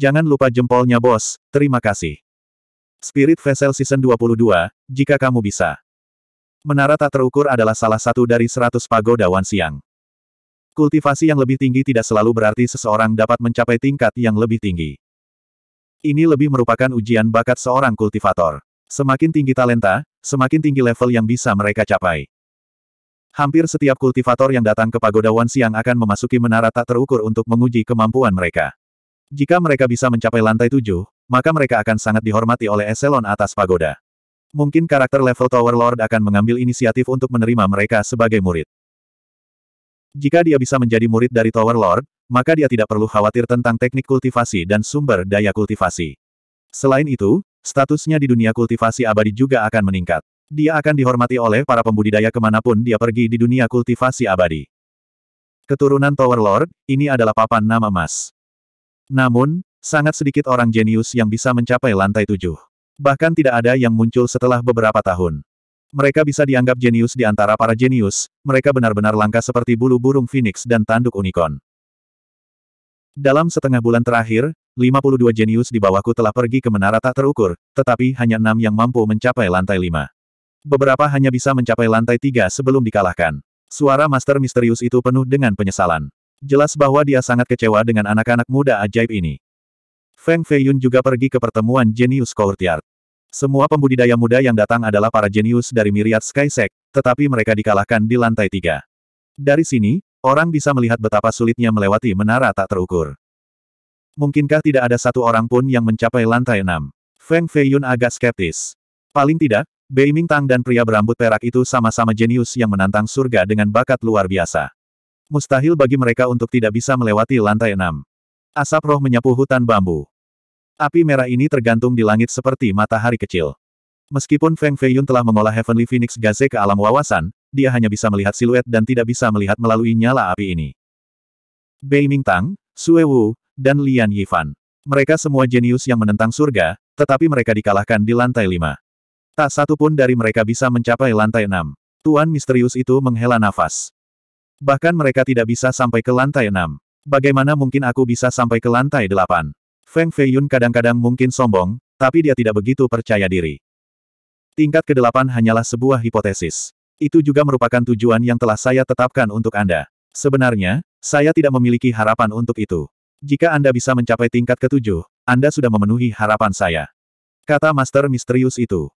Jangan lupa jempolnya bos, terima kasih. Spirit Vessel Season 22, jika kamu bisa. Menara tak terukur adalah salah satu dari 100 pagoda siang. Kultivasi yang lebih tinggi tidak selalu berarti seseorang dapat mencapai tingkat yang lebih tinggi. Ini lebih merupakan ujian bakat seorang kultivator. Semakin tinggi talenta, semakin tinggi level yang bisa mereka capai. Hampir setiap kultivator yang datang ke Pagoda Wan siang akan memasuki menara tak terukur untuk menguji kemampuan mereka. Jika mereka bisa mencapai lantai tujuh, maka mereka akan sangat dihormati oleh eselon atas pagoda. Mungkin karakter level Tower Lord akan mengambil inisiatif untuk menerima mereka sebagai murid. Jika dia bisa menjadi murid dari Tower Lord, maka dia tidak perlu khawatir tentang teknik kultivasi dan sumber daya kultivasi. Selain itu, statusnya di dunia kultivasi abadi juga akan meningkat. Dia akan dihormati oleh para pembudidaya kemanapun dia pergi di dunia kultivasi abadi. Keturunan Tower Lord, ini adalah papan nama emas. Namun, sangat sedikit orang jenius yang bisa mencapai lantai tujuh. Bahkan tidak ada yang muncul setelah beberapa tahun. Mereka bisa dianggap jenius di antara para jenius, mereka benar-benar langka seperti bulu burung phoenix dan tanduk unicorn. Dalam setengah bulan terakhir, 52 jenius di bawahku telah pergi ke menara tak terukur, tetapi hanya enam yang mampu mencapai lantai lima. Beberapa hanya bisa mencapai lantai tiga sebelum dikalahkan. Suara Master Misterius itu penuh dengan penyesalan. Jelas bahwa dia sangat kecewa dengan anak-anak muda ajaib ini. Feng Feiyun juga pergi ke pertemuan jenius courtyard. Semua pembudidaya muda yang datang adalah para jenius dari Myriad Sky Sect, tetapi mereka dikalahkan di lantai tiga. Dari sini, orang bisa melihat betapa sulitnya melewati menara tak terukur. Mungkinkah tidak ada satu orang pun yang mencapai lantai enam? Feng Feiyun agak skeptis. Paling tidak, Bei Ming Tang dan pria berambut perak itu sama-sama jenius yang menantang surga dengan bakat luar biasa. Mustahil bagi mereka untuk tidak bisa melewati lantai enam. Asap roh menyapu hutan bambu. Api merah ini tergantung di langit seperti matahari kecil. Meskipun Feng Feiyun telah mengolah Heavenly Phoenix Gaze ke alam wawasan, dia hanya bisa melihat siluet dan tidak bisa melihat melalui nyala api ini. Bei Mingtang, Sue Wu, dan Lian Yifan. Mereka semua jenius yang menentang surga, tetapi mereka dikalahkan di lantai lima. Tak satu pun dari mereka bisa mencapai lantai enam. Tuan misterius itu menghela nafas. Bahkan mereka tidak bisa sampai ke lantai enam. Bagaimana mungkin aku bisa sampai ke lantai delapan? Feng Feiyun kadang-kadang mungkin sombong, tapi dia tidak begitu percaya diri. Tingkat ke kedelapan hanyalah sebuah hipotesis. Itu juga merupakan tujuan yang telah saya tetapkan untuk Anda. Sebenarnya, saya tidak memiliki harapan untuk itu. Jika Anda bisa mencapai tingkat ketujuh, Anda sudah memenuhi harapan saya. Kata Master Misterius itu.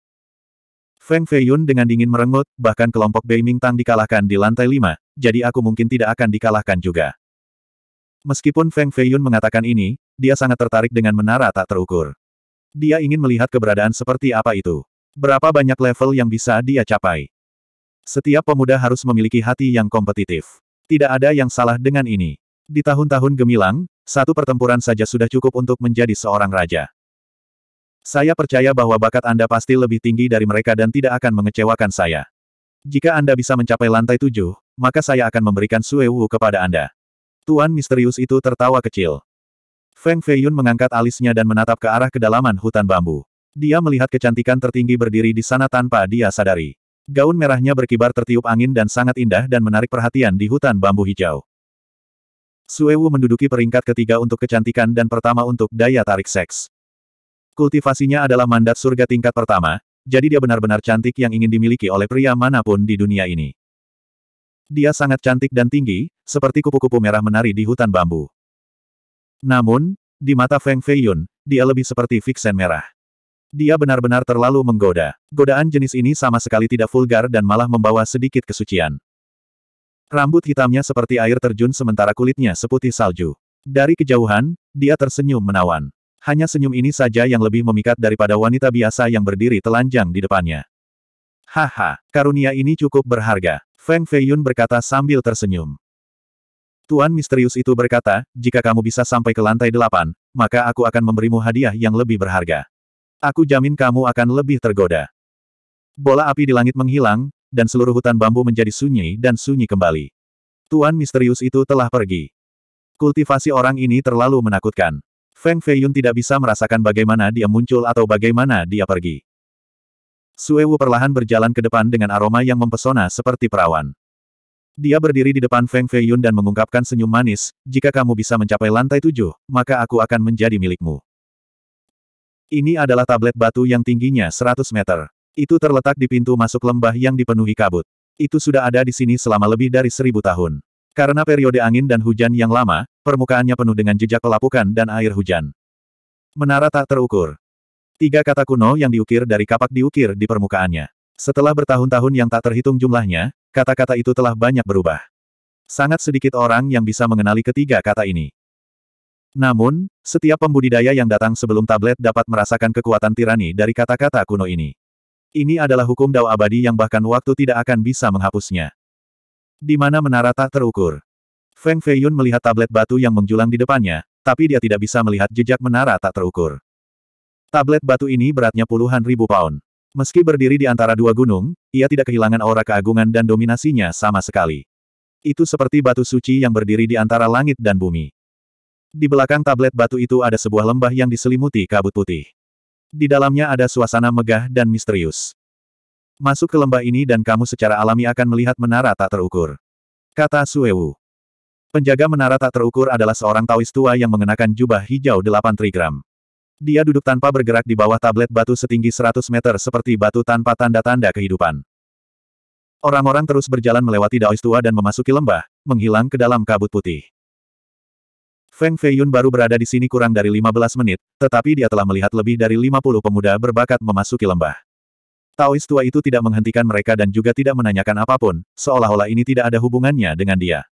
Feng Feiyun dengan dingin merengut, bahkan kelompok Beiming Tang dikalahkan di lantai lima, jadi aku mungkin tidak akan dikalahkan juga. Meskipun Feng Feiyun mengatakan ini, dia sangat tertarik dengan menara tak terukur. Dia ingin melihat keberadaan seperti apa itu. Berapa banyak level yang bisa dia capai. Setiap pemuda harus memiliki hati yang kompetitif. Tidak ada yang salah dengan ini. Di tahun-tahun gemilang, satu pertempuran saja sudah cukup untuk menjadi seorang raja. Saya percaya bahwa bakat Anda pasti lebih tinggi dari mereka dan tidak akan mengecewakan saya. Jika Anda bisa mencapai lantai tujuh, maka saya akan memberikan Sue Wu kepada Anda. Tuan misterius itu tertawa kecil. Feng Feiyun mengangkat alisnya dan menatap ke arah kedalaman hutan bambu. Dia melihat kecantikan tertinggi berdiri di sana tanpa dia sadari. Gaun merahnya berkibar tertiup angin dan sangat indah dan menarik perhatian di hutan bambu hijau. Suewu menduduki peringkat ketiga untuk kecantikan dan pertama untuk daya tarik seks. Kultivasinya adalah mandat surga tingkat pertama, jadi dia benar-benar cantik yang ingin dimiliki oleh pria manapun di dunia ini. Dia sangat cantik dan tinggi, seperti kupu-kupu merah menari di hutan bambu. Namun, di mata Feng Feiyun, dia lebih seperti Vixen merah. Dia benar-benar terlalu menggoda. Godaan jenis ini sama sekali tidak vulgar dan malah membawa sedikit kesucian. Rambut hitamnya seperti air terjun sementara kulitnya seputih salju. Dari kejauhan, dia tersenyum menawan. Hanya senyum ini saja yang lebih memikat daripada wanita biasa yang berdiri telanjang di depannya. Haha, karunia ini cukup berharga. Feng Feiyun berkata sambil tersenyum. Tuan misterius itu berkata, jika kamu bisa sampai ke lantai delapan, maka aku akan memberimu hadiah yang lebih berharga. Aku jamin kamu akan lebih tergoda. Bola api di langit menghilang, dan seluruh hutan bambu menjadi sunyi dan sunyi kembali. Tuan misterius itu telah pergi. Kultivasi orang ini terlalu menakutkan. Feng Feiyun tidak bisa merasakan bagaimana dia muncul atau bagaimana dia pergi. Suewu perlahan berjalan ke depan dengan aroma yang mempesona seperti perawan. Dia berdiri di depan Feng Feiyun dan mengungkapkan senyum manis, jika kamu bisa mencapai lantai tujuh, maka aku akan menjadi milikmu. Ini adalah tablet batu yang tingginya 100 meter. Itu terletak di pintu masuk lembah yang dipenuhi kabut. Itu sudah ada di sini selama lebih dari seribu tahun. Karena periode angin dan hujan yang lama, permukaannya penuh dengan jejak pelapukan dan air hujan. Menara tak terukur. Tiga kata kuno yang diukir dari kapak diukir di permukaannya. Setelah bertahun-tahun yang tak terhitung jumlahnya, kata-kata itu telah banyak berubah. Sangat sedikit orang yang bisa mengenali ketiga kata ini. Namun, setiap pembudidaya yang datang sebelum tablet dapat merasakan kekuatan tirani dari kata-kata kuno ini. Ini adalah hukum dao abadi yang bahkan waktu tidak akan bisa menghapusnya. Di mana menara tak terukur. Feng Feiyun melihat tablet batu yang menjulang di depannya, tapi dia tidak bisa melihat jejak menara tak terukur. Tablet batu ini beratnya puluhan ribu pound. Meski berdiri di antara dua gunung, ia tidak kehilangan aura keagungan dan dominasinya sama sekali. Itu seperti batu suci yang berdiri di antara langit dan bumi. Di belakang tablet batu itu ada sebuah lembah yang diselimuti kabut putih. Di dalamnya ada suasana megah dan misterius. Masuk ke lembah ini dan kamu secara alami akan melihat menara tak terukur. Kata Suewu. Penjaga menara tak terukur adalah seorang Taois tua yang mengenakan jubah hijau 8 trigram. Dia duduk tanpa bergerak di bawah tablet batu setinggi 100 meter seperti batu tanpa tanda-tanda kehidupan. Orang-orang terus berjalan melewati Daois tua dan memasuki lembah, menghilang ke dalam kabut putih. Feng Feiyun baru berada di sini kurang dari 15 menit, tetapi dia telah melihat lebih dari 50 pemuda berbakat memasuki lembah. Taois tua itu tidak menghentikan mereka dan juga tidak menanyakan apapun, seolah-olah ini tidak ada hubungannya dengan dia.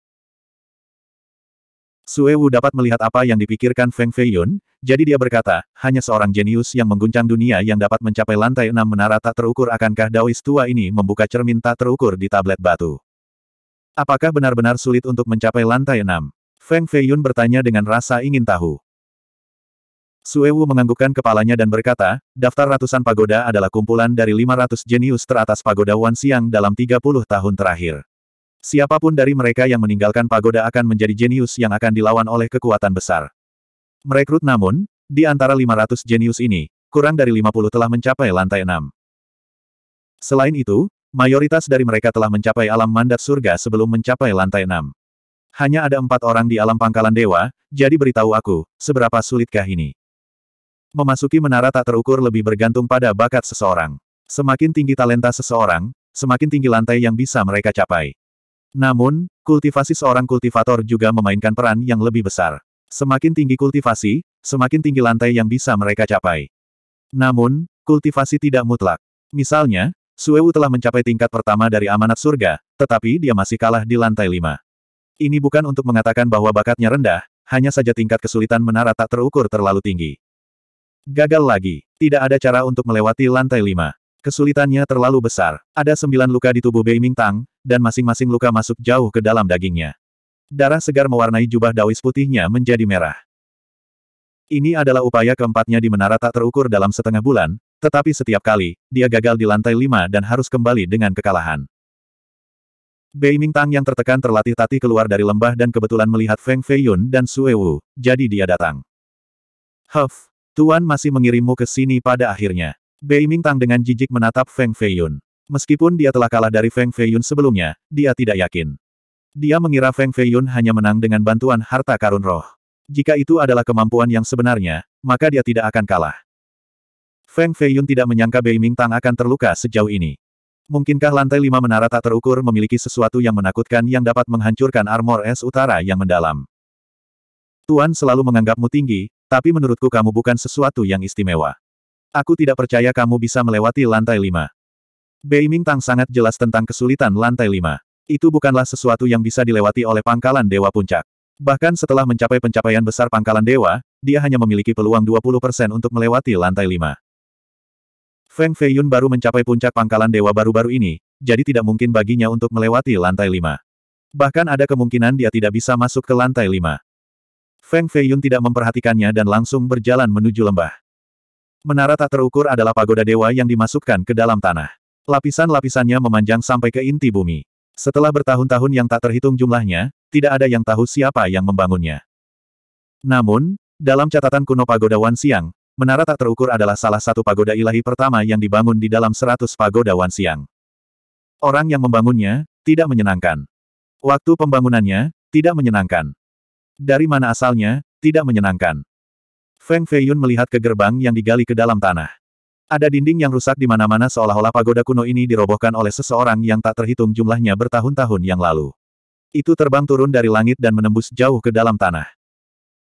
Sue Wu dapat melihat apa yang dipikirkan Feng Feiyun, jadi dia berkata, hanya seorang jenius yang mengguncang dunia yang dapat mencapai lantai enam menara tak terukur akankah Daois tua ini membuka cermin tak terukur di tablet batu. Apakah benar-benar sulit untuk mencapai lantai enam? Feng Feiyun bertanya dengan rasa ingin tahu. Sue Wu menganggukkan kepalanya dan berkata, daftar ratusan pagoda adalah kumpulan dari 500 jenius teratas pagoda Wan Siang dalam 30 tahun terakhir. Siapapun dari mereka yang meninggalkan pagoda akan menjadi jenius yang akan dilawan oleh kekuatan besar. Merekrut namun, di antara 500 jenius ini, kurang dari 50 telah mencapai lantai 6. Selain itu, mayoritas dari mereka telah mencapai alam mandat surga sebelum mencapai lantai 6. Hanya ada empat orang di alam pangkalan dewa, jadi beritahu aku, seberapa sulitkah ini. Memasuki menara tak terukur lebih bergantung pada bakat seseorang. Semakin tinggi talenta seseorang, semakin tinggi lantai yang bisa mereka capai. Namun, kultivasi seorang kultivator juga memainkan peran yang lebih besar. Semakin tinggi kultivasi, semakin tinggi lantai yang bisa mereka capai. Namun, kultivasi tidak mutlak. Misalnya, Suewu telah mencapai tingkat pertama dari amanat surga, tetapi dia masih kalah di lantai lima. Ini bukan untuk mengatakan bahwa bakatnya rendah, hanya saja tingkat kesulitan menara tak terukur terlalu tinggi. Gagal lagi, tidak ada cara untuk melewati lantai lima. Kesulitannya terlalu besar. Ada sembilan luka di tubuh Bei Ming Tang, dan masing-masing luka masuk jauh ke dalam dagingnya. Darah segar mewarnai jubah dawis putihnya menjadi merah. Ini adalah upaya keempatnya di menara tak terukur dalam setengah bulan, tetapi setiap kali, dia gagal di lantai lima dan harus kembali dengan kekalahan. Bei Ming Tang yang tertekan terlatih tati keluar dari lembah dan kebetulan melihat Feng Feiyun dan Sue Wu, jadi dia datang. Huff, Tuan masih mengirimmu ke sini pada akhirnya. Bei tang dengan jijik menatap Feng Feiyun. Meskipun dia telah kalah dari Feng Feiyun sebelumnya, dia tidak yakin. Dia mengira Feng Feiyun hanya menang dengan bantuan harta karun roh. Jika itu adalah kemampuan yang sebenarnya, maka dia tidak akan kalah. Feng Feiyun tidak menyangka Bei tang akan terluka sejauh ini. Mungkinkah lantai lima menara tak terukur memiliki sesuatu yang menakutkan yang dapat menghancurkan armor es utara yang mendalam? Tuan selalu menganggapmu tinggi, tapi menurutku kamu bukan sesuatu yang istimewa. Aku tidak percaya kamu bisa melewati lantai lima. Beiming Tang sangat jelas tentang kesulitan lantai lima. Itu bukanlah sesuatu yang bisa dilewati oleh pangkalan Dewa Puncak. Bahkan setelah mencapai pencapaian besar pangkalan Dewa, dia hanya memiliki peluang 20% untuk melewati lantai lima. Feng Feiyun baru mencapai puncak pangkalan Dewa baru-baru ini, jadi tidak mungkin baginya untuk melewati lantai lima. Bahkan ada kemungkinan dia tidak bisa masuk ke lantai lima. Feng Feiyun tidak memperhatikannya dan langsung berjalan menuju lembah. Menara tak terukur adalah pagoda dewa yang dimasukkan ke dalam tanah. Lapisan-lapisannya memanjang sampai ke inti bumi. Setelah bertahun-tahun yang tak terhitung jumlahnya, tidak ada yang tahu siapa yang membangunnya. Namun, dalam catatan kuno pagoda Wan Siang, menara tak terukur adalah salah satu pagoda ilahi pertama yang dibangun di dalam seratus pagoda Wan Siang. Orang yang membangunnya, tidak menyenangkan. Waktu pembangunannya, tidak menyenangkan. Dari mana asalnya, tidak menyenangkan. Feng Feiyun melihat ke gerbang yang digali ke dalam tanah. Ada dinding yang rusak di mana-mana seolah-olah pagoda kuno ini dirobohkan oleh seseorang yang tak terhitung jumlahnya bertahun-tahun yang lalu. Itu terbang turun dari langit dan menembus jauh ke dalam tanah.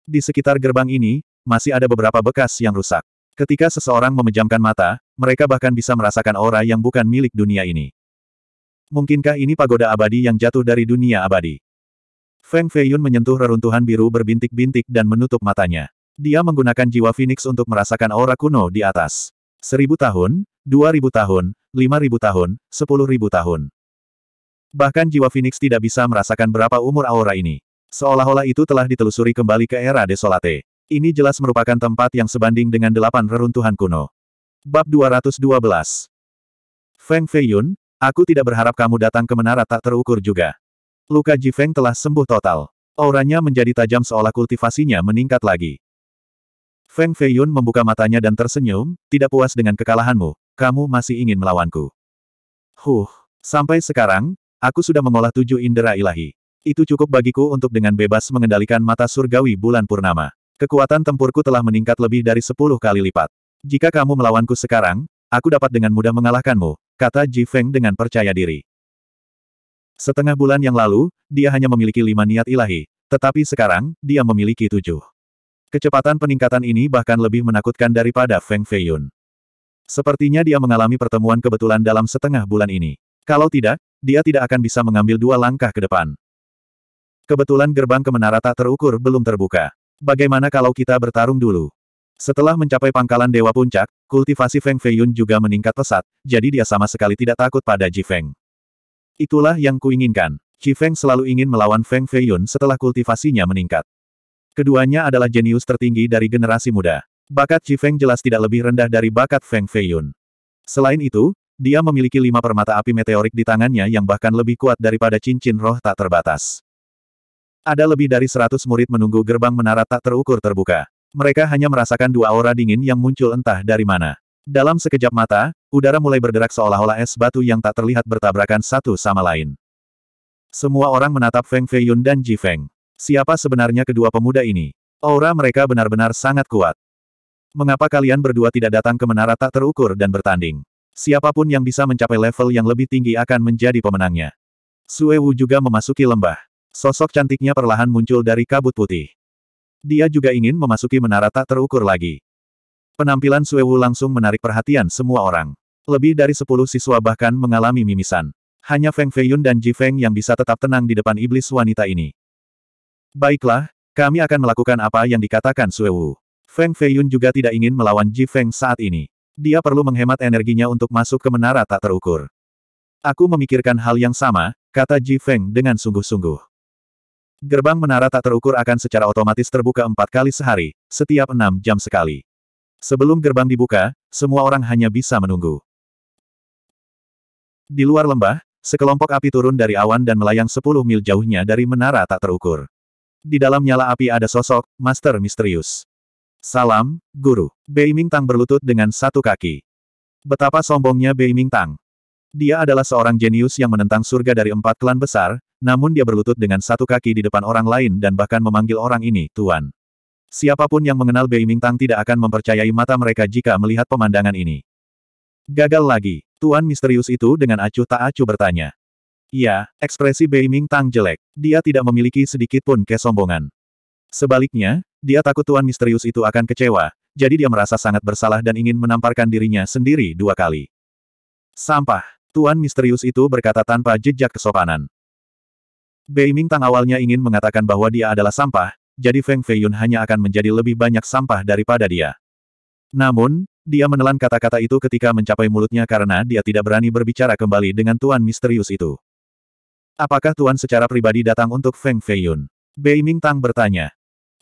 Di sekitar gerbang ini, masih ada beberapa bekas yang rusak. Ketika seseorang memejamkan mata, mereka bahkan bisa merasakan aura yang bukan milik dunia ini. Mungkinkah ini pagoda abadi yang jatuh dari dunia abadi? Feng Feiyun menyentuh reruntuhan biru berbintik-bintik dan menutup matanya. Dia menggunakan jiwa Phoenix untuk merasakan aura kuno di atas. Seribu tahun, dua ribu tahun, lima ribu tahun, sepuluh ribu tahun. Bahkan jiwa Phoenix tidak bisa merasakan berapa umur aura ini. Seolah-olah itu telah ditelusuri kembali ke era Desolate. Ini jelas merupakan tempat yang sebanding dengan delapan reruntuhan kuno. Bab 212 Feng Feiyun, aku tidak berharap kamu datang ke menara tak terukur juga. Luka Ji Feng telah sembuh total. Auranya menjadi tajam seolah kultivasinya meningkat lagi. Feng Feiyun membuka matanya dan tersenyum, tidak puas dengan kekalahanmu, kamu masih ingin melawanku. Huh, sampai sekarang, aku sudah mengolah tujuh indera ilahi. Itu cukup bagiku untuk dengan bebas mengendalikan mata surgawi bulan purnama. Kekuatan tempurku telah meningkat lebih dari sepuluh kali lipat. Jika kamu melawanku sekarang, aku dapat dengan mudah mengalahkanmu, kata Ji Feng dengan percaya diri. Setengah bulan yang lalu, dia hanya memiliki lima niat ilahi, tetapi sekarang, dia memiliki tujuh. Kecepatan peningkatan ini bahkan lebih menakutkan daripada Feng Feiyun. Sepertinya dia mengalami pertemuan kebetulan dalam setengah bulan ini. Kalau tidak, dia tidak akan bisa mengambil dua langkah ke depan. Kebetulan gerbang ke menara tak terukur belum terbuka. Bagaimana kalau kita bertarung dulu? Setelah mencapai pangkalan Dewa Puncak, kultivasi Feng Feiyun juga meningkat pesat, jadi dia sama sekali tidak takut pada Ji Feng. Itulah yang kuinginkan. Ji Feng selalu ingin melawan Feng Feiyun setelah kultivasinya meningkat. Keduanya adalah jenius tertinggi dari generasi muda. Bakat Chi Feng jelas tidak lebih rendah dari bakat Feng Feiyun. Selain itu, dia memiliki lima permata api meteorik di tangannya yang bahkan lebih kuat daripada cincin roh tak terbatas. Ada lebih dari seratus murid menunggu gerbang menara tak terukur terbuka. Mereka hanya merasakan dua aura dingin yang muncul entah dari mana. Dalam sekejap mata, udara mulai berderak seolah-olah es batu yang tak terlihat bertabrakan satu sama lain. Semua orang menatap Feng Feiyun dan Ji Feng. Siapa sebenarnya kedua pemuda ini? Aura mereka benar-benar sangat kuat. Mengapa kalian berdua tidak datang ke menara tak terukur dan bertanding? Siapapun yang bisa mencapai level yang lebih tinggi akan menjadi pemenangnya. Suewu juga memasuki lembah. Sosok cantiknya perlahan muncul dari kabut putih. Dia juga ingin memasuki menara tak terukur lagi. Penampilan Suewu langsung menarik perhatian semua orang. Lebih dari sepuluh siswa bahkan mengalami mimisan. Hanya Feng Feiyun dan Ji Feng yang bisa tetap tenang di depan iblis wanita ini. Baiklah, kami akan melakukan apa yang dikatakan Suewu. Feng Feiyun juga tidak ingin melawan Ji Feng saat ini. Dia perlu menghemat energinya untuk masuk ke menara tak terukur. Aku memikirkan hal yang sama, kata Ji Feng dengan sungguh-sungguh. Gerbang menara tak terukur akan secara otomatis terbuka empat kali sehari, setiap enam jam sekali. Sebelum gerbang dibuka, semua orang hanya bisa menunggu. Di luar lembah, sekelompok api turun dari awan dan melayang sepuluh mil jauhnya dari menara tak terukur. Di dalam nyala api ada sosok, Master Misterius. Salam, Guru. Beiming Tang berlutut dengan satu kaki. Betapa sombongnya Beiming Tang. Dia adalah seorang jenius yang menentang surga dari empat klan besar, namun dia berlutut dengan satu kaki di depan orang lain dan bahkan memanggil orang ini, Tuan. Siapapun yang mengenal Beiming Tang tidak akan mempercayai mata mereka jika melihat pemandangan ini. Gagal lagi, Tuan misterius itu dengan acuh tak acuh bertanya. Ya, ekspresi Bei Ming Tang jelek. Dia tidak memiliki sedikit pun kesombongan. Sebaliknya, dia takut Tuan Misterius itu akan kecewa, jadi dia merasa sangat bersalah dan ingin menamparkan dirinya sendiri dua kali. Sampah, Tuan Misterius itu berkata tanpa jejak kesopanan. Ming Tang awalnya ingin mengatakan bahwa dia adalah sampah, jadi Feng Feiyun hanya akan menjadi lebih banyak sampah daripada dia. Namun, dia menelan kata-kata itu ketika mencapai mulutnya karena dia tidak berani berbicara kembali dengan Tuan Misterius itu. Apakah Tuan secara pribadi datang untuk Feng Feiyun? Bei Ming Tang bertanya.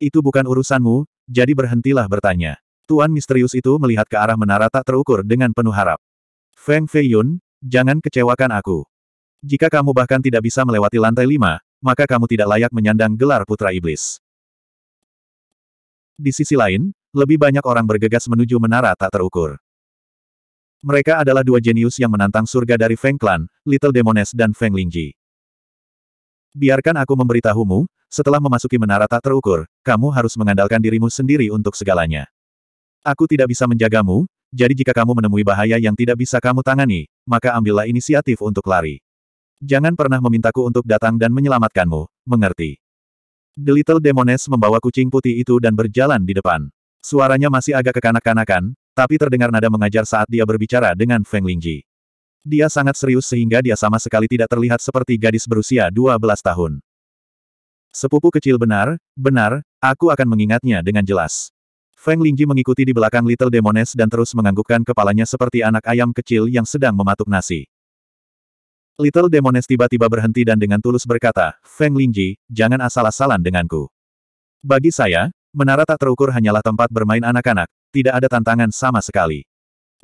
Itu bukan urusanmu, jadi berhentilah bertanya. Tuan misterius itu melihat ke arah menara tak terukur dengan penuh harap. Feng Feiyun, jangan kecewakan aku. Jika kamu bahkan tidak bisa melewati lantai lima, maka kamu tidak layak menyandang gelar Putra Iblis. Di sisi lain, lebih banyak orang bergegas menuju menara tak terukur. Mereka adalah dua jenius yang menantang surga dari Feng Clan, Little Demoness dan Feng Lingji. Biarkan aku memberitahumu, setelah memasuki menara tak terukur, kamu harus mengandalkan dirimu sendiri untuk segalanya. Aku tidak bisa menjagamu, jadi jika kamu menemui bahaya yang tidak bisa kamu tangani, maka ambillah inisiatif untuk lari. Jangan pernah memintaku untuk datang dan menyelamatkanmu, mengerti? The Little Demoness membawa kucing putih itu dan berjalan di depan. Suaranya masih agak kekanak-kanakan, tapi terdengar nada mengajar saat dia berbicara dengan Feng Lingji. Dia sangat serius sehingga dia sama sekali tidak terlihat seperti gadis berusia 12 tahun. Sepupu kecil benar, benar, aku akan mengingatnya dengan jelas. Feng Lingji mengikuti di belakang Little Demones dan terus menganggukkan kepalanya seperti anak ayam kecil yang sedang mematuk nasi. Little Demones tiba-tiba berhenti dan dengan tulus berkata, Feng Lingji, jangan asal-asalan denganku. Bagi saya, menara tak terukur hanyalah tempat bermain anak-anak, tidak ada tantangan sama sekali.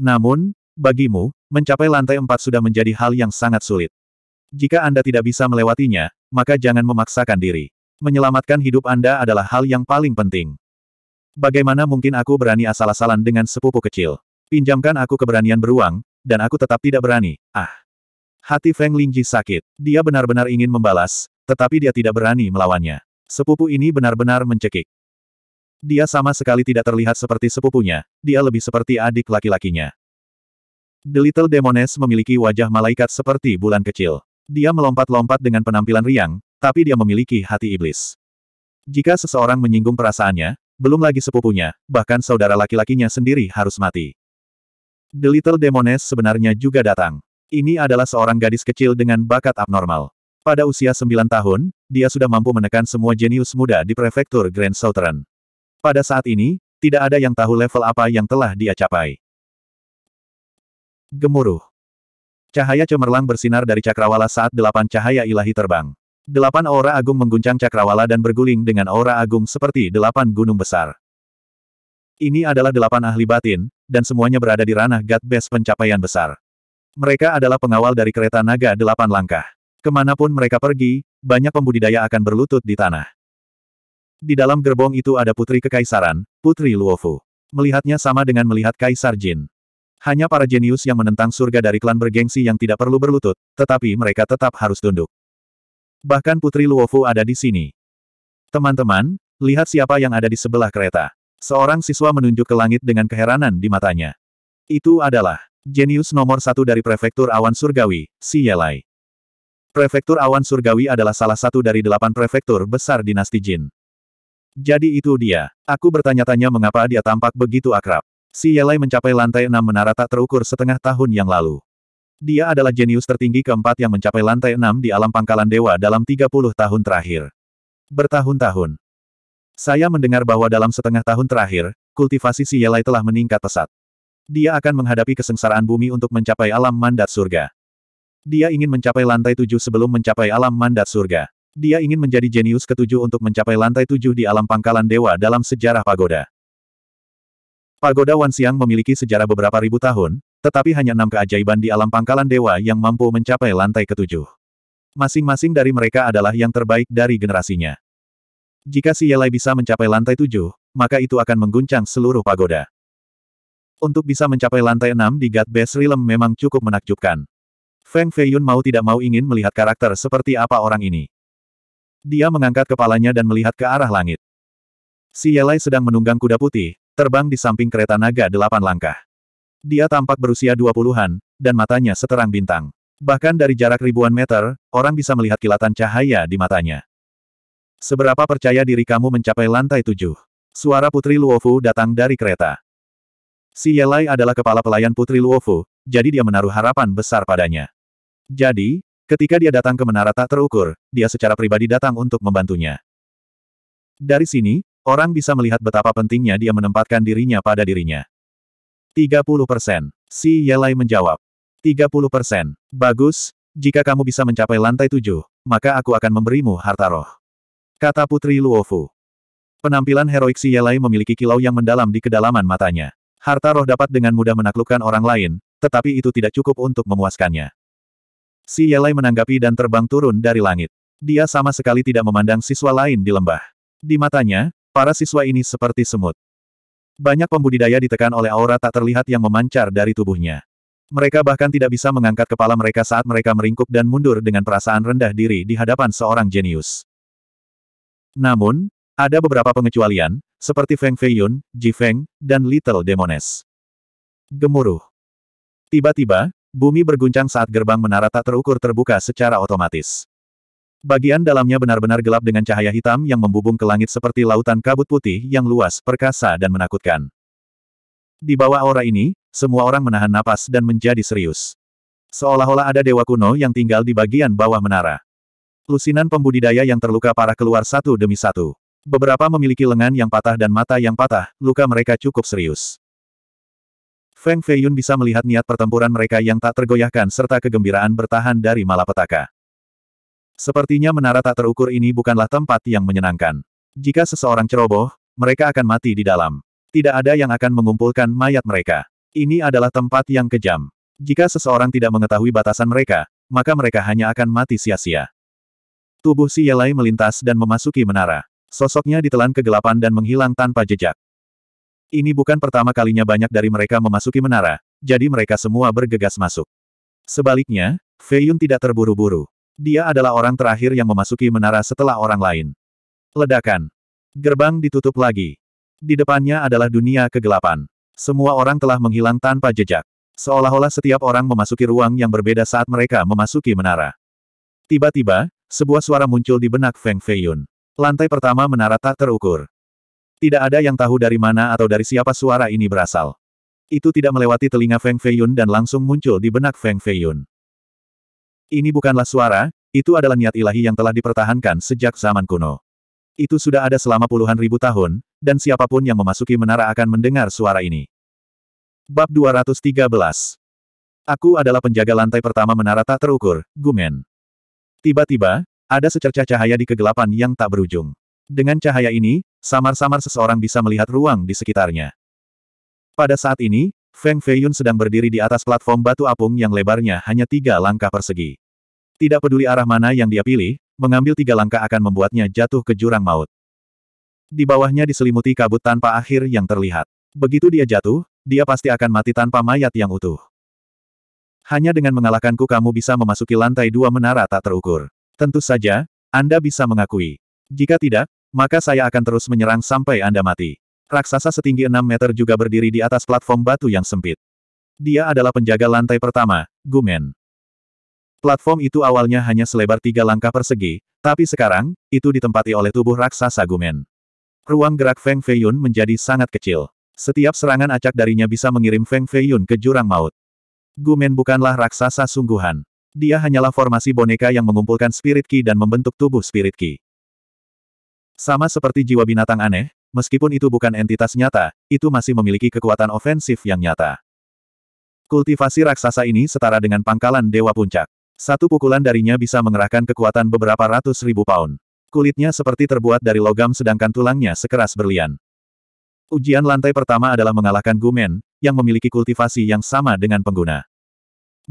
Namun, bagimu, mencapai lantai empat sudah menjadi hal yang sangat sulit. Jika Anda tidak bisa melewatinya, maka jangan memaksakan diri. Menyelamatkan hidup Anda adalah hal yang paling penting. Bagaimana mungkin aku berani asal-asalan dengan sepupu kecil? Pinjamkan aku keberanian beruang, dan aku tetap tidak berani. Ah! Hati Feng Lingji sakit. Dia benar-benar ingin membalas, tetapi dia tidak berani melawannya. Sepupu ini benar-benar mencekik. Dia sama sekali tidak terlihat seperti sepupunya, dia lebih seperti adik laki-lakinya. The Little Demoness memiliki wajah malaikat seperti bulan kecil. Dia melompat-lompat dengan penampilan riang, tapi dia memiliki hati iblis. Jika seseorang menyinggung perasaannya, belum lagi sepupunya, bahkan saudara laki-lakinya sendiri harus mati. The Little Demoness sebenarnya juga datang. Ini adalah seorang gadis kecil dengan bakat abnormal. Pada usia 9 tahun, dia sudah mampu menekan semua jenius muda di prefektur Grand Southern. Pada saat ini, tidak ada yang tahu level apa yang telah dia capai. Gemuruh. Cahaya cemerlang bersinar dari cakrawala saat delapan cahaya ilahi terbang. Delapan aura agung mengguncang cakrawala dan berguling dengan aura agung seperti delapan gunung besar. Ini adalah delapan ahli batin, dan semuanya berada di ranah God Best pencapaian besar. Mereka adalah pengawal dari kereta naga delapan langkah. Kemanapun mereka pergi, banyak pembudidaya akan berlutut di tanah. Di dalam gerbong itu ada putri kekaisaran, Putri Luofu. Melihatnya sama dengan melihat Kaisar Jin. Hanya para jenius yang menentang surga dari klan bergengsi yang tidak perlu berlutut, tetapi mereka tetap harus tunduk. Bahkan Putri Luofu ada di sini. Teman-teman, lihat siapa yang ada di sebelah kereta. Seorang siswa menunjuk ke langit dengan keheranan di matanya. Itu adalah jenius nomor satu dari Prefektur Awan Surgawi, Si Yelai. Prefektur Awan Surgawi adalah salah satu dari delapan prefektur besar dinasti Jin. Jadi itu dia. Aku bertanya-tanya mengapa dia tampak begitu akrab. Si Yelai mencapai lantai enam menara tak terukur setengah tahun yang lalu. Dia adalah jenius tertinggi keempat yang mencapai lantai enam di alam pangkalan dewa dalam 30 tahun terakhir. Bertahun-tahun. Saya mendengar bahwa dalam setengah tahun terakhir, kultivasi si Yelai telah meningkat pesat. Dia akan menghadapi kesengsaraan bumi untuk mencapai alam mandat surga. Dia ingin mencapai lantai tujuh sebelum mencapai alam mandat surga. Dia ingin menjadi jenius ketujuh untuk mencapai lantai tujuh di alam pangkalan dewa dalam sejarah pagoda. Pagoda Wansiang memiliki sejarah beberapa ribu tahun, tetapi hanya enam keajaiban di alam pangkalan dewa yang mampu mencapai lantai ketujuh. Masing-masing dari mereka adalah yang terbaik dari generasinya. Jika si Yelai bisa mencapai lantai tujuh, maka itu akan mengguncang seluruh pagoda. Untuk bisa mencapai lantai enam di God Base Realm memang cukup menakjubkan. Feng Feiyun mau tidak mau ingin melihat karakter seperti apa orang ini. Dia mengangkat kepalanya dan melihat ke arah langit. Si Yelai sedang menunggang kuda putih, terbang di samping kereta naga delapan langkah. Dia tampak berusia dua puluhan, dan matanya seterang bintang. Bahkan dari jarak ribuan meter, orang bisa melihat kilatan cahaya di matanya. Seberapa percaya diri kamu mencapai lantai tujuh? Suara Putri Luofu datang dari kereta. Si Yelai adalah kepala pelayan Putri Luofu, jadi dia menaruh harapan besar padanya. Jadi, ketika dia datang ke menara tak terukur, dia secara pribadi datang untuk membantunya. Dari sini, Orang bisa melihat betapa pentingnya dia menempatkan dirinya pada dirinya. 30 persen. Si Yelai menjawab. 30 persen. Bagus, jika kamu bisa mencapai lantai tujuh, maka aku akan memberimu harta roh. Kata Putri Luofu. Penampilan heroik si Yelai memiliki kilau yang mendalam di kedalaman matanya. Harta roh dapat dengan mudah menaklukkan orang lain, tetapi itu tidak cukup untuk memuaskannya. Si Yelai menanggapi dan terbang turun dari langit. Dia sama sekali tidak memandang siswa lain di lembah. Di matanya, Para siswa ini seperti semut. Banyak pembudidaya ditekan oleh aura tak terlihat yang memancar dari tubuhnya. Mereka bahkan tidak bisa mengangkat kepala mereka saat mereka meringkuk dan mundur dengan perasaan rendah diri di hadapan seorang jenius. Namun, ada beberapa pengecualian, seperti Feng Feiyun, Ji Feng, dan Little Demones. Gemuruh. Tiba-tiba, bumi berguncang saat gerbang menara tak terukur terbuka secara otomatis. Bagian dalamnya benar-benar gelap dengan cahaya hitam yang membubung ke langit seperti lautan kabut putih yang luas, perkasa dan menakutkan. Di bawah aura ini, semua orang menahan napas dan menjadi serius. Seolah-olah ada dewa kuno yang tinggal di bagian bawah menara. Lusinan pembudidaya yang terluka parah keluar satu demi satu. Beberapa memiliki lengan yang patah dan mata yang patah, luka mereka cukup serius. Feng Feiyun bisa melihat niat pertempuran mereka yang tak tergoyahkan serta kegembiraan bertahan dari malapetaka. Sepertinya menara tak terukur ini bukanlah tempat yang menyenangkan. Jika seseorang ceroboh, mereka akan mati di dalam. Tidak ada yang akan mengumpulkan mayat mereka. Ini adalah tempat yang kejam. Jika seseorang tidak mengetahui batasan mereka, maka mereka hanya akan mati sia-sia. Tubuh si Yelai melintas dan memasuki menara. Sosoknya ditelan kegelapan dan menghilang tanpa jejak. Ini bukan pertama kalinya banyak dari mereka memasuki menara, jadi mereka semua bergegas masuk. Sebaliknya, Fei Yun tidak terburu-buru. Dia adalah orang terakhir yang memasuki menara setelah orang lain. Ledakan. Gerbang ditutup lagi. Di depannya adalah dunia kegelapan. Semua orang telah menghilang tanpa jejak. Seolah-olah setiap orang memasuki ruang yang berbeda saat mereka memasuki menara. Tiba-tiba, sebuah suara muncul di benak Feng Feiyun. Lantai pertama menara tak terukur. Tidak ada yang tahu dari mana atau dari siapa suara ini berasal. Itu tidak melewati telinga Feng Feiyun dan langsung muncul di benak Feng Feiyun. Ini bukanlah suara, itu adalah niat ilahi yang telah dipertahankan sejak zaman kuno. Itu sudah ada selama puluhan ribu tahun, dan siapapun yang memasuki menara akan mendengar suara ini. Bab 213 Aku adalah penjaga lantai pertama menara tak terukur, Gumen. Tiba-tiba, ada secercah cahaya di kegelapan yang tak berujung. Dengan cahaya ini, samar-samar seseorang bisa melihat ruang di sekitarnya. Pada saat ini, Feng Feiyun sedang berdiri di atas platform batu apung yang lebarnya hanya tiga langkah persegi. Tidak peduli arah mana yang dia pilih, mengambil tiga langkah akan membuatnya jatuh ke jurang maut. Di bawahnya diselimuti kabut tanpa akhir yang terlihat. Begitu dia jatuh, dia pasti akan mati tanpa mayat yang utuh. Hanya dengan mengalahkanku kamu bisa memasuki lantai dua menara tak terukur. Tentu saja, Anda bisa mengakui. Jika tidak, maka saya akan terus menyerang sampai Anda mati. Raksasa setinggi 6 meter juga berdiri di atas platform batu yang sempit. Dia adalah penjaga lantai pertama, Gumen. Platform itu awalnya hanya selebar tiga langkah persegi, tapi sekarang, itu ditempati oleh tubuh raksasa Gumen. Ruang gerak Feng Feiyun menjadi sangat kecil. Setiap serangan acak darinya bisa mengirim Feng Feiyun ke jurang maut. Gumen bukanlah raksasa sungguhan. Dia hanyalah formasi boneka yang mengumpulkan spirit ki dan membentuk tubuh spirit ki. Sama seperti jiwa binatang aneh, Meskipun itu bukan entitas nyata, itu masih memiliki kekuatan ofensif yang nyata. Kultivasi raksasa ini setara dengan pangkalan Dewa Puncak. Satu pukulan darinya bisa mengerahkan kekuatan beberapa ratus ribu pound. Kulitnya seperti terbuat dari logam sedangkan tulangnya sekeras berlian. Ujian lantai pertama adalah mengalahkan Gumen, yang memiliki kultivasi yang sama dengan pengguna.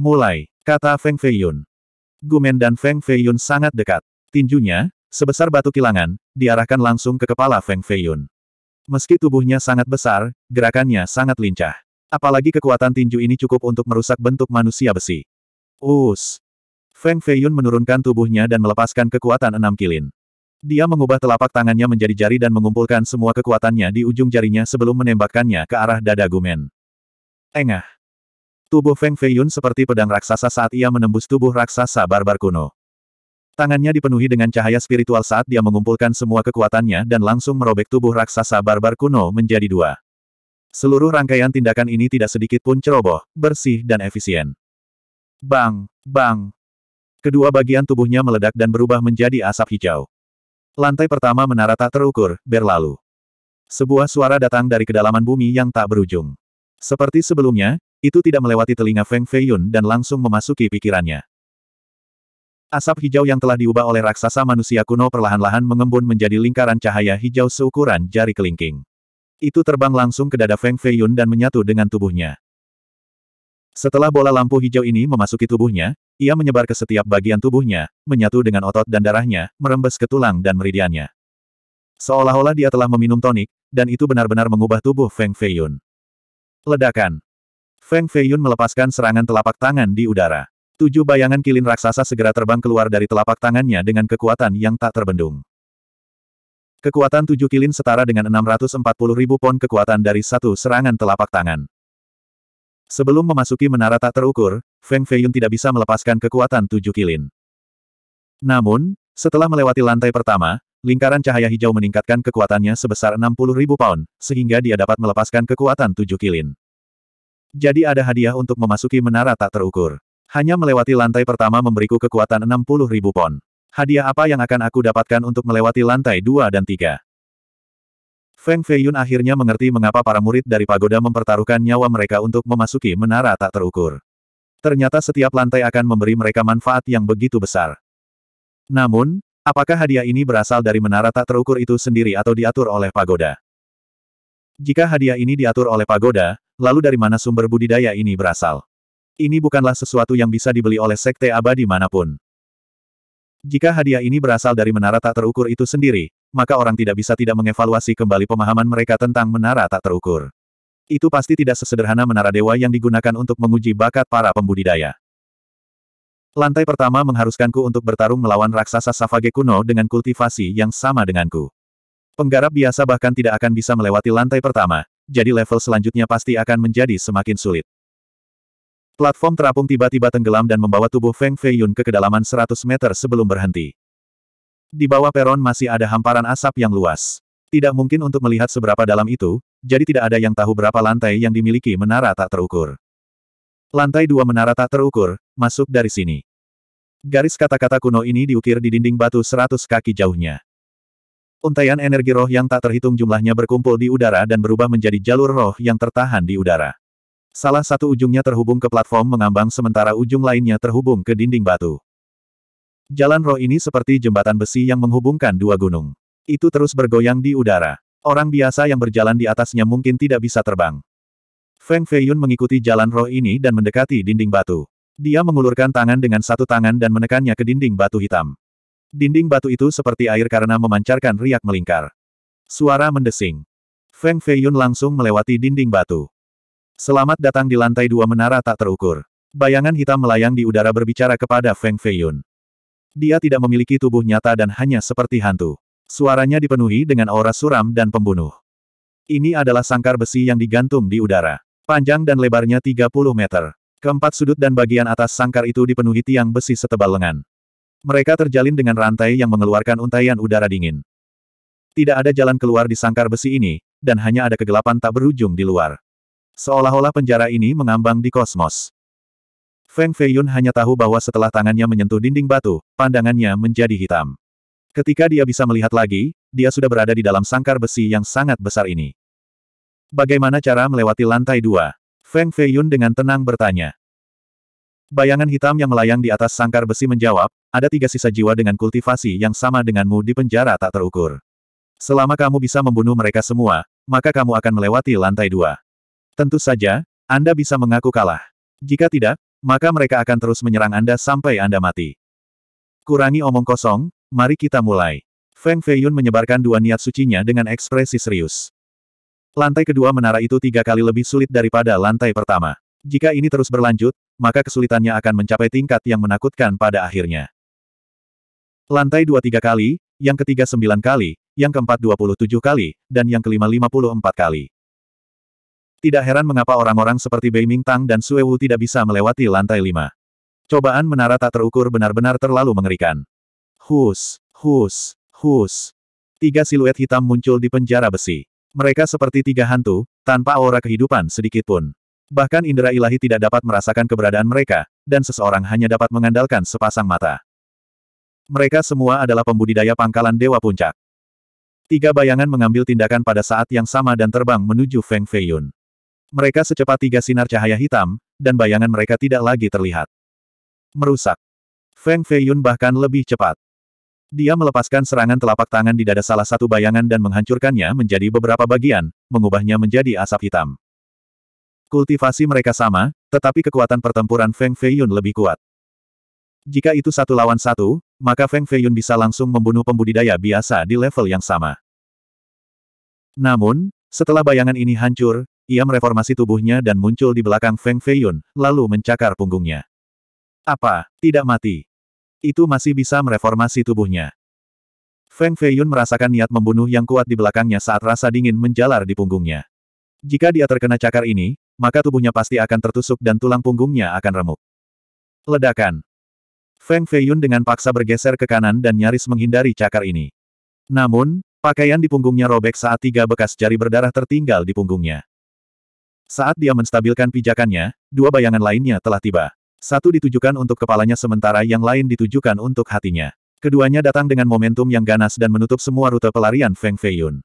Mulai, kata Feng Feiyun. Gumen dan Feng Feiyun sangat dekat. Tinjunya, Sebesar batu kilangan, diarahkan langsung ke kepala Feng Feiyun. Meski tubuhnya sangat besar, gerakannya sangat lincah. Apalagi kekuatan tinju ini cukup untuk merusak bentuk manusia besi. Us! Feng Feiyun menurunkan tubuhnya dan melepaskan kekuatan enam kilin. Dia mengubah telapak tangannya menjadi jari dan mengumpulkan semua kekuatannya di ujung jarinya sebelum menembakkannya ke arah dada Gumen. Engah! Tubuh Feng Feiyun seperti pedang raksasa saat ia menembus tubuh raksasa barbar kuno. Tangannya dipenuhi dengan cahaya spiritual saat dia mengumpulkan semua kekuatannya dan langsung merobek tubuh raksasa barbar kuno menjadi dua. Seluruh rangkaian tindakan ini tidak sedikit pun ceroboh, bersih dan efisien. Bang! Bang! Kedua bagian tubuhnya meledak dan berubah menjadi asap hijau. Lantai pertama menara tak terukur, berlalu. Sebuah suara datang dari kedalaman bumi yang tak berujung. Seperti sebelumnya, itu tidak melewati telinga Feng Feiyun dan langsung memasuki pikirannya. Asap hijau yang telah diubah oleh raksasa manusia kuno perlahan-lahan mengembun menjadi lingkaran cahaya hijau seukuran jari kelingking. Itu terbang langsung ke dada Feng Feiyun dan menyatu dengan tubuhnya. Setelah bola lampu hijau ini memasuki tubuhnya, ia menyebar ke setiap bagian tubuhnya, menyatu dengan otot dan darahnya, merembes ke tulang dan meridiannya. Seolah-olah dia telah meminum tonik, dan itu benar-benar mengubah tubuh Feng Feiyun. Ledakan. Feng Feiyun melepaskan serangan telapak tangan di udara. Tujuh bayangan kilin raksasa segera terbang keluar dari telapak tangannya dengan kekuatan yang tak terbendung. Kekuatan tujuh kilin setara dengan 640 ribu pon kekuatan dari satu serangan telapak tangan. Sebelum memasuki menara tak terukur, Feng Feiyun tidak bisa melepaskan kekuatan tujuh kilin. Namun, setelah melewati lantai pertama, lingkaran cahaya hijau meningkatkan kekuatannya sebesar 60 ribu pound, sehingga dia dapat melepaskan kekuatan tujuh kilin. Jadi ada hadiah untuk memasuki menara tak terukur. Hanya melewati lantai pertama memberiku kekuatan 60 ribu pon. Hadiah apa yang akan aku dapatkan untuk melewati lantai 2 dan 3? Feng Feiyun akhirnya mengerti mengapa para murid dari pagoda mempertaruhkan nyawa mereka untuk memasuki menara tak terukur. Ternyata setiap lantai akan memberi mereka manfaat yang begitu besar. Namun, apakah hadiah ini berasal dari menara tak terukur itu sendiri atau diatur oleh pagoda? Jika hadiah ini diatur oleh pagoda, lalu dari mana sumber budidaya ini berasal? Ini bukanlah sesuatu yang bisa dibeli oleh sekte abadi manapun. Jika hadiah ini berasal dari menara tak terukur itu sendiri, maka orang tidak bisa tidak mengevaluasi kembali pemahaman mereka tentang menara tak terukur. Itu pasti tidak sesederhana menara dewa yang digunakan untuk menguji bakat para pembudidaya. Lantai pertama mengharuskanku untuk bertarung melawan raksasa Savage kuno dengan kultivasi yang sama denganku. Penggarap biasa bahkan tidak akan bisa melewati lantai pertama, jadi level selanjutnya pasti akan menjadi semakin sulit. Platform terapung tiba-tiba tenggelam dan membawa tubuh Feng Fei Yun ke kedalaman 100 meter sebelum berhenti. Di bawah peron masih ada hamparan asap yang luas. Tidak mungkin untuk melihat seberapa dalam itu, jadi tidak ada yang tahu berapa lantai yang dimiliki menara tak terukur. Lantai dua menara tak terukur, masuk dari sini. Garis kata-kata kuno ini diukir di dinding batu 100 kaki jauhnya. Untaian energi roh yang tak terhitung jumlahnya berkumpul di udara dan berubah menjadi jalur roh yang tertahan di udara. Salah satu ujungnya terhubung ke platform mengambang sementara ujung lainnya terhubung ke dinding batu. Jalan roh ini seperti jembatan besi yang menghubungkan dua gunung. Itu terus bergoyang di udara. Orang biasa yang berjalan di atasnya mungkin tidak bisa terbang. Feng Feiyun mengikuti jalan roh ini dan mendekati dinding batu. Dia mengulurkan tangan dengan satu tangan dan menekannya ke dinding batu hitam. Dinding batu itu seperti air karena memancarkan riak melingkar. Suara mendesing. Feng Feiyun langsung melewati dinding batu. Selamat datang di lantai dua menara tak terukur. Bayangan hitam melayang di udara berbicara kepada Feng Feiyun. Dia tidak memiliki tubuh nyata dan hanya seperti hantu. Suaranya dipenuhi dengan aura suram dan pembunuh. Ini adalah sangkar besi yang digantung di udara. Panjang dan lebarnya 30 meter. Keempat sudut dan bagian atas sangkar itu dipenuhi tiang besi setebal lengan. Mereka terjalin dengan rantai yang mengeluarkan untaian udara dingin. Tidak ada jalan keluar di sangkar besi ini, dan hanya ada kegelapan tak berujung di luar. Seolah-olah penjara ini mengambang di kosmos. Feng Feiyun hanya tahu bahwa setelah tangannya menyentuh dinding batu, pandangannya menjadi hitam. Ketika dia bisa melihat lagi, dia sudah berada di dalam sangkar besi yang sangat besar ini. Bagaimana cara melewati lantai dua? Feng Feiyun dengan tenang bertanya. Bayangan hitam yang melayang di atas sangkar besi menjawab, ada tiga sisa jiwa dengan kultivasi yang sama denganmu di penjara tak terukur. Selama kamu bisa membunuh mereka semua, maka kamu akan melewati lantai dua. Tentu saja, Anda bisa mengaku kalah. Jika tidak, maka mereka akan terus menyerang Anda sampai Anda mati. Kurangi omong kosong, mari kita mulai. Feng Feiyun menyebarkan dua niat sucinya dengan ekspresi serius. Lantai kedua menara itu tiga kali lebih sulit daripada lantai pertama. Jika ini terus berlanjut, maka kesulitannya akan mencapai tingkat yang menakutkan pada akhirnya. Lantai dua tiga kali, yang ketiga sembilan kali, yang keempat dua puluh tujuh kali, dan yang kelima lima puluh empat kali. Tidak heran mengapa orang-orang seperti Bei Ming Tang dan Sue Wu tidak bisa melewati lantai lima. Cobaan menara tak terukur benar-benar terlalu mengerikan. Hus, hus, hus. Tiga siluet hitam muncul di penjara besi. Mereka seperti tiga hantu, tanpa aura kehidupan sedikit pun. Bahkan indera ilahi tidak dapat merasakan keberadaan mereka, dan seseorang hanya dapat mengandalkan sepasang mata. Mereka semua adalah pembudidaya pangkalan Dewa Puncak. Tiga bayangan mengambil tindakan pada saat yang sama dan terbang menuju Feng Feiyun. Mereka secepat tiga sinar cahaya hitam, dan bayangan mereka tidak lagi terlihat. Merusak. Feng Feiyun bahkan lebih cepat. Dia melepaskan serangan telapak tangan di dada salah satu bayangan dan menghancurkannya menjadi beberapa bagian, mengubahnya menjadi asap hitam. Kultivasi mereka sama, tetapi kekuatan pertempuran Feng Feiyun lebih kuat. Jika itu satu lawan satu, maka Feng Feiyun bisa langsung membunuh pembudidaya biasa di level yang sama. Namun, setelah bayangan ini hancur, ia mereformasi tubuhnya dan muncul di belakang Feng Feiyun, lalu mencakar punggungnya. Apa, tidak mati? Itu masih bisa mereformasi tubuhnya. Feng Feiyun merasakan niat membunuh yang kuat di belakangnya saat rasa dingin menjalar di punggungnya. Jika dia terkena cakar ini, maka tubuhnya pasti akan tertusuk dan tulang punggungnya akan remuk. Ledakan. Feng Feiyun dengan paksa bergeser ke kanan dan nyaris menghindari cakar ini. Namun, pakaian di punggungnya robek saat tiga bekas jari berdarah tertinggal di punggungnya. Saat dia menstabilkan pijakannya, dua bayangan lainnya telah tiba. Satu ditujukan untuk kepalanya sementara yang lain ditujukan untuk hatinya. Keduanya datang dengan momentum yang ganas dan menutup semua rute pelarian Feng Feiyun.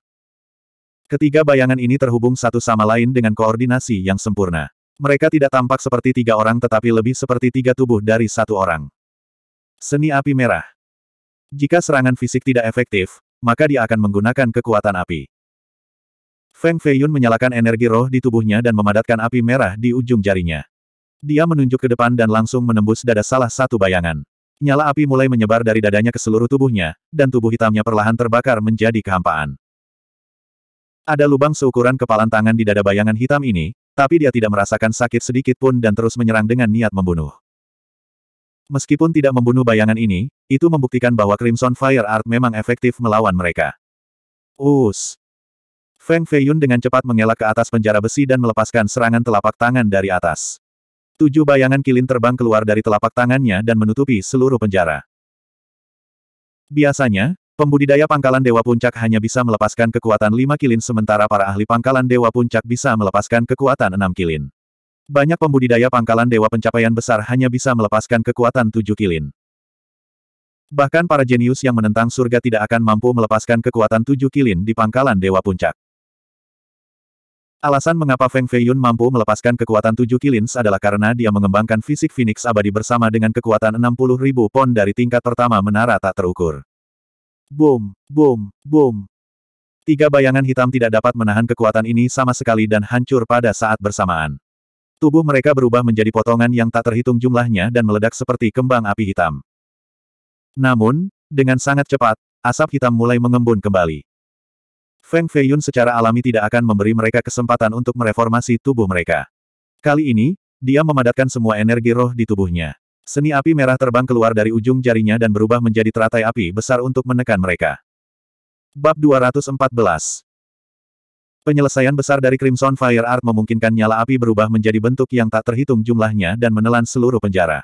Ketiga bayangan ini terhubung satu sama lain dengan koordinasi yang sempurna. Mereka tidak tampak seperti tiga orang tetapi lebih seperti tiga tubuh dari satu orang. Seni api merah. Jika serangan fisik tidak efektif, maka dia akan menggunakan kekuatan api. Feng Feiyun menyalakan energi roh di tubuhnya dan memadatkan api merah di ujung jarinya. Dia menunjuk ke depan dan langsung menembus dada salah satu bayangan. Nyala api mulai menyebar dari dadanya ke seluruh tubuhnya, dan tubuh hitamnya perlahan terbakar menjadi kehampaan. Ada lubang seukuran kepalan tangan di dada bayangan hitam ini, tapi dia tidak merasakan sakit sedikit pun dan terus menyerang dengan niat membunuh. Meskipun tidak membunuh bayangan ini, itu membuktikan bahwa Crimson Fire Art memang efektif melawan mereka. Us, Feng Feiyun dengan cepat mengelak ke atas penjara besi dan melepaskan serangan telapak tangan dari atas. Tujuh bayangan kilin terbang keluar dari telapak tangannya dan menutupi seluruh penjara. Biasanya, pembudidaya pangkalan Dewa Puncak hanya bisa melepaskan kekuatan lima kilin sementara para ahli pangkalan Dewa Puncak bisa melepaskan kekuatan enam kilin. Banyak pembudidaya pangkalan Dewa Pencapaian Besar hanya bisa melepaskan kekuatan tujuh kilin. Bahkan para jenius yang menentang surga tidak akan mampu melepaskan kekuatan tujuh kilin di pangkalan Dewa Puncak. Alasan mengapa Feng Feiyun mampu melepaskan kekuatan tujuh kilins adalah karena dia mengembangkan fisik Phoenix abadi bersama dengan kekuatan 60 ribu pon dari tingkat pertama menara tak terukur. Boom, boom, boom. Tiga bayangan hitam tidak dapat menahan kekuatan ini sama sekali dan hancur pada saat bersamaan. Tubuh mereka berubah menjadi potongan yang tak terhitung jumlahnya dan meledak seperti kembang api hitam. Namun, dengan sangat cepat, asap hitam mulai mengembun kembali. Feng Feiyun secara alami tidak akan memberi mereka kesempatan untuk mereformasi tubuh mereka. Kali ini, dia memadatkan semua energi roh di tubuhnya. Seni api merah terbang keluar dari ujung jarinya dan berubah menjadi teratai api besar untuk menekan mereka. Bab 214 Penyelesaian besar dari Crimson Fire Art memungkinkan nyala api berubah menjadi bentuk yang tak terhitung jumlahnya dan menelan seluruh penjara.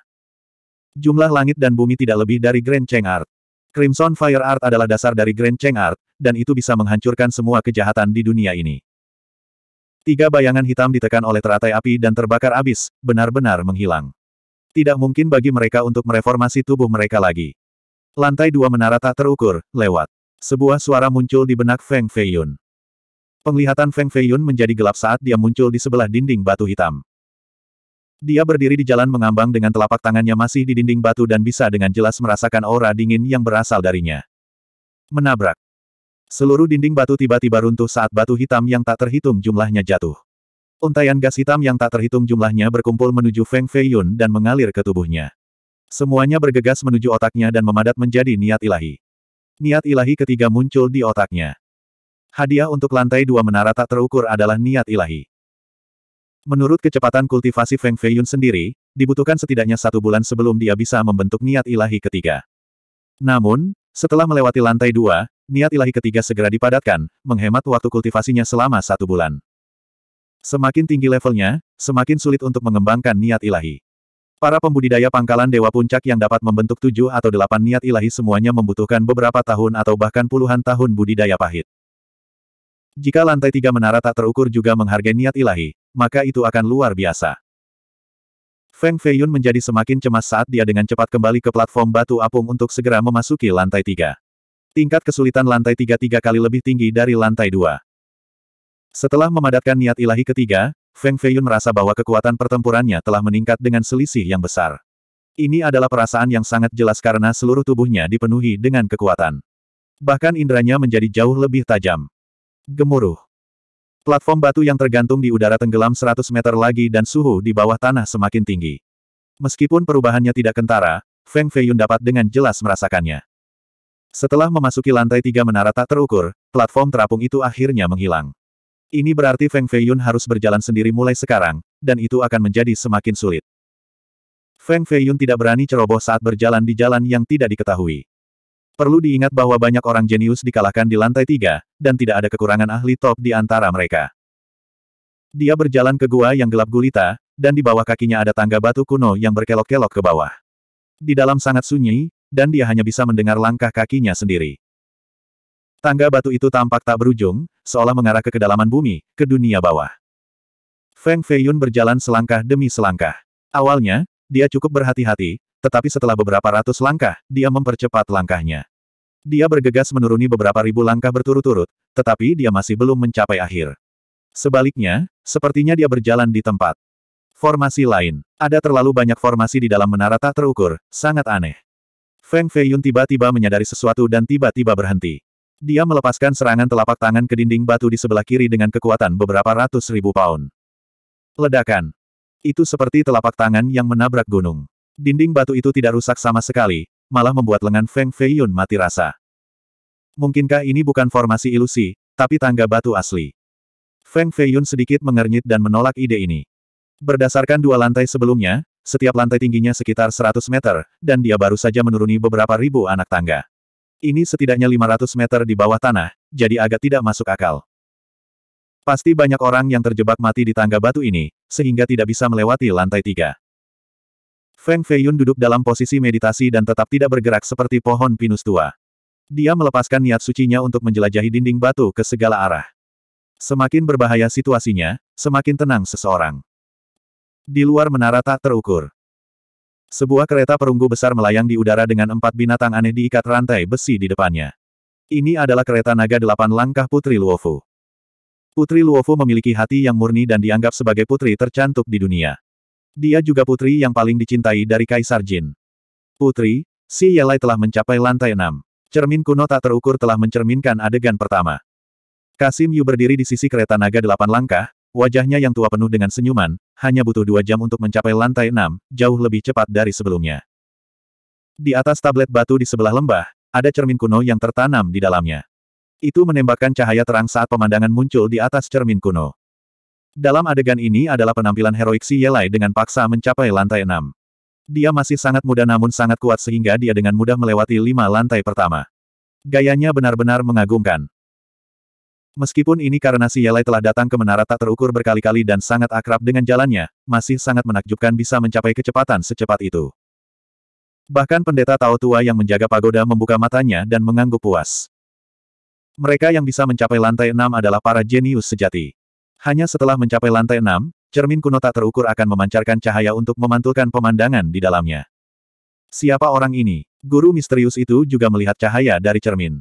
Jumlah langit dan bumi tidak lebih dari Grand Cheng Art. Crimson Fire Art adalah dasar dari Grand Cheng Art, dan itu bisa menghancurkan semua kejahatan di dunia ini. Tiga bayangan hitam ditekan oleh teratai api dan terbakar abis, benar-benar menghilang. Tidak mungkin bagi mereka untuk mereformasi tubuh mereka lagi. Lantai dua menara tak terukur, lewat. Sebuah suara muncul di benak Feng Feiyun. Penglihatan Feng Feiyun menjadi gelap saat dia muncul di sebelah dinding batu hitam. Dia berdiri di jalan mengambang dengan telapak tangannya masih di dinding batu dan bisa dengan jelas merasakan aura dingin yang berasal darinya. Menabrak. Seluruh dinding batu tiba-tiba runtuh saat batu hitam yang tak terhitung jumlahnya jatuh. Untaian gas hitam yang tak terhitung jumlahnya berkumpul menuju Feng Feiyun dan mengalir ke tubuhnya. Semuanya bergegas menuju otaknya dan memadat menjadi niat ilahi. Niat ilahi ketiga muncul di otaknya. Hadiah untuk lantai dua menara tak terukur adalah niat ilahi. Menurut kecepatan kultivasi Feng Feiyun sendiri, dibutuhkan setidaknya satu bulan sebelum dia bisa membentuk niat ilahi ketiga. Namun, setelah melewati lantai dua, niat ilahi ketiga segera dipadatkan, menghemat waktu kultivasinya selama satu bulan. Semakin tinggi levelnya, semakin sulit untuk mengembangkan niat ilahi. Para pembudidaya pangkalan Dewa Puncak yang dapat membentuk tujuh atau delapan niat ilahi semuanya membutuhkan beberapa tahun atau bahkan puluhan tahun budidaya pahit. Jika lantai tiga menara tak terukur juga menghargai niat ilahi, maka itu akan luar biasa. Feng Feiyun menjadi semakin cemas saat dia dengan cepat kembali ke platform batu apung untuk segera memasuki lantai tiga. Tingkat kesulitan lantai tiga tiga kali lebih tinggi dari lantai dua. Setelah memadatkan niat ilahi ketiga, Feng Feiyun merasa bahwa kekuatan pertempurannya telah meningkat dengan selisih yang besar. Ini adalah perasaan yang sangat jelas karena seluruh tubuhnya dipenuhi dengan kekuatan. Bahkan inderanya menjadi jauh lebih tajam. Gemuruh. Platform batu yang tergantung di udara tenggelam 100 meter lagi dan suhu di bawah tanah semakin tinggi. Meskipun perubahannya tidak kentara, Feng Feiyun dapat dengan jelas merasakannya. Setelah memasuki lantai tiga menara tak terukur, platform terapung itu akhirnya menghilang. Ini berarti Feng Feiyun harus berjalan sendiri mulai sekarang, dan itu akan menjadi semakin sulit. Feng Feiyun tidak berani ceroboh saat berjalan di jalan yang tidak diketahui. Perlu diingat bahwa banyak orang jenius dikalahkan di lantai tiga, dan tidak ada kekurangan ahli top di antara mereka. Dia berjalan ke gua yang gelap gulita, dan di bawah kakinya ada tangga batu kuno yang berkelok-kelok ke bawah. Di dalam sangat sunyi, dan dia hanya bisa mendengar langkah kakinya sendiri. Tangga batu itu tampak tak berujung, seolah mengarah ke kedalaman bumi, ke dunia bawah. Feng Feiyun berjalan selangkah demi selangkah. Awalnya, dia cukup berhati-hati, tetapi setelah beberapa ratus langkah, dia mempercepat langkahnya. Dia bergegas menuruni beberapa ribu langkah berturut-turut, tetapi dia masih belum mencapai akhir. Sebaliknya, sepertinya dia berjalan di tempat. Formasi lain. Ada terlalu banyak formasi di dalam menara tak terukur, sangat aneh. Feng Feiyun tiba-tiba menyadari sesuatu dan tiba-tiba berhenti. Dia melepaskan serangan telapak tangan ke dinding batu di sebelah kiri dengan kekuatan beberapa ratus ribu pound. Ledakan. Itu seperti telapak tangan yang menabrak gunung. Dinding batu itu tidak rusak sama sekali, malah membuat lengan Feng Feiyun mati rasa. Mungkinkah ini bukan formasi ilusi, tapi tangga batu asli? Feng Feiyun sedikit mengernyit dan menolak ide ini. Berdasarkan dua lantai sebelumnya, setiap lantai tingginya sekitar 100 meter, dan dia baru saja menuruni beberapa ribu anak tangga. Ini setidaknya 500 meter di bawah tanah, jadi agak tidak masuk akal. Pasti banyak orang yang terjebak mati di tangga batu ini, sehingga tidak bisa melewati lantai tiga. Feng Feiyun duduk dalam posisi meditasi dan tetap tidak bergerak seperti pohon pinus tua. Dia melepaskan niat sucinya untuk menjelajahi dinding batu ke segala arah. Semakin berbahaya situasinya, semakin tenang seseorang. Di luar menara tak terukur. Sebuah kereta perunggu besar melayang di udara dengan empat binatang aneh diikat rantai besi di depannya. Ini adalah kereta naga delapan langkah Putri Luofu. Putri Luofu memiliki hati yang murni dan dianggap sebagai putri tercantik di dunia. Dia juga putri yang paling dicintai dari Kaisar Jin. Putri, Si Yelai telah mencapai lantai enam. Cermin kuno tak terukur telah mencerminkan adegan pertama. Kasim Yu berdiri di sisi kereta naga delapan langkah, Wajahnya yang tua penuh dengan senyuman, hanya butuh dua jam untuk mencapai lantai enam, jauh lebih cepat dari sebelumnya. Di atas tablet batu di sebelah lembah, ada cermin kuno yang tertanam di dalamnya. Itu menembakkan cahaya terang saat pemandangan muncul di atas cermin kuno. Dalam adegan ini adalah penampilan heroik si Yelai dengan paksa mencapai lantai enam. Dia masih sangat muda namun sangat kuat sehingga dia dengan mudah melewati lima lantai pertama. Gayanya benar-benar mengagumkan. Meskipun ini karena si Yelai telah datang ke menara tak terukur berkali-kali dan sangat akrab dengan jalannya, masih sangat menakjubkan bisa mencapai kecepatan secepat itu. Bahkan pendeta Tao Tua yang menjaga pagoda membuka matanya dan mengangguk puas. Mereka yang bisa mencapai lantai enam adalah para jenius sejati. Hanya setelah mencapai lantai enam, cermin kuno tak terukur akan memancarkan cahaya untuk memantulkan pemandangan di dalamnya. Siapa orang ini? Guru misterius itu juga melihat cahaya dari cermin.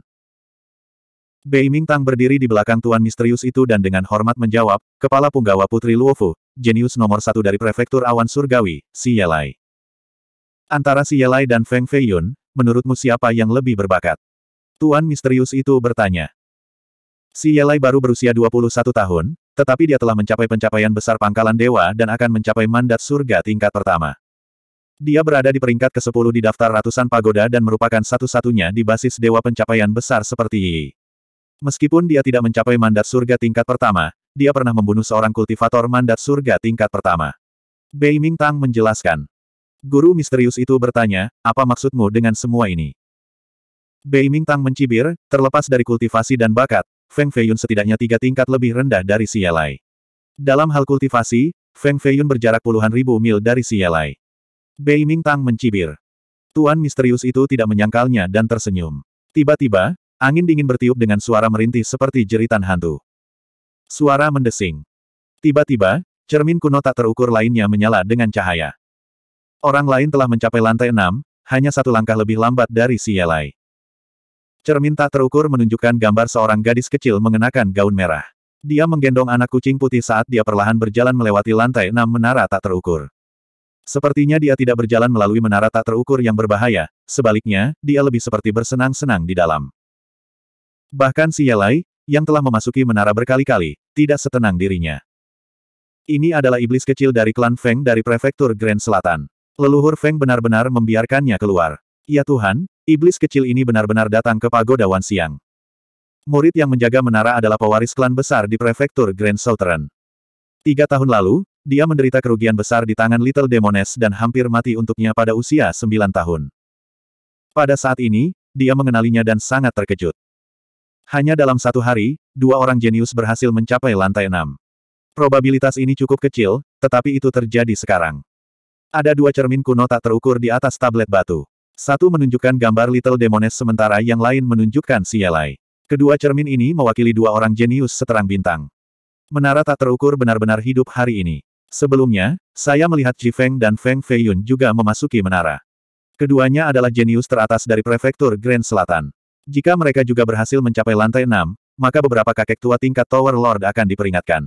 Bei Ming Tang berdiri di belakang Tuan Misterius itu dan dengan hormat menjawab, Kepala Punggawa Putri Luofu, jenius nomor satu dari Prefektur Awan Surgawi, Si Yelai. Antara Si Yelai dan Feng Feiyun, menurutmu siapa yang lebih berbakat? Tuan Misterius itu bertanya. Si Yelai baru berusia 21 tahun, tetapi dia telah mencapai pencapaian besar pangkalan dewa dan akan mencapai mandat surga tingkat pertama. Dia berada di peringkat ke-10 di daftar ratusan pagoda dan merupakan satu-satunya di basis dewa pencapaian besar seperti Yi. Meskipun dia tidak mencapai mandat surga tingkat pertama, dia pernah membunuh seorang kultivator mandat surga tingkat pertama. Bei Ming Tang menjelaskan. Guru misterius itu bertanya, apa maksudmu dengan semua ini? Bei Ming Tang mencibir, terlepas dari kultivasi dan bakat, Feng Feiyun setidaknya tiga tingkat lebih rendah dari Xielai. Dalam hal kultivasi, Feng Feiyun berjarak puluhan ribu mil dari Xielai. Bei Ming Tang mencibir. Tuan misterius itu tidak menyangkalnya dan tersenyum. Tiba-tiba, Angin dingin bertiup dengan suara merintih seperti jeritan hantu. Suara mendesing. Tiba-tiba, cermin kuno tak terukur lainnya menyala dengan cahaya. Orang lain telah mencapai lantai enam, hanya satu langkah lebih lambat dari si Yelai. Cermin tak terukur menunjukkan gambar seorang gadis kecil mengenakan gaun merah. Dia menggendong anak kucing putih saat dia perlahan berjalan melewati lantai enam menara tak terukur. Sepertinya dia tidak berjalan melalui menara tak terukur yang berbahaya, sebaliknya, dia lebih seperti bersenang-senang di dalam. Bahkan si Yelai, yang telah memasuki menara berkali-kali, tidak setenang dirinya. Ini adalah iblis kecil dari klan Feng dari prefektur Grand Selatan. Leluhur Feng benar-benar membiarkannya keluar. Ya Tuhan, iblis kecil ini benar-benar datang ke pagoda Wan Siang. Murid yang menjaga menara adalah pewaris klan besar di prefektur Grand Southern. Tiga tahun lalu, dia menderita kerugian besar di tangan Little Demoness dan hampir mati untuknya pada usia sembilan tahun. Pada saat ini, dia mengenalinya dan sangat terkejut. Hanya dalam satu hari, dua orang jenius berhasil mencapai lantai enam. Probabilitas ini cukup kecil, tetapi itu terjadi sekarang. Ada dua cermin kuno tak terukur di atas tablet batu. Satu menunjukkan gambar Little Demones sementara yang lain menunjukkan Sielai. Kedua cermin ini mewakili dua orang jenius seterang bintang. Menara tak terukur benar-benar hidup hari ini. Sebelumnya, saya melihat Ji Feng dan Feng Feiyun juga memasuki menara. Keduanya adalah jenius teratas dari prefektur Grand Selatan. Jika mereka juga berhasil mencapai lantai enam, maka beberapa kakek tua tingkat Tower Lord akan diperingatkan.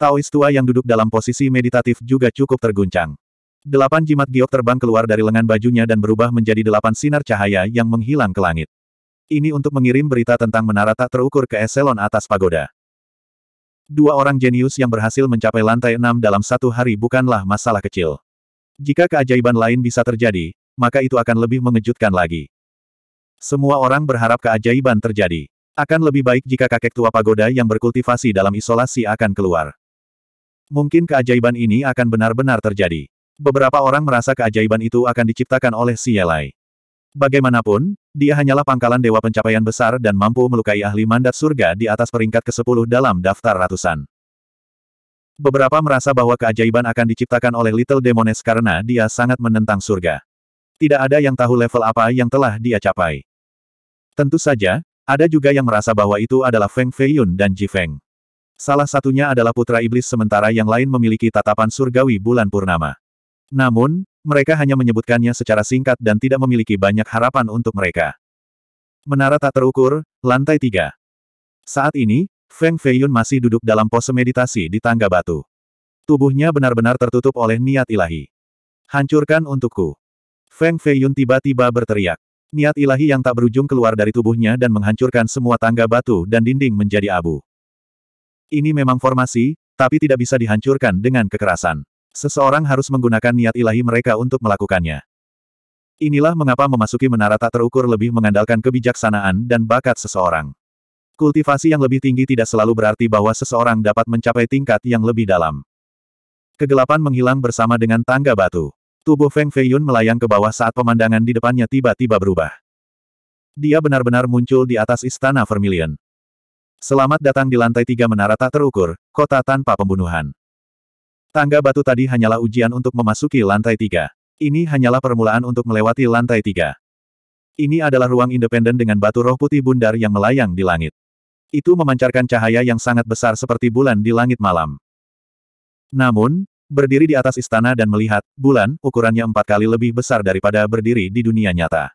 Taoist tua yang duduk dalam posisi meditatif juga cukup terguncang. Delapan jimat giok terbang keluar dari lengan bajunya dan berubah menjadi delapan sinar cahaya yang menghilang ke langit. Ini untuk mengirim berita tentang menara tak terukur ke eselon atas pagoda. Dua orang jenius yang berhasil mencapai lantai enam dalam satu hari bukanlah masalah kecil. Jika keajaiban lain bisa terjadi, maka itu akan lebih mengejutkan lagi. Semua orang berharap keajaiban terjadi. Akan lebih baik jika kakek tua pagoda yang berkultivasi dalam isolasi akan keluar. Mungkin keajaiban ini akan benar-benar terjadi. Beberapa orang merasa keajaiban itu akan diciptakan oleh si Yelai. Bagaimanapun, dia hanyalah pangkalan dewa pencapaian besar dan mampu melukai ahli mandat surga di atas peringkat ke-10 dalam daftar ratusan. Beberapa merasa bahwa keajaiban akan diciptakan oleh Little Demones karena dia sangat menentang surga. Tidak ada yang tahu level apa yang telah dia capai. Tentu saja, ada juga yang merasa bahwa itu adalah Feng Feiyun dan Ji Feng. Salah satunya adalah putra iblis sementara yang lain memiliki tatapan surgawi bulan purnama. Namun, mereka hanya menyebutkannya secara singkat dan tidak memiliki banyak harapan untuk mereka. Menara tak terukur, lantai tiga. Saat ini, Feng Feiyun masih duduk dalam pose meditasi di tangga batu. Tubuhnya benar-benar tertutup oleh niat ilahi. Hancurkan untukku. Feng Feiyun tiba-tiba berteriak. Niat ilahi yang tak berujung keluar dari tubuhnya dan menghancurkan semua tangga batu dan dinding menjadi abu. Ini memang formasi, tapi tidak bisa dihancurkan dengan kekerasan. Seseorang harus menggunakan niat ilahi mereka untuk melakukannya. Inilah mengapa memasuki menara tak terukur lebih mengandalkan kebijaksanaan dan bakat seseorang. Kultivasi yang lebih tinggi tidak selalu berarti bahwa seseorang dapat mencapai tingkat yang lebih dalam. Kegelapan menghilang bersama dengan tangga batu. Tubuh Feng Feiyun melayang ke bawah saat pemandangan di depannya tiba-tiba berubah. Dia benar-benar muncul di atas istana Vermilion. Selamat datang di lantai tiga menara tak terukur, kota tanpa pembunuhan. Tangga batu tadi hanyalah ujian untuk memasuki lantai tiga. Ini hanyalah permulaan untuk melewati lantai tiga. Ini adalah ruang independen dengan batu roh putih bundar yang melayang di langit. Itu memancarkan cahaya yang sangat besar seperti bulan di langit malam. Namun, berdiri di atas istana dan melihat, bulan, ukurannya empat kali lebih besar daripada berdiri di dunia nyata.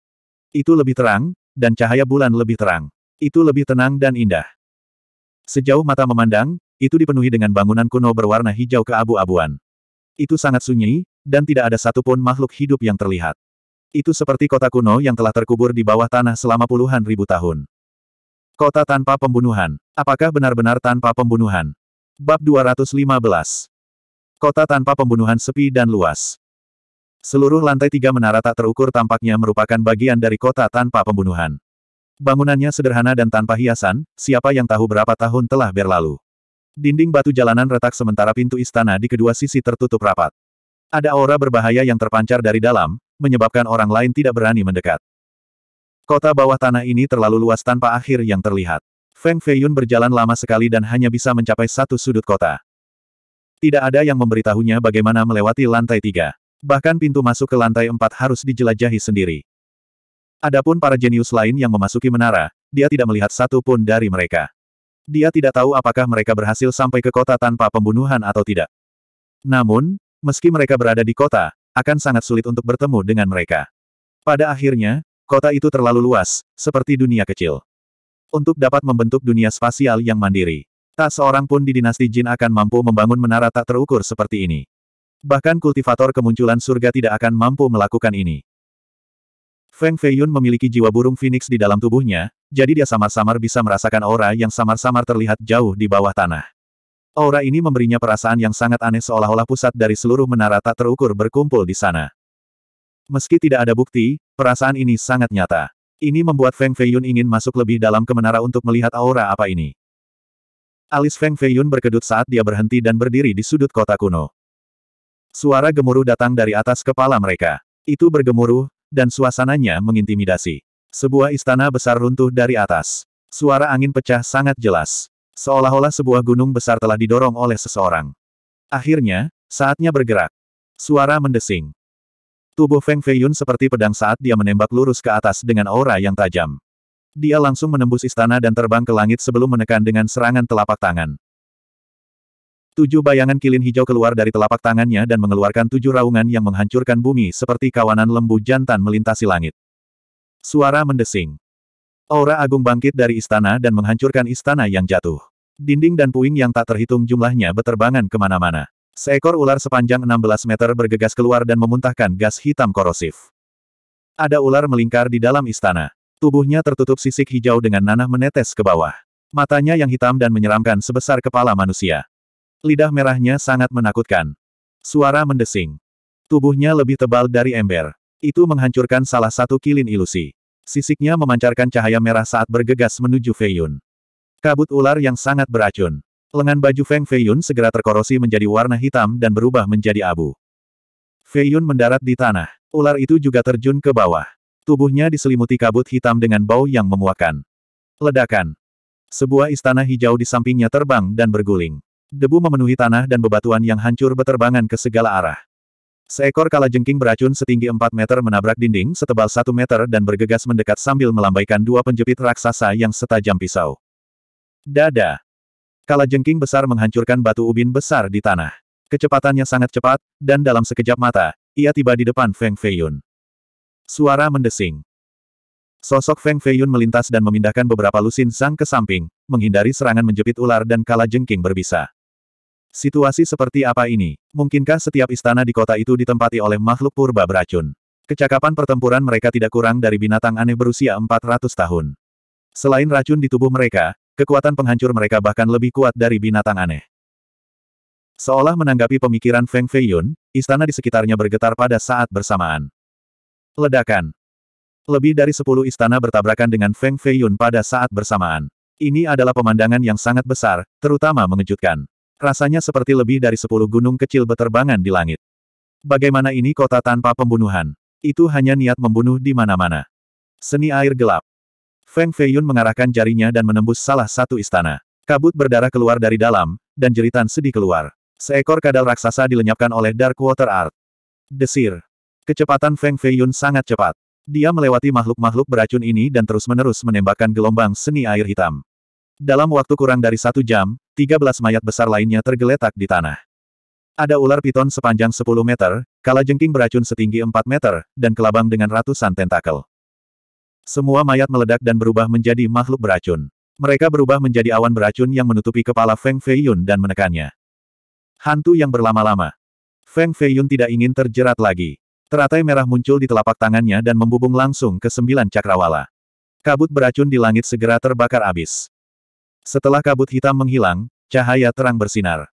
Itu lebih terang, dan cahaya bulan lebih terang. Itu lebih tenang dan indah. Sejauh mata memandang, itu dipenuhi dengan bangunan kuno berwarna hijau keabu-abuan. Itu sangat sunyi, dan tidak ada satupun makhluk hidup yang terlihat. Itu seperti kota kuno yang telah terkubur di bawah tanah selama puluhan ribu tahun. Kota tanpa pembunuhan. Apakah benar-benar tanpa pembunuhan? Bab 215. Kota tanpa pembunuhan sepi dan luas. Seluruh lantai tiga menara tak terukur tampaknya merupakan bagian dari kota tanpa pembunuhan. Bangunannya sederhana dan tanpa hiasan, siapa yang tahu berapa tahun telah berlalu. Dinding batu jalanan retak sementara pintu istana di kedua sisi tertutup rapat. Ada aura berbahaya yang terpancar dari dalam, menyebabkan orang lain tidak berani mendekat. Kota bawah tanah ini terlalu luas tanpa akhir yang terlihat. Feng Feiyun berjalan lama sekali dan hanya bisa mencapai satu sudut kota. Tidak ada yang memberitahunya bagaimana melewati lantai tiga. Bahkan pintu masuk ke lantai empat harus dijelajahi sendiri. Adapun para jenius lain yang memasuki menara, dia tidak melihat satu pun dari mereka. Dia tidak tahu apakah mereka berhasil sampai ke kota tanpa pembunuhan atau tidak. Namun, meski mereka berada di kota, akan sangat sulit untuk bertemu dengan mereka. Pada akhirnya, kota itu terlalu luas, seperti dunia kecil. Untuk dapat membentuk dunia spasial yang mandiri. Tak seorang pun di dinasti Jin akan mampu membangun menara tak terukur seperti ini. Bahkan kultivator kemunculan surga tidak akan mampu melakukan ini. Feng Feiyun memiliki jiwa burung phoenix di dalam tubuhnya, jadi dia samar-samar bisa merasakan aura yang samar-samar terlihat jauh di bawah tanah. Aura ini memberinya perasaan yang sangat aneh seolah-olah pusat dari seluruh menara tak terukur berkumpul di sana. Meski tidak ada bukti, perasaan ini sangat nyata. Ini membuat Feng Feiyun ingin masuk lebih dalam ke menara untuk melihat aura apa ini. Alis Feng Feiyun berkedut saat dia berhenti dan berdiri di sudut kota kuno. Suara gemuruh datang dari atas kepala mereka. Itu bergemuruh, dan suasananya mengintimidasi. Sebuah istana besar runtuh dari atas. Suara angin pecah sangat jelas. Seolah-olah sebuah gunung besar telah didorong oleh seseorang. Akhirnya, saatnya bergerak. Suara mendesing. Tubuh Feng Feiyun seperti pedang saat dia menembak lurus ke atas dengan aura yang tajam. Dia langsung menembus istana dan terbang ke langit sebelum menekan dengan serangan telapak tangan. Tujuh bayangan kilin hijau keluar dari telapak tangannya dan mengeluarkan tujuh raungan yang menghancurkan bumi seperti kawanan lembu jantan melintasi langit. Suara mendesing. Aura agung bangkit dari istana dan menghancurkan istana yang jatuh. Dinding dan puing yang tak terhitung jumlahnya beterbangan kemana-mana. Seekor ular sepanjang 16 meter bergegas keluar dan memuntahkan gas hitam korosif. Ada ular melingkar di dalam istana. Tubuhnya tertutup sisik hijau dengan nanah menetes ke bawah. Matanya yang hitam dan menyeramkan sebesar kepala manusia. Lidah merahnya sangat menakutkan. Suara mendesing. Tubuhnya lebih tebal dari ember. Itu menghancurkan salah satu kilin ilusi. Sisiknya memancarkan cahaya merah saat bergegas menuju Feiyun. Kabut ular yang sangat beracun. Lengan baju Feng Feiyun segera terkorosi menjadi warna hitam dan berubah menjadi abu. Feiyun mendarat di tanah. Ular itu juga terjun ke bawah. Tubuhnya diselimuti kabut hitam dengan bau yang memuakan. Ledakan. Sebuah istana hijau di sampingnya terbang dan berguling. Debu memenuhi tanah dan bebatuan yang hancur beterbangan ke segala arah. Seekor kalajengking beracun setinggi 4 meter menabrak dinding setebal 1 meter dan bergegas mendekat sambil melambaikan dua penjepit raksasa yang setajam pisau. Dada. Kalajengking besar menghancurkan batu ubin besar di tanah. Kecepatannya sangat cepat, dan dalam sekejap mata, ia tiba di depan Feng Feiyun. Suara mendesing. Sosok Feng Feiyun melintas dan memindahkan beberapa lusin sang ke samping, menghindari serangan menjepit ular dan kala jengking berbisa. Situasi seperti apa ini? Mungkinkah setiap istana di kota itu ditempati oleh makhluk purba beracun? Kecakapan pertempuran mereka tidak kurang dari binatang aneh berusia 400 tahun. Selain racun di tubuh mereka, kekuatan penghancur mereka bahkan lebih kuat dari binatang aneh. Seolah menanggapi pemikiran Feng Feiyun, istana di sekitarnya bergetar pada saat bersamaan. Ledakan. Lebih dari sepuluh istana bertabrakan dengan Feng Feiyun pada saat bersamaan. Ini adalah pemandangan yang sangat besar, terutama mengejutkan. Rasanya seperti lebih dari sepuluh gunung kecil beterbangan di langit. Bagaimana ini kota tanpa pembunuhan? Itu hanya niat membunuh di mana-mana. Seni air gelap. Feng Feiyun mengarahkan jarinya dan menembus salah satu istana. Kabut berdarah keluar dari dalam, dan jeritan sedih keluar. Seekor kadal raksasa dilenyapkan oleh Dark Water Art. Desir. Kecepatan Feng Feiyun sangat cepat. Dia melewati makhluk-makhluk beracun ini dan terus-menerus menembakkan gelombang seni air hitam. Dalam waktu kurang dari satu jam, 13 mayat besar lainnya tergeletak di tanah. Ada ular piton sepanjang 10 meter, kalajengking beracun setinggi 4 meter, dan kelabang dengan ratusan tentakel. Semua mayat meledak dan berubah menjadi makhluk beracun. Mereka berubah menjadi awan beracun yang menutupi kepala Feng Feiyun dan menekannya. Hantu yang berlama-lama. Feng Feiyun tidak ingin terjerat lagi. Teratai merah muncul di telapak tangannya dan membubung langsung ke sembilan cakrawala. Kabut beracun di langit segera terbakar abis. Setelah kabut hitam menghilang, cahaya terang bersinar.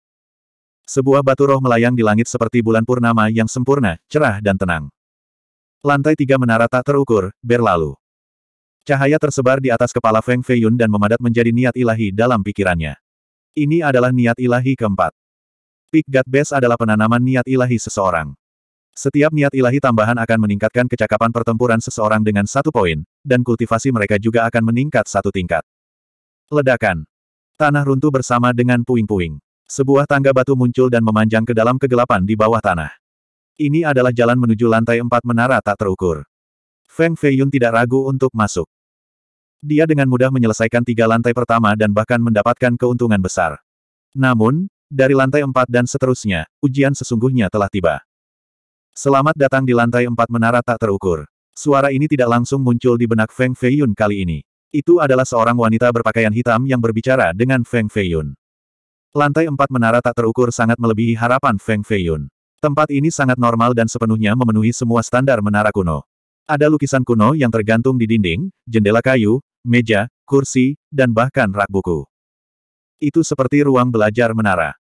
Sebuah batu roh melayang di langit seperti bulan purnama yang sempurna, cerah dan tenang. Lantai tiga menara tak terukur, berlalu. Cahaya tersebar di atas kepala Feng Feiyun dan memadat menjadi niat ilahi dalam pikirannya. Ini adalah niat ilahi keempat. Pik God Base adalah penanaman niat ilahi seseorang. Setiap niat ilahi tambahan akan meningkatkan kecakapan pertempuran seseorang dengan satu poin, dan kultivasi mereka juga akan meningkat satu tingkat. Ledakan. Tanah runtuh bersama dengan puing-puing. Sebuah tangga batu muncul dan memanjang ke dalam kegelapan di bawah tanah. Ini adalah jalan menuju lantai empat menara tak terukur. Feng Feiyun tidak ragu untuk masuk. Dia dengan mudah menyelesaikan tiga lantai pertama dan bahkan mendapatkan keuntungan besar. Namun, dari lantai empat dan seterusnya, ujian sesungguhnya telah tiba. Selamat datang di lantai empat menara tak terukur. Suara ini tidak langsung muncul di benak Feng Feiyun kali ini. Itu adalah seorang wanita berpakaian hitam yang berbicara dengan Feng Feiyun. Lantai empat menara tak terukur sangat melebihi harapan Feng Feiyun. Tempat ini sangat normal dan sepenuhnya memenuhi semua standar menara kuno. Ada lukisan kuno yang tergantung di dinding, jendela kayu, meja, kursi, dan bahkan rak buku. Itu seperti ruang belajar menara.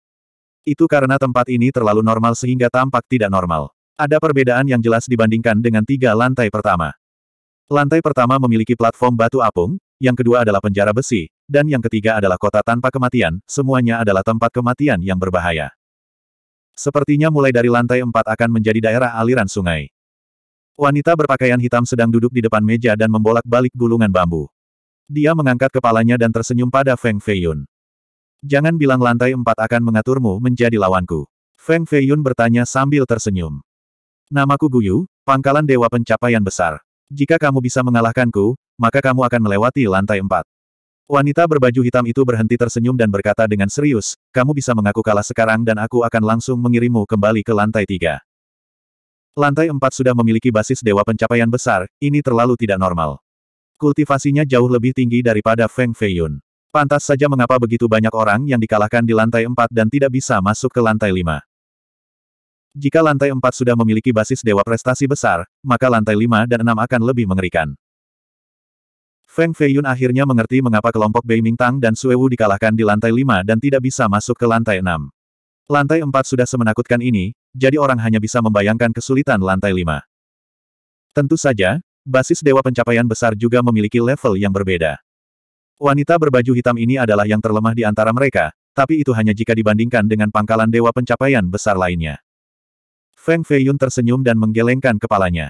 Itu karena tempat ini terlalu normal sehingga tampak tidak normal. Ada perbedaan yang jelas dibandingkan dengan tiga lantai pertama. Lantai pertama memiliki platform batu apung, yang kedua adalah penjara besi, dan yang ketiga adalah kota tanpa kematian, semuanya adalah tempat kematian yang berbahaya. Sepertinya mulai dari lantai empat akan menjadi daerah aliran sungai. Wanita berpakaian hitam sedang duduk di depan meja dan membolak-balik gulungan bambu. Dia mengangkat kepalanya dan tersenyum pada Feng Feiyun. Jangan bilang lantai empat akan mengaturmu menjadi lawanku. Feng Feiyun bertanya sambil tersenyum. Namaku Guyu, pangkalan Dewa Pencapaian Besar. Jika kamu bisa mengalahkanku, maka kamu akan melewati lantai empat. Wanita berbaju hitam itu berhenti tersenyum dan berkata dengan serius, kamu bisa mengaku kalah sekarang dan aku akan langsung mengirimmu kembali ke lantai tiga. Lantai empat sudah memiliki basis Dewa Pencapaian Besar, ini terlalu tidak normal. Kultivasinya jauh lebih tinggi daripada Feng Feiyun. Pantas saja mengapa begitu banyak orang yang dikalahkan di lantai empat dan tidak bisa masuk ke lantai lima. Jika lantai 4 sudah memiliki basis dewa prestasi besar, maka lantai 5 dan 6 akan lebih mengerikan. Feng Feiyun akhirnya mengerti mengapa kelompok Bei Ming Tang dan Sue Wu dikalahkan di lantai 5 dan tidak bisa masuk ke lantai 6. Lantai 4 sudah semenakutkan ini, jadi orang hanya bisa membayangkan kesulitan lantai 5. Tentu saja, basis dewa pencapaian besar juga memiliki level yang berbeda. Wanita berbaju hitam ini adalah yang terlemah di antara mereka, tapi itu hanya jika dibandingkan dengan pangkalan dewa pencapaian besar lainnya. Feng Feiyun tersenyum dan menggelengkan kepalanya.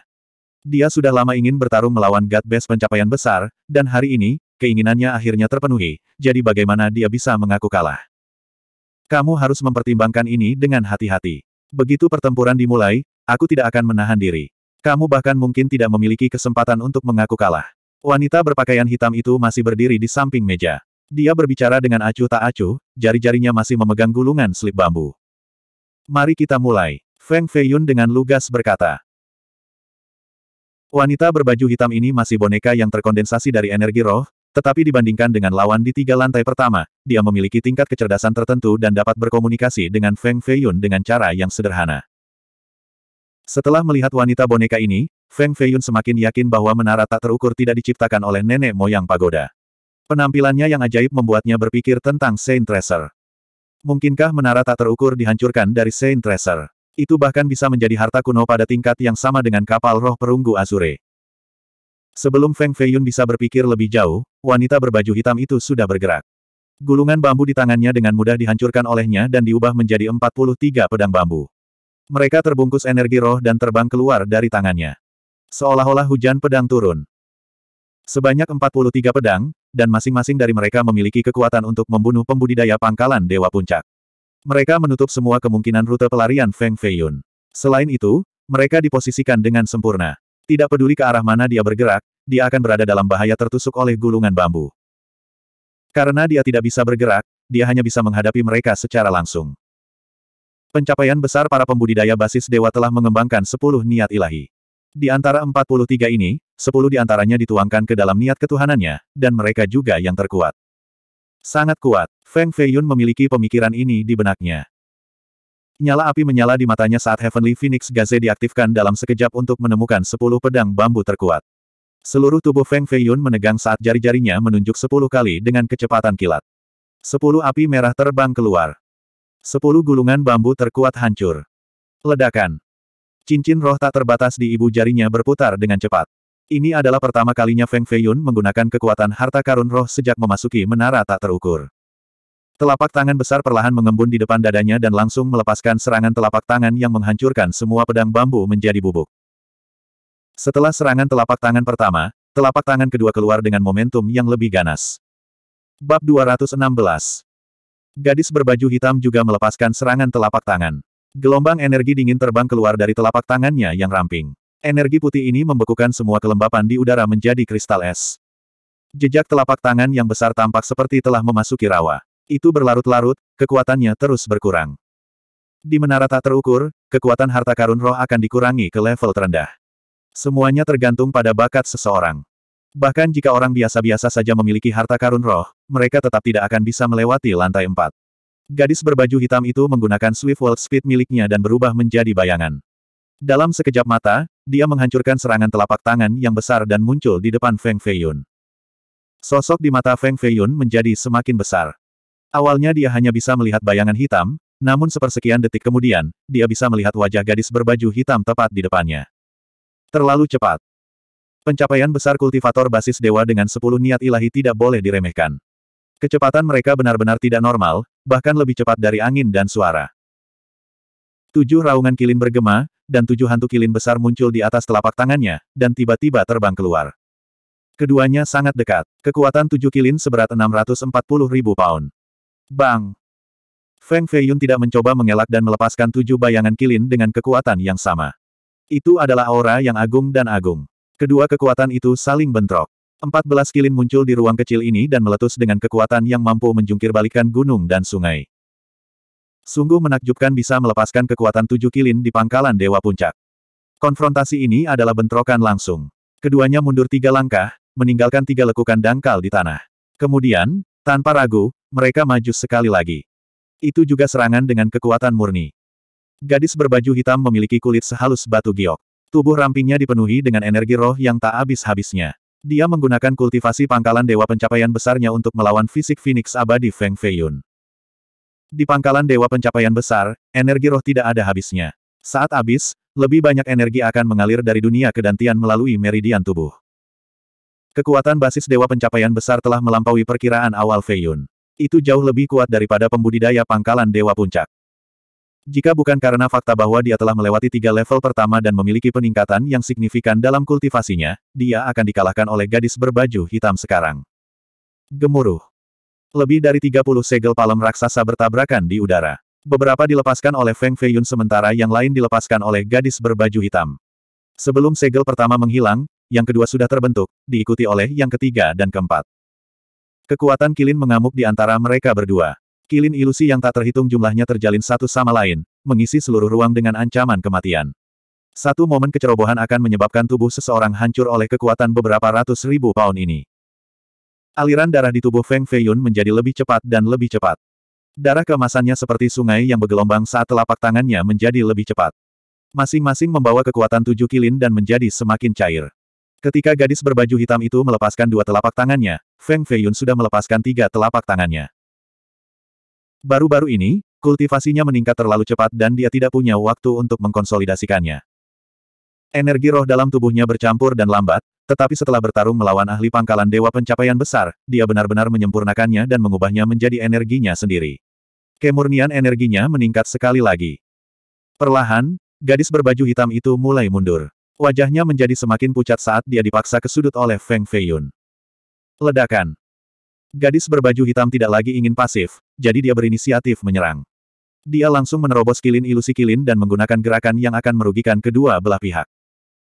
Dia sudah lama ingin bertarung melawan God Best pencapaian besar, dan hari ini, keinginannya akhirnya terpenuhi, jadi bagaimana dia bisa mengaku kalah? Kamu harus mempertimbangkan ini dengan hati-hati. Begitu pertempuran dimulai, aku tidak akan menahan diri. Kamu bahkan mungkin tidak memiliki kesempatan untuk mengaku kalah. Wanita berpakaian hitam itu masih berdiri di samping meja. Dia berbicara dengan acuh tak acuh, jari-jarinya masih memegang gulungan slip bambu. Mari kita mulai. Feng Feiyun dengan lugas berkata. Wanita berbaju hitam ini masih boneka yang terkondensasi dari energi roh, tetapi dibandingkan dengan lawan di tiga lantai pertama, dia memiliki tingkat kecerdasan tertentu dan dapat berkomunikasi dengan Feng Feiyun dengan cara yang sederhana. Setelah melihat wanita boneka ini, Feng Feiyun semakin yakin bahwa menara tak terukur tidak diciptakan oleh nenek moyang pagoda. Penampilannya yang ajaib membuatnya berpikir tentang Saint Tracer. Mungkinkah menara tak terukur dihancurkan dari Saint Tracer? Itu bahkan bisa menjadi harta kuno pada tingkat yang sama dengan kapal roh perunggu Azure. Sebelum Feng Feiyun bisa berpikir lebih jauh, wanita berbaju hitam itu sudah bergerak. Gulungan bambu di tangannya dengan mudah dihancurkan olehnya dan diubah menjadi 43 pedang bambu. Mereka terbungkus energi roh dan terbang keluar dari tangannya. Seolah-olah hujan pedang turun. Sebanyak 43 pedang, dan masing-masing dari mereka memiliki kekuatan untuk membunuh pembudidaya pangkalan Dewa Puncak. Mereka menutup semua kemungkinan rute pelarian Feng Feiyun. Selain itu, mereka diposisikan dengan sempurna. Tidak peduli ke arah mana dia bergerak, dia akan berada dalam bahaya tertusuk oleh gulungan bambu. Karena dia tidak bisa bergerak, dia hanya bisa menghadapi mereka secara langsung. Pencapaian besar para pembudidaya basis dewa telah mengembangkan sepuluh niat ilahi. Di antara empat puluh tiga ini, sepuluh di antaranya dituangkan ke dalam niat ketuhanannya, dan mereka juga yang terkuat. Sangat kuat. Feng Feiyun memiliki pemikiran ini di benaknya. Nyala api menyala di matanya saat Heavenly Phoenix Gaze diaktifkan dalam sekejap untuk menemukan sepuluh pedang bambu terkuat. Seluruh tubuh Feng Feiyun menegang saat jari-jarinya menunjuk sepuluh kali dengan kecepatan kilat. Sepuluh api merah terbang keluar. Sepuluh gulungan bambu terkuat hancur. Ledakan. Cincin roh tak terbatas di ibu jarinya berputar dengan cepat. Ini adalah pertama kalinya Feng Feiyun menggunakan kekuatan harta karun roh sejak memasuki menara tak terukur. Telapak tangan besar perlahan mengembun di depan dadanya dan langsung melepaskan serangan telapak tangan yang menghancurkan semua pedang bambu menjadi bubuk. Setelah serangan telapak tangan pertama, telapak tangan kedua keluar dengan momentum yang lebih ganas. Bab 216 Gadis berbaju hitam juga melepaskan serangan telapak tangan. Gelombang energi dingin terbang keluar dari telapak tangannya yang ramping. Energi putih ini membekukan semua kelembapan di udara menjadi kristal es. Jejak telapak tangan yang besar tampak seperti telah memasuki rawa. Itu berlarut-larut, kekuatannya terus berkurang. Di menara tak terukur, kekuatan harta karun roh akan dikurangi ke level terendah. Semuanya tergantung pada bakat seseorang. Bahkan jika orang biasa-biasa saja memiliki harta karun roh, mereka tetap tidak akan bisa melewati lantai empat. Gadis berbaju hitam itu menggunakan Swift World Speed miliknya dan berubah menjadi bayangan. Dalam sekejap mata, dia menghancurkan serangan telapak tangan yang besar dan muncul di depan Feng Feiyun. Sosok di mata Feng Feiyun menjadi semakin besar. Awalnya dia hanya bisa melihat bayangan hitam, namun sepersekian detik kemudian, dia bisa melihat wajah gadis berbaju hitam tepat di depannya. Terlalu cepat. Pencapaian besar kultivator basis dewa dengan sepuluh niat ilahi tidak boleh diremehkan. Kecepatan mereka benar-benar tidak normal, bahkan lebih cepat dari angin dan suara. Tujuh raungan kilin bergema, dan tujuh hantu kilin besar muncul di atas telapak tangannya, dan tiba-tiba terbang keluar. Keduanya sangat dekat. Kekuatan tujuh kilin seberat 640 ribu pound. Bang! Feng Feiyun tidak mencoba mengelak dan melepaskan tujuh bayangan kilin dengan kekuatan yang sama. Itu adalah aura yang agung dan agung. Kedua kekuatan itu saling bentrok. Empat belas kilin muncul di ruang kecil ini dan meletus dengan kekuatan yang mampu menjungkirbalikan gunung dan sungai. Sungguh menakjubkan bisa melepaskan kekuatan tujuh kilin di pangkalan Dewa Puncak. Konfrontasi ini adalah bentrokan langsung. Keduanya mundur tiga langkah, meninggalkan tiga lekukan dangkal di tanah. Kemudian, tanpa ragu, mereka maju sekali lagi. Itu juga serangan dengan kekuatan murni. Gadis berbaju hitam memiliki kulit sehalus batu giok. Tubuh rampingnya dipenuhi dengan energi roh yang tak habis-habisnya. Dia menggunakan kultivasi pangkalan dewa pencapaian besarnya untuk melawan fisik Phoenix abadi Feng Feiyun. Di pangkalan dewa pencapaian besar, energi roh tidak ada habisnya. Saat habis, lebih banyak energi akan mengalir dari dunia kedantian melalui meridian tubuh. Kekuatan basis dewa pencapaian besar telah melampaui perkiraan awal Feiyun. Itu jauh lebih kuat daripada pembudidaya pangkalan Dewa Puncak. Jika bukan karena fakta bahwa dia telah melewati tiga level pertama dan memiliki peningkatan yang signifikan dalam kultivasinya, dia akan dikalahkan oleh gadis berbaju hitam sekarang. Gemuruh. Lebih dari 30 segel palem raksasa bertabrakan di udara. Beberapa dilepaskan oleh Feng Feiyun sementara yang lain dilepaskan oleh gadis berbaju hitam. Sebelum segel pertama menghilang, yang kedua sudah terbentuk, diikuti oleh yang ketiga dan keempat. Kekuatan kilin mengamuk di antara mereka berdua. Kilin ilusi yang tak terhitung jumlahnya terjalin satu sama lain, mengisi seluruh ruang dengan ancaman kematian. Satu momen kecerobohan akan menyebabkan tubuh seseorang hancur oleh kekuatan beberapa ratus ribu pound ini. Aliran darah di tubuh Feng Feiyun menjadi lebih cepat dan lebih cepat. Darah kemasannya seperti sungai yang bergelombang saat telapak tangannya menjadi lebih cepat. Masing-masing membawa kekuatan tujuh kilin dan menjadi semakin cair. Ketika gadis berbaju hitam itu melepaskan dua telapak tangannya, Feng Feiyun sudah melepaskan tiga telapak tangannya. Baru-baru ini, kultivasinya meningkat terlalu cepat dan dia tidak punya waktu untuk mengkonsolidasikannya. Energi roh dalam tubuhnya bercampur dan lambat, tetapi setelah bertarung melawan ahli pangkalan Dewa Pencapaian Besar, dia benar-benar menyempurnakannya dan mengubahnya menjadi energinya sendiri. Kemurnian energinya meningkat sekali lagi. Perlahan, gadis berbaju hitam itu mulai mundur. Wajahnya menjadi semakin pucat saat dia dipaksa ke sudut oleh Feng Feiyun. Ledakan. Gadis berbaju hitam tidak lagi ingin pasif, jadi dia berinisiatif menyerang. Dia langsung menerobos kilin ilusi kilin dan menggunakan gerakan yang akan merugikan kedua belah pihak.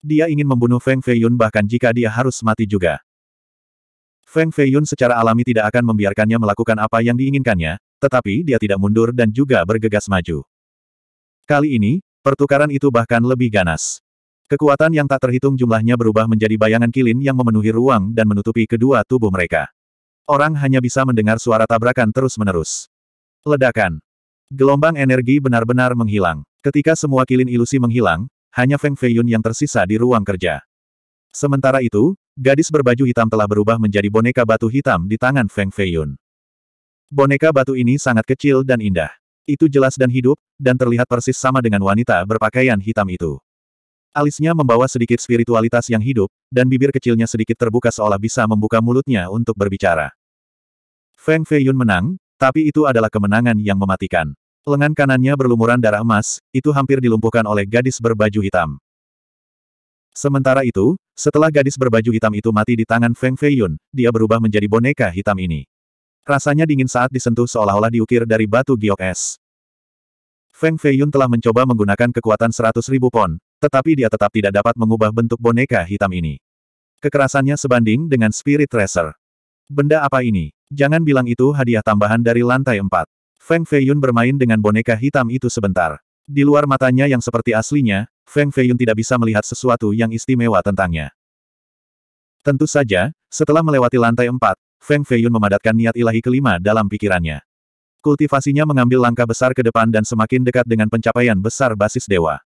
Dia ingin membunuh Feng Feiyun bahkan jika dia harus mati juga. Feng Feiyun secara alami tidak akan membiarkannya melakukan apa yang diinginkannya, tetapi dia tidak mundur dan juga bergegas maju. Kali ini, pertukaran itu bahkan lebih ganas. Kekuatan yang tak terhitung jumlahnya berubah menjadi bayangan kilin yang memenuhi ruang dan menutupi kedua tubuh mereka. Orang hanya bisa mendengar suara tabrakan terus-menerus. Ledakan. Gelombang energi benar-benar menghilang. Ketika semua kilin ilusi menghilang, hanya Feng Feiyun yang tersisa di ruang kerja. Sementara itu, gadis berbaju hitam telah berubah menjadi boneka batu hitam di tangan Feng Feiyun. Boneka batu ini sangat kecil dan indah. Itu jelas dan hidup, dan terlihat persis sama dengan wanita berpakaian hitam itu. Alisnya membawa sedikit spiritualitas yang hidup, dan bibir kecilnya sedikit terbuka seolah bisa membuka mulutnya untuk berbicara. Feng Feiyun menang, tapi itu adalah kemenangan yang mematikan. Lengan kanannya berlumuran darah emas, itu hampir dilumpuhkan oleh gadis berbaju hitam. Sementara itu, setelah gadis berbaju hitam itu mati di tangan Feng Feiyun, dia berubah menjadi boneka hitam ini. Rasanya dingin saat disentuh seolah-olah diukir dari batu giok es. Feng Feiyun telah mencoba menggunakan kekuatan seratus ribu pon, tetapi dia tetap tidak dapat mengubah bentuk boneka hitam ini. Kekerasannya sebanding dengan Spirit Tracer. Benda apa ini? Jangan bilang itu hadiah tambahan dari lantai empat. Feng Feiyun bermain dengan boneka hitam itu sebentar. Di luar matanya yang seperti aslinya, Feng Feiyun tidak bisa melihat sesuatu yang istimewa tentangnya. Tentu saja, setelah melewati lantai empat, Feng Feiyun memadatkan niat ilahi kelima dalam pikirannya. Kultivasinya mengambil langkah besar ke depan dan semakin dekat dengan pencapaian besar basis dewa.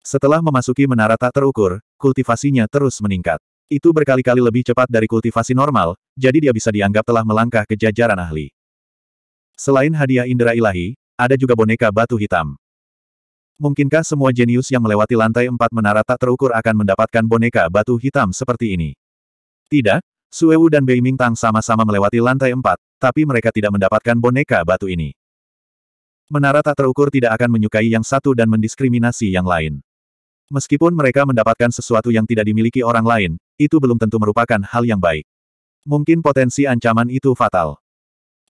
Setelah memasuki menara tak terukur, kultivasinya terus meningkat. Itu berkali-kali lebih cepat dari kultivasi normal, jadi dia bisa dianggap telah melangkah ke jajaran ahli. Selain hadiah indera ilahi, ada juga boneka batu hitam. Mungkinkah semua jenius yang melewati lantai empat menara tak terukur akan mendapatkan boneka batu hitam seperti ini? Tidak, Suewu dan Bei Tang sama-sama melewati lantai empat, tapi mereka tidak mendapatkan boneka batu ini. Menara tak terukur tidak akan menyukai yang satu dan mendiskriminasi yang lain. Meskipun mereka mendapatkan sesuatu yang tidak dimiliki orang lain, itu belum tentu merupakan hal yang baik. Mungkin potensi ancaman itu fatal.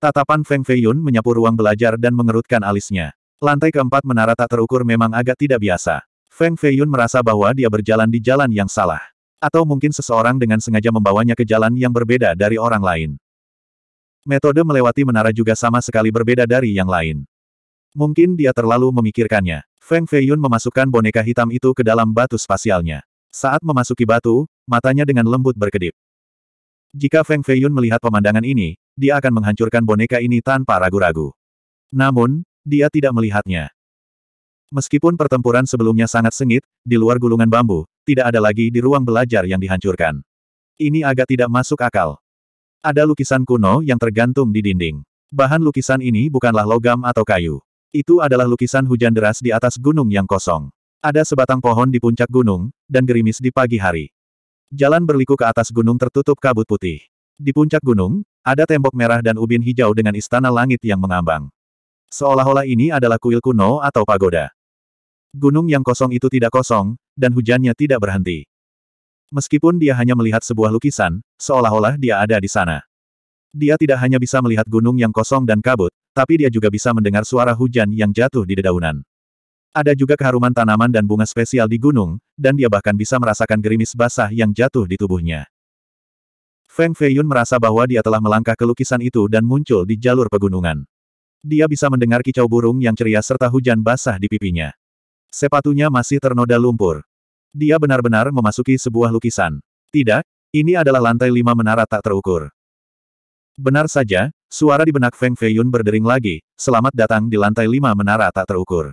Tatapan Feng Feiyun menyapu ruang belajar dan mengerutkan alisnya. Lantai keempat menara tak terukur memang agak tidak biasa. Feng Feiyun merasa bahwa dia berjalan di jalan yang salah. Atau mungkin seseorang dengan sengaja membawanya ke jalan yang berbeda dari orang lain. Metode melewati menara juga sama sekali berbeda dari yang lain. Mungkin dia terlalu memikirkannya. Feng Feiyun memasukkan boneka hitam itu ke dalam batu spasialnya. Saat memasuki batu, matanya dengan lembut berkedip. Jika Feng Feiyun melihat pemandangan ini, dia akan menghancurkan boneka ini tanpa ragu-ragu. Namun, dia tidak melihatnya. Meskipun pertempuran sebelumnya sangat sengit, di luar gulungan bambu, tidak ada lagi di ruang belajar yang dihancurkan. Ini agak tidak masuk akal. Ada lukisan kuno yang tergantung di dinding. Bahan lukisan ini bukanlah logam atau kayu. Itu adalah lukisan hujan deras di atas gunung yang kosong. Ada sebatang pohon di puncak gunung, dan gerimis di pagi hari. Jalan berliku ke atas gunung tertutup kabut putih. Di puncak gunung, ada tembok merah dan ubin hijau dengan istana langit yang mengambang. Seolah-olah ini adalah kuil kuno atau pagoda. Gunung yang kosong itu tidak kosong, dan hujannya tidak berhenti. Meskipun dia hanya melihat sebuah lukisan, seolah-olah dia ada di sana. Dia tidak hanya bisa melihat gunung yang kosong dan kabut, tapi dia juga bisa mendengar suara hujan yang jatuh di dedaunan. Ada juga keharuman tanaman dan bunga spesial di gunung, dan dia bahkan bisa merasakan gerimis basah yang jatuh di tubuhnya. Feng Feiyun merasa bahwa dia telah melangkah ke lukisan itu dan muncul di jalur pegunungan. Dia bisa mendengar kicau burung yang ceria serta hujan basah di pipinya. Sepatunya masih ternoda lumpur. Dia benar-benar memasuki sebuah lukisan. Tidak, ini adalah lantai lima menara tak terukur. Benar saja, suara di benak Feng Feiyun berdering lagi, selamat datang di lantai lima menara tak terukur.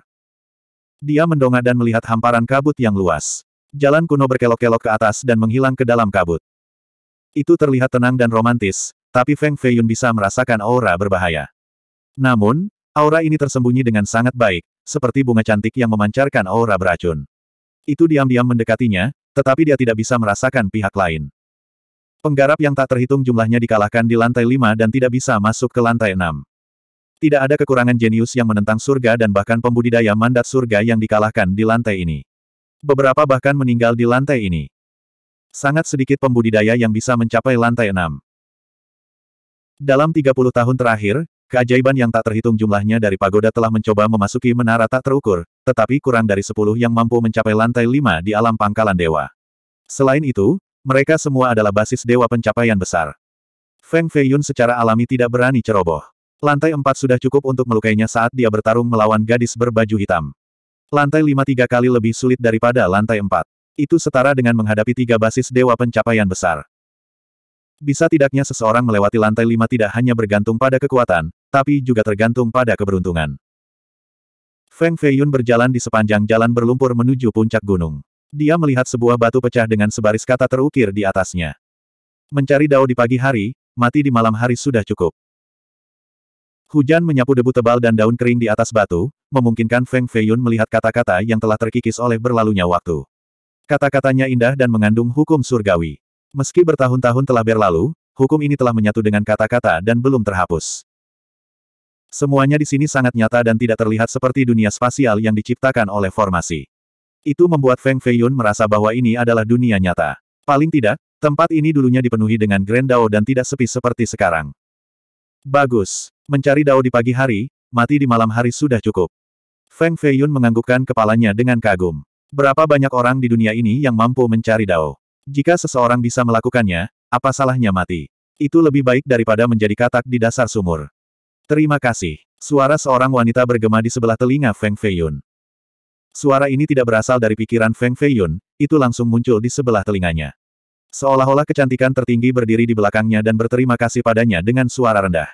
Dia mendongak dan melihat hamparan kabut yang luas. Jalan kuno berkelok-kelok ke atas dan menghilang ke dalam kabut. Itu terlihat tenang dan romantis, tapi Feng Feiyun bisa merasakan aura berbahaya. Namun, aura ini tersembunyi dengan sangat baik, seperti bunga cantik yang memancarkan aura beracun. Itu diam-diam mendekatinya, tetapi dia tidak bisa merasakan pihak lain. Penggarap yang tak terhitung jumlahnya dikalahkan di lantai 5 dan tidak bisa masuk ke lantai 6. Tidak ada kekurangan jenius yang menentang surga dan bahkan pembudidaya mandat surga yang dikalahkan di lantai ini. Beberapa bahkan meninggal di lantai ini. Sangat sedikit pembudidaya yang bisa mencapai lantai 6. Dalam 30 tahun terakhir, keajaiban yang tak terhitung jumlahnya dari pagoda telah mencoba memasuki menara tak terukur, tetapi kurang dari 10 yang mampu mencapai lantai 5 di alam pangkalan dewa. Selain itu, mereka semua adalah basis dewa pencapaian besar. Feng Feiyun secara alami tidak berani ceroboh. Lantai empat sudah cukup untuk melukainya saat dia bertarung melawan gadis berbaju hitam. Lantai lima tiga kali lebih sulit daripada lantai empat. Itu setara dengan menghadapi tiga basis dewa pencapaian besar. Bisa tidaknya seseorang melewati lantai lima tidak hanya bergantung pada kekuatan, tapi juga tergantung pada keberuntungan. Feng Feiyun berjalan di sepanjang jalan berlumpur menuju puncak gunung. Dia melihat sebuah batu pecah dengan sebaris kata terukir di atasnya. Mencari dao di pagi hari, mati di malam hari sudah cukup. Hujan menyapu debu tebal dan daun kering di atas batu, memungkinkan Feng Feiyun melihat kata-kata yang telah terkikis oleh berlalunya waktu. Kata-katanya indah dan mengandung hukum surgawi. Meski bertahun-tahun telah berlalu, hukum ini telah menyatu dengan kata-kata dan belum terhapus. Semuanya di sini sangat nyata dan tidak terlihat seperti dunia spasial yang diciptakan oleh formasi. Itu membuat Feng Feiyun merasa bahwa ini adalah dunia nyata. Paling tidak, tempat ini dulunya dipenuhi dengan Grand Dao dan tidak sepi seperti sekarang. Bagus. Mencari Dao di pagi hari, mati di malam hari sudah cukup. Feng Feiyun menganggukkan kepalanya dengan kagum. Berapa banyak orang di dunia ini yang mampu mencari Dao? Jika seseorang bisa melakukannya, apa salahnya mati? Itu lebih baik daripada menjadi katak di dasar sumur. Terima kasih. Suara seorang wanita bergema di sebelah telinga Feng Feiyun. Suara ini tidak berasal dari pikiran Feng Feiyun, itu langsung muncul di sebelah telinganya. Seolah-olah kecantikan tertinggi berdiri di belakangnya dan berterima kasih padanya dengan suara rendah.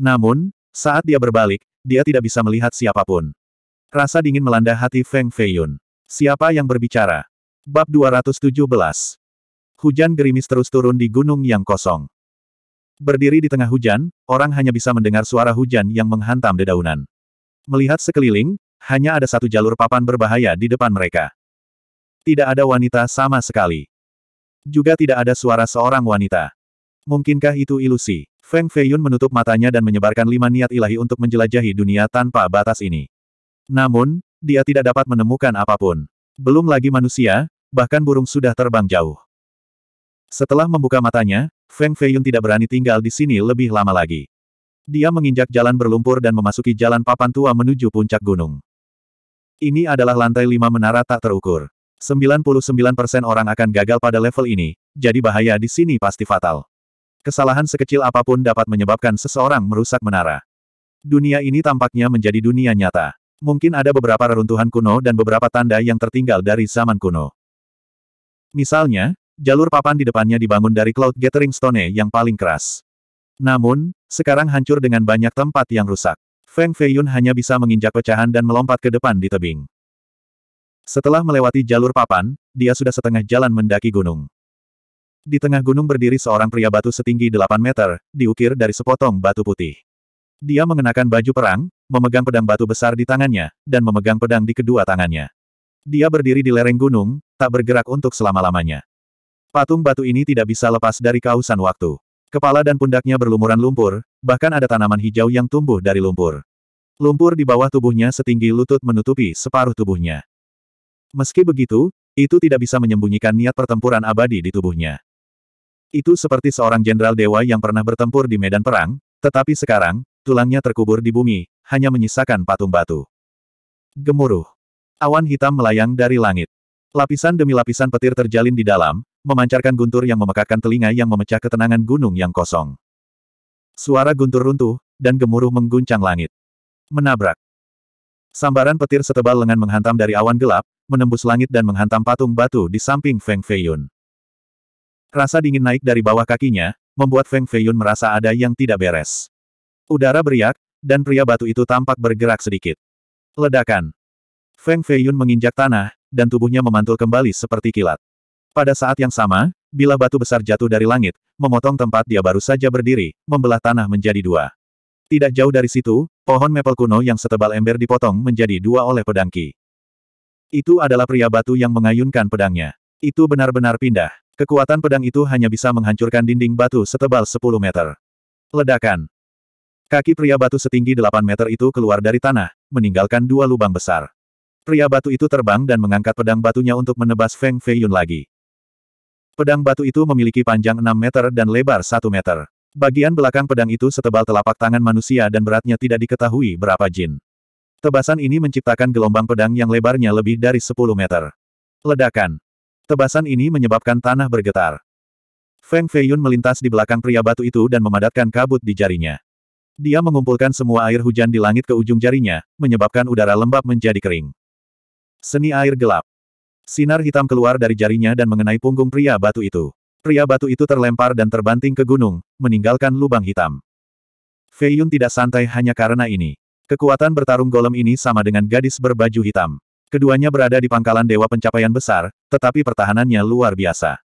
Namun, saat dia berbalik, dia tidak bisa melihat siapapun. Rasa dingin melanda hati Feng Feiyun. Siapa yang berbicara? Bab 217 Hujan gerimis terus turun di gunung yang kosong. Berdiri di tengah hujan, orang hanya bisa mendengar suara hujan yang menghantam dedaunan. Melihat sekeliling, hanya ada satu jalur papan berbahaya di depan mereka. Tidak ada wanita sama sekali. Juga tidak ada suara seorang wanita. Mungkinkah itu ilusi? Feng Feiyun menutup matanya dan menyebarkan lima niat ilahi untuk menjelajahi dunia tanpa batas ini. Namun, dia tidak dapat menemukan apapun. Belum lagi manusia, bahkan burung sudah terbang jauh. Setelah membuka matanya, Feng Feiyun tidak berani tinggal di sini lebih lama lagi. Dia menginjak jalan berlumpur dan memasuki jalan papan tua menuju puncak gunung. Ini adalah lantai lima menara tak terukur. 99% orang akan gagal pada level ini, jadi bahaya di sini pasti fatal. Kesalahan sekecil apapun dapat menyebabkan seseorang merusak menara. Dunia ini tampaknya menjadi dunia nyata. Mungkin ada beberapa reruntuhan kuno dan beberapa tanda yang tertinggal dari zaman kuno. Misalnya, jalur papan di depannya dibangun dari Cloud Gathering Stone yang paling keras. Namun, sekarang hancur dengan banyak tempat yang rusak. Feng Feiyun hanya bisa menginjak pecahan dan melompat ke depan di tebing. Setelah melewati jalur papan, dia sudah setengah jalan mendaki gunung. Di tengah gunung berdiri seorang pria batu setinggi 8 meter, diukir dari sepotong batu putih. Dia mengenakan baju perang, memegang pedang batu besar di tangannya, dan memegang pedang di kedua tangannya. Dia berdiri di lereng gunung, tak bergerak untuk selama-lamanya. Patung batu ini tidak bisa lepas dari kausan waktu. Kepala dan pundaknya berlumuran lumpur, bahkan ada tanaman hijau yang tumbuh dari lumpur. Lumpur di bawah tubuhnya setinggi lutut menutupi separuh tubuhnya. Meski begitu, itu tidak bisa menyembunyikan niat pertempuran abadi di tubuhnya. Itu seperti seorang jenderal dewa yang pernah bertempur di medan perang, tetapi sekarang, tulangnya terkubur di bumi, hanya menyisakan patung batu. Gemuruh. Awan hitam melayang dari langit. Lapisan demi lapisan petir terjalin di dalam, memancarkan guntur yang memekakkan telinga yang memecah ketenangan gunung yang kosong. Suara guntur runtuh, dan gemuruh mengguncang langit. Menabrak. Sambaran petir setebal lengan menghantam dari awan gelap, menembus langit dan menghantam patung batu di samping Feng Feiyun. Rasa dingin naik dari bawah kakinya, membuat Feng Feiyun merasa ada yang tidak beres. Udara beriak, dan pria batu itu tampak bergerak sedikit. Ledakan. Feng Feiyun menginjak tanah, dan tubuhnya memantul kembali seperti kilat. Pada saat yang sama, bila batu besar jatuh dari langit, memotong tempat dia baru saja berdiri, membelah tanah menjadi dua. Tidak jauh dari situ, pohon mepel kuno yang setebal ember dipotong menjadi dua oleh pedangki. Itu adalah pria batu yang mengayunkan pedangnya. Itu benar-benar pindah. Kekuatan pedang itu hanya bisa menghancurkan dinding batu setebal 10 meter. Ledakan. Kaki pria batu setinggi 8 meter itu keluar dari tanah, meninggalkan dua lubang besar. Pria batu itu terbang dan mengangkat pedang batunya untuk menebas Feng Feiyun lagi. Pedang batu itu memiliki panjang 6 meter dan lebar 1 meter. Bagian belakang pedang itu setebal telapak tangan manusia dan beratnya tidak diketahui berapa jin. Tebasan ini menciptakan gelombang pedang yang lebarnya lebih dari 10 meter. Ledakan. Tebasan ini menyebabkan tanah bergetar. Feng Feiyun melintas di belakang pria batu itu dan memadatkan kabut di jarinya. Dia mengumpulkan semua air hujan di langit ke ujung jarinya, menyebabkan udara lembab menjadi kering. Seni air gelap. Sinar hitam keluar dari jarinya dan mengenai punggung pria batu itu. Pria batu itu terlempar dan terbanting ke gunung, meninggalkan lubang hitam. Fei Yun tidak santai hanya karena ini. Kekuatan bertarung golem ini sama dengan gadis berbaju hitam. Keduanya berada di pangkalan dewa pencapaian besar, tetapi pertahanannya luar biasa.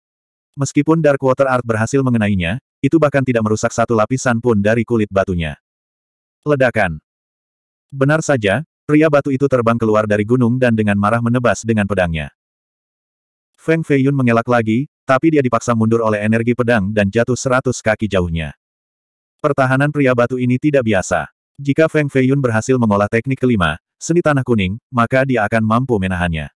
Meskipun Dark Water Art berhasil mengenainya, itu bahkan tidak merusak satu lapisan pun dari kulit batunya. Ledakan. Benar saja, pria batu itu terbang keluar dari gunung dan dengan marah menebas dengan pedangnya. Feng Feiyun mengelak lagi, tapi dia dipaksa mundur oleh energi pedang dan jatuh seratus kaki jauhnya. Pertahanan pria batu ini tidak biasa. Jika Feng Feiyun berhasil mengolah teknik kelima, seni tanah kuning, maka dia akan mampu menahannya.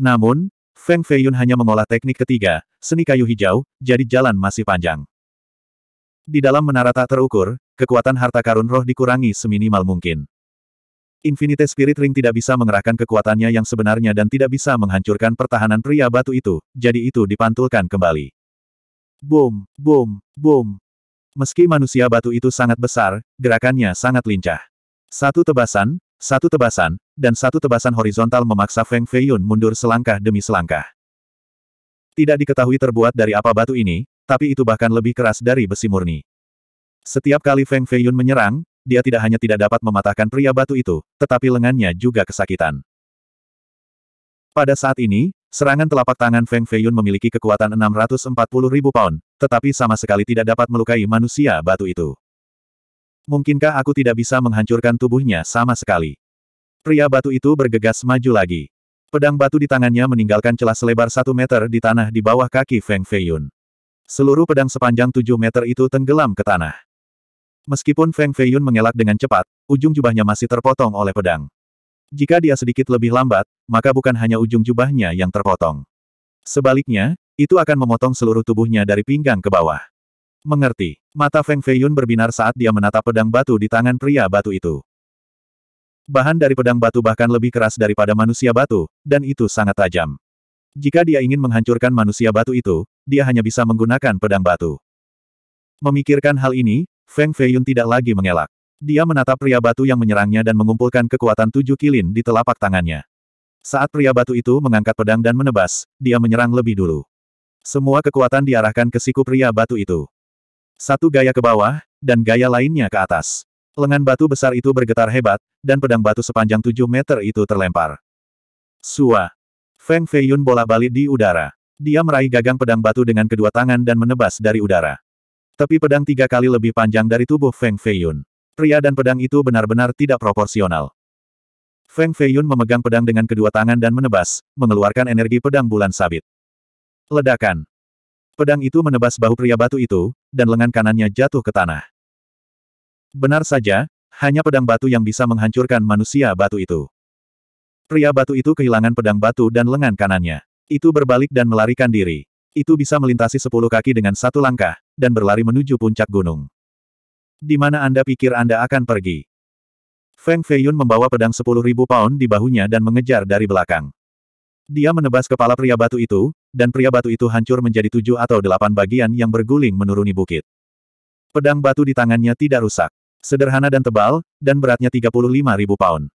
Namun, Feng Feiyun hanya mengolah teknik ketiga, seni kayu hijau, jadi jalan masih panjang. Di dalam menara tak terukur, kekuatan harta karun roh dikurangi seminimal mungkin. Infinite Spirit Ring tidak bisa mengerahkan kekuatannya yang sebenarnya dan tidak bisa menghancurkan pertahanan pria batu itu, jadi itu dipantulkan kembali. Boom, boom, boom. Meski manusia batu itu sangat besar, gerakannya sangat lincah. Satu tebasan, satu tebasan, dan satu tebasan horizontal memaksa Feng Feiyun mundur selangkah demi selangkah. Tidak diketahui terbuat dari apa batu ini, tapi itu bahkan lebih keras dari besi murni. Setiap kali Feng Feiyun menyerang, dia tidak hanya tidak dapat mematahkan pria batu itu, tetapi lengannya juga kesakitan. Pada saat ini, serangan telapak tangan Feng Feiyun memiliki kekuatan 640 ribu pound, tetapi sama sekali tidak dapat melukai manusia batu itu. Mungkinkah aku tidak bisa menghancurkan tubuhnya sama sekali? Pria batu itu bergegas maju lagi. Pedang batu di tangannya meninggalkan celah selebar satu meter di tanah di bawah kaki Feng Feiyun. Seluruh pedang sepanjang tujuh meter itu tenggelam ke tanah. Meskipun Feng Feiyun mengelak dengan cepat, ujung jubahnya masih terpotong oleh pedang. Jika dia sedikit lebih lambat, maka bukan hanya ujung jubahnya yang terpotong. Sebaliknya, itu akan memotong seluruh tubuhnya dari pinggang ke bawah. Mengerti. Mata Feng Feiyun berbinar saat dia menatap pedang batu di tangan pria batu itu. Bahan dari pedang batu bahkan lebih keras daripada manusia batu, dan itu sangat tajam. Jika dia ingin menghancurkan manusia batu itu, dia hanya bisa menggunakan pedang batu. Memikirkan hal ini, Feng Feiyun tidak lagi mengelak. Dia menatap pria batu yang menyerangnya dan mengumpulkan kekuatan tujuh kilin di telapak tangannya. Saat pria batu itu mengangkat pedang dan menebas, dia menyerang lebih dulu. Semua kekuatan diarahkan ke siku pria batu itu. Satu gaya ke bawah, dan gaya lainnya ke atas. Lengan batu besar itu bergetar hebat, dan pedang batu sepanjang tujuh meter itu terlempar. Sua. Feng Feiyun bola balik di udara. Dia meraih gagang pedang batu dengan kedua tangan dan menebas dari udara. Tapi pedang tiga kali lebih panjang dari tubuh Feng Feiyun. Pria dan pedang itu benar-benar tidak proporsional. Feng Feiyun memegang pedang dengan kedua tangan dan menebas, mengeluarkan energi pedang bulan sabit. Ledakan. Pedang itu menebas bahu pria batu itu, dan lengan kanannya jatuh ke tanah. Benar saja, hanya pedang batu yang bisa menghancurkan manusia batu itu. Pria batu itu kehilangan pedang batu dan lengan kanannya. Itu berbalik dan melarikan diri itu bisa melintasi sepuluh kaki dengan satu langkah, dan berlari menuju puncak gunung. Di mana Anda pikir Anda akan pergi? Feng Feiyun membawa pedang sepuluh ribu pound di bahunya dan mengejar dari belakang. Dia menebas kepala pria batu itu, dan pria batu itu hancur menjadi tujuh atau delapan bagian yang berguling menuruni bukit. Pedang batu di tangannya tidak rusak. Sederhana dan tebal, dan beratnya 35 ribu pound.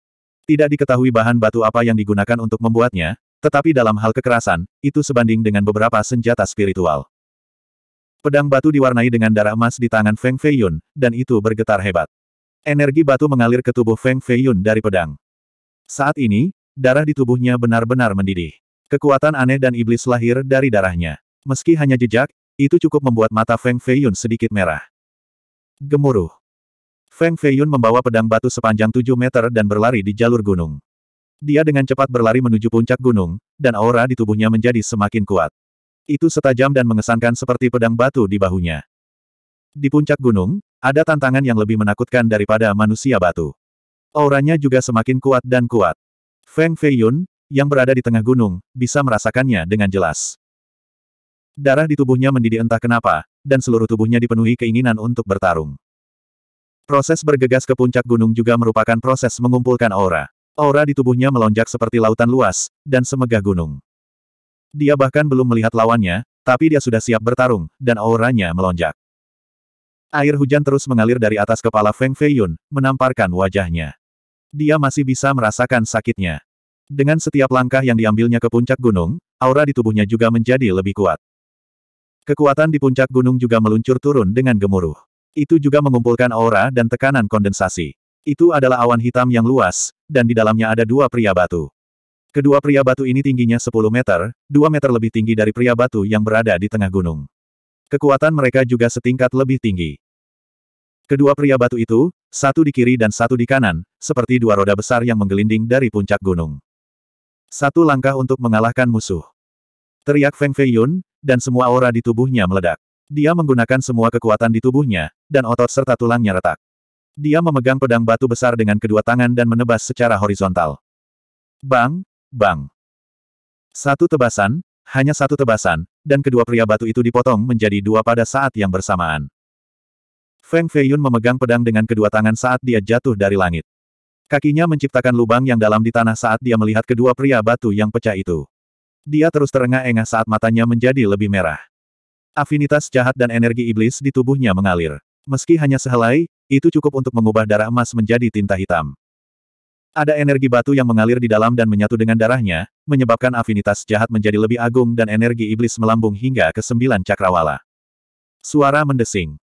Tidak diketahui bahan batu apa yang digunakan untuk membuatnya, tetapi dalam hal kekerasan, itu sebanding dengan beberapa senjata spiritual. Pedang batu diwarnai dengan darah emas di tangan Feng Feiyun, dan itu bergetar hebat. Energi batu mengalir ke tubuh Feng Feiyun dari pedang. Saat ini, darah di tubuhnya benar-benar mendidih. Kekuatan aneh dan iblis lahir dari darahnya. Meski hanya jejak, itu cukup membuat mata Feng Feiyun sedikit merah. Gemuruh. Feng Feiyun membawa pedang batu sepanjang 7 meter dan berlari di jalur gunung. Dia dengan cepat berlari menuju puncak gunung, dan aura di tubuhnya menjadi semakin kuat. Itu setajam dan mengesankan seperti pedang batu di bahunya. Di puncak gunung, ada tantangan yang lebih menakutkan daripada manusia batu. Auranya juga semakin kuat dan kuat. Feng Feiyun, yang berada di tengah gunung, bisa merasakannya dengan jelas. Darah di tubuhnya mendidih entah kenapa, dan seluruh tubuhnya dipenuhi keinginan untuk bertarung. Proses bergegas ke puncak gunung juga merupakan proses mengumpulkan aura. Aura di tubuhnya melonjak seperti lautan luas, dan semegah gunung. Dia bahkan belum melihat lawannya, tapi dia sudah siap bertarung, dan auranya melonjak. Air hujan terus mengalir dari atas kepala Feng Feiyun, menamparkan wajahnya. Dia masih bisa merasakan sakitnya. Dengan setiap langkah yang diambilnya ke puncak gunung, aura di tubuhnya juga menjadi lebih kuat. Kekuatan di puncak gunung juga meluncur turun dengan gemuruh. Itu juga mengumpulkan aura dan tekanan kondensasi. Itu adalah awan hitam yang luas, dan di dalamnya ada dua pria batu. Kedua pria batu ini tingginya 10 meter, 2 meter lebih tinggi dari pria batu yang berada di tengah gunung. Kekuatan mereka juga setingkat lebih tinggi. Kedua pria batu itu, satu di kiri dan satu di kanan, seperti dua roda besar yang menggelinding dari puncak gunung. Satu langkah untuk mengalahkan musuh. Teriak Feng Fei Yun, dan semua aura di tubuhnya meledak. Dia menggunakan semua kekuatan di tubuhnya, dan otot serta tulangnya retak. Dia memegang pedang batu besar dengan kedua tangan dan menebas secara horizontal. Bang, bang. Satu tebasan, hanya satu tebasan, dan kedua pria batu itu dipotong menjadi dua pada saat yang bersamaan. Feng Feiyun memegang pedang dengan kedua tangan saat dia jatuh dari langit. Kakinya menciptakan lubang yang dalam di tanah saat dia melihat kedua pria batu yang pecah itu. Dia terus terengah-engah saat matanya menjadi lebih merah. Afinitas jahat dan energi iblis di tubuhnya mengalir. Meski hanya sehelai, itu cukup untuk mengubah darah emas menjadi tinta hitam. Ada energi batu yang mengalir di dalam dan menyatu dengan darahnya, menyebabkan afinitas jahat menjadi lebih agung dan energi iblis melambung hingga ke sembilan cakrawala. Suara mendesing.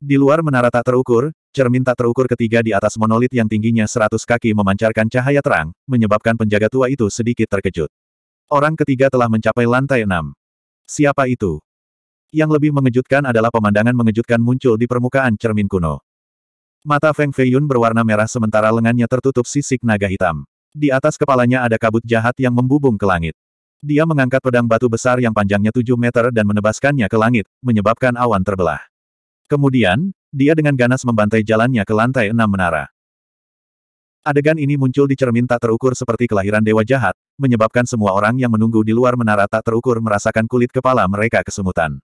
Di luar menara tak terukur, cermin tak terukur ketiga di atas monolit yang tingginya seratus kaki memancarkan cahaya terang, menyebabkan penjaga tua itu sedikit terkejut. Orang ketiga telah mencapai lantai enam. Siapa itu? Yang lebih mengejutkan adalah pemandangan mengejutkan muncul di permukaan cermin kuno. Mata Feng Feiyun berwarna merah sementara lengannya tertutup sisik naga hitam. Di atas kepalanya ada kabut jahat yang membubung ke langit. Dia mengangkat pedang batu besar yang panjangnya 7 meter dan menebaskannya ke langit, menyebabkan awan terbelah. Kemudian, dia dengan ganas membantai jalannya ke lantai enam menara. Adegan ini muncul di cermin tak terukur seperti kelahiran dewa jahat, menyebabkan semua orang yang menunggu di luar menara tak terukur merasakan kulit kepala mereka kesemutan.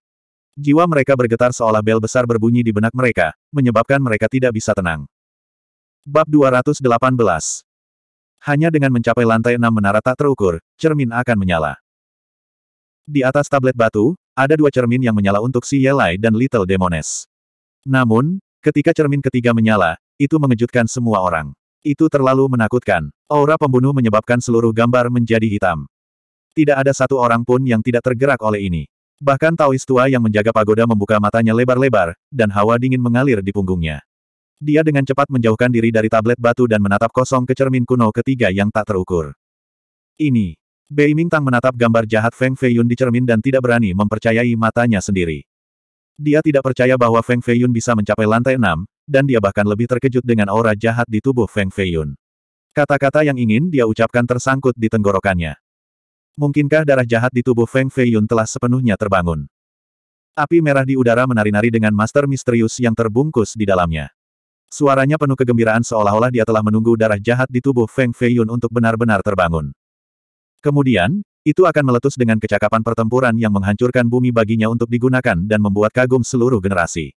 Jiwa mereka bergetar seolah bel besar berbunyi di benak mereka, menyebabkan mereka tidak bisa tenang. Bab 218 Hanya dengan mencapai lantai enam menara tak terukur, cermin akan menyala. Di atas tablet batu, ada dua cermin yang menyala untuk si Yelai dan Little Demones. Namun, ketika cermin ketiga menyala, itu mengejutkan semua orang. Itu terlalu menakutkan. Aura pembunuh menyebabkan seluruh gambar menjadi hitam. Tidak ada satu orang pun yang tidak tergerak oleh ini. Bahkan Taois tua yang menjaga pagoda membuka matanya lebar-lebar, dan hawa dingin mengalir di punggungnya. Dia dengan cepat menjauhkan diri dari tablet batu dan menatap kosong ke cermin kuno ketiga yang tak terukur. Ini. Bei Ming Tang menatap gambar jahat Feng Fei Yun di cermin dan tidak berani mempercayai matanya sendiri. Dia tidak percaya bahwa Feng Fei Yun bisa mencapai lantai enam, dan dia bahkan lebih terkejut dengan aura jahat di tubuh Feng Fei Yun. Kata-kata yang ingin dia ucapkan tersangkut di tenggorokannya. Mungkinkah darah jahat di tubuh Feng Feiyun telah sepenuhnya terbangun? Api merah di udara menari-nari dengan master misterius yang terbungkus di dalamnya. Suaranya penuh kegembiraan seolah-olah dia telah menunggu darah jahat di tubuh Feng Feiyun untuk benar-benar terbangun. Kemudian, itu akan meletus dengan kecakapan pertempuran yang menghancurkan bumi baginya untuk digunakan dan membuat kagum seluruh generasi.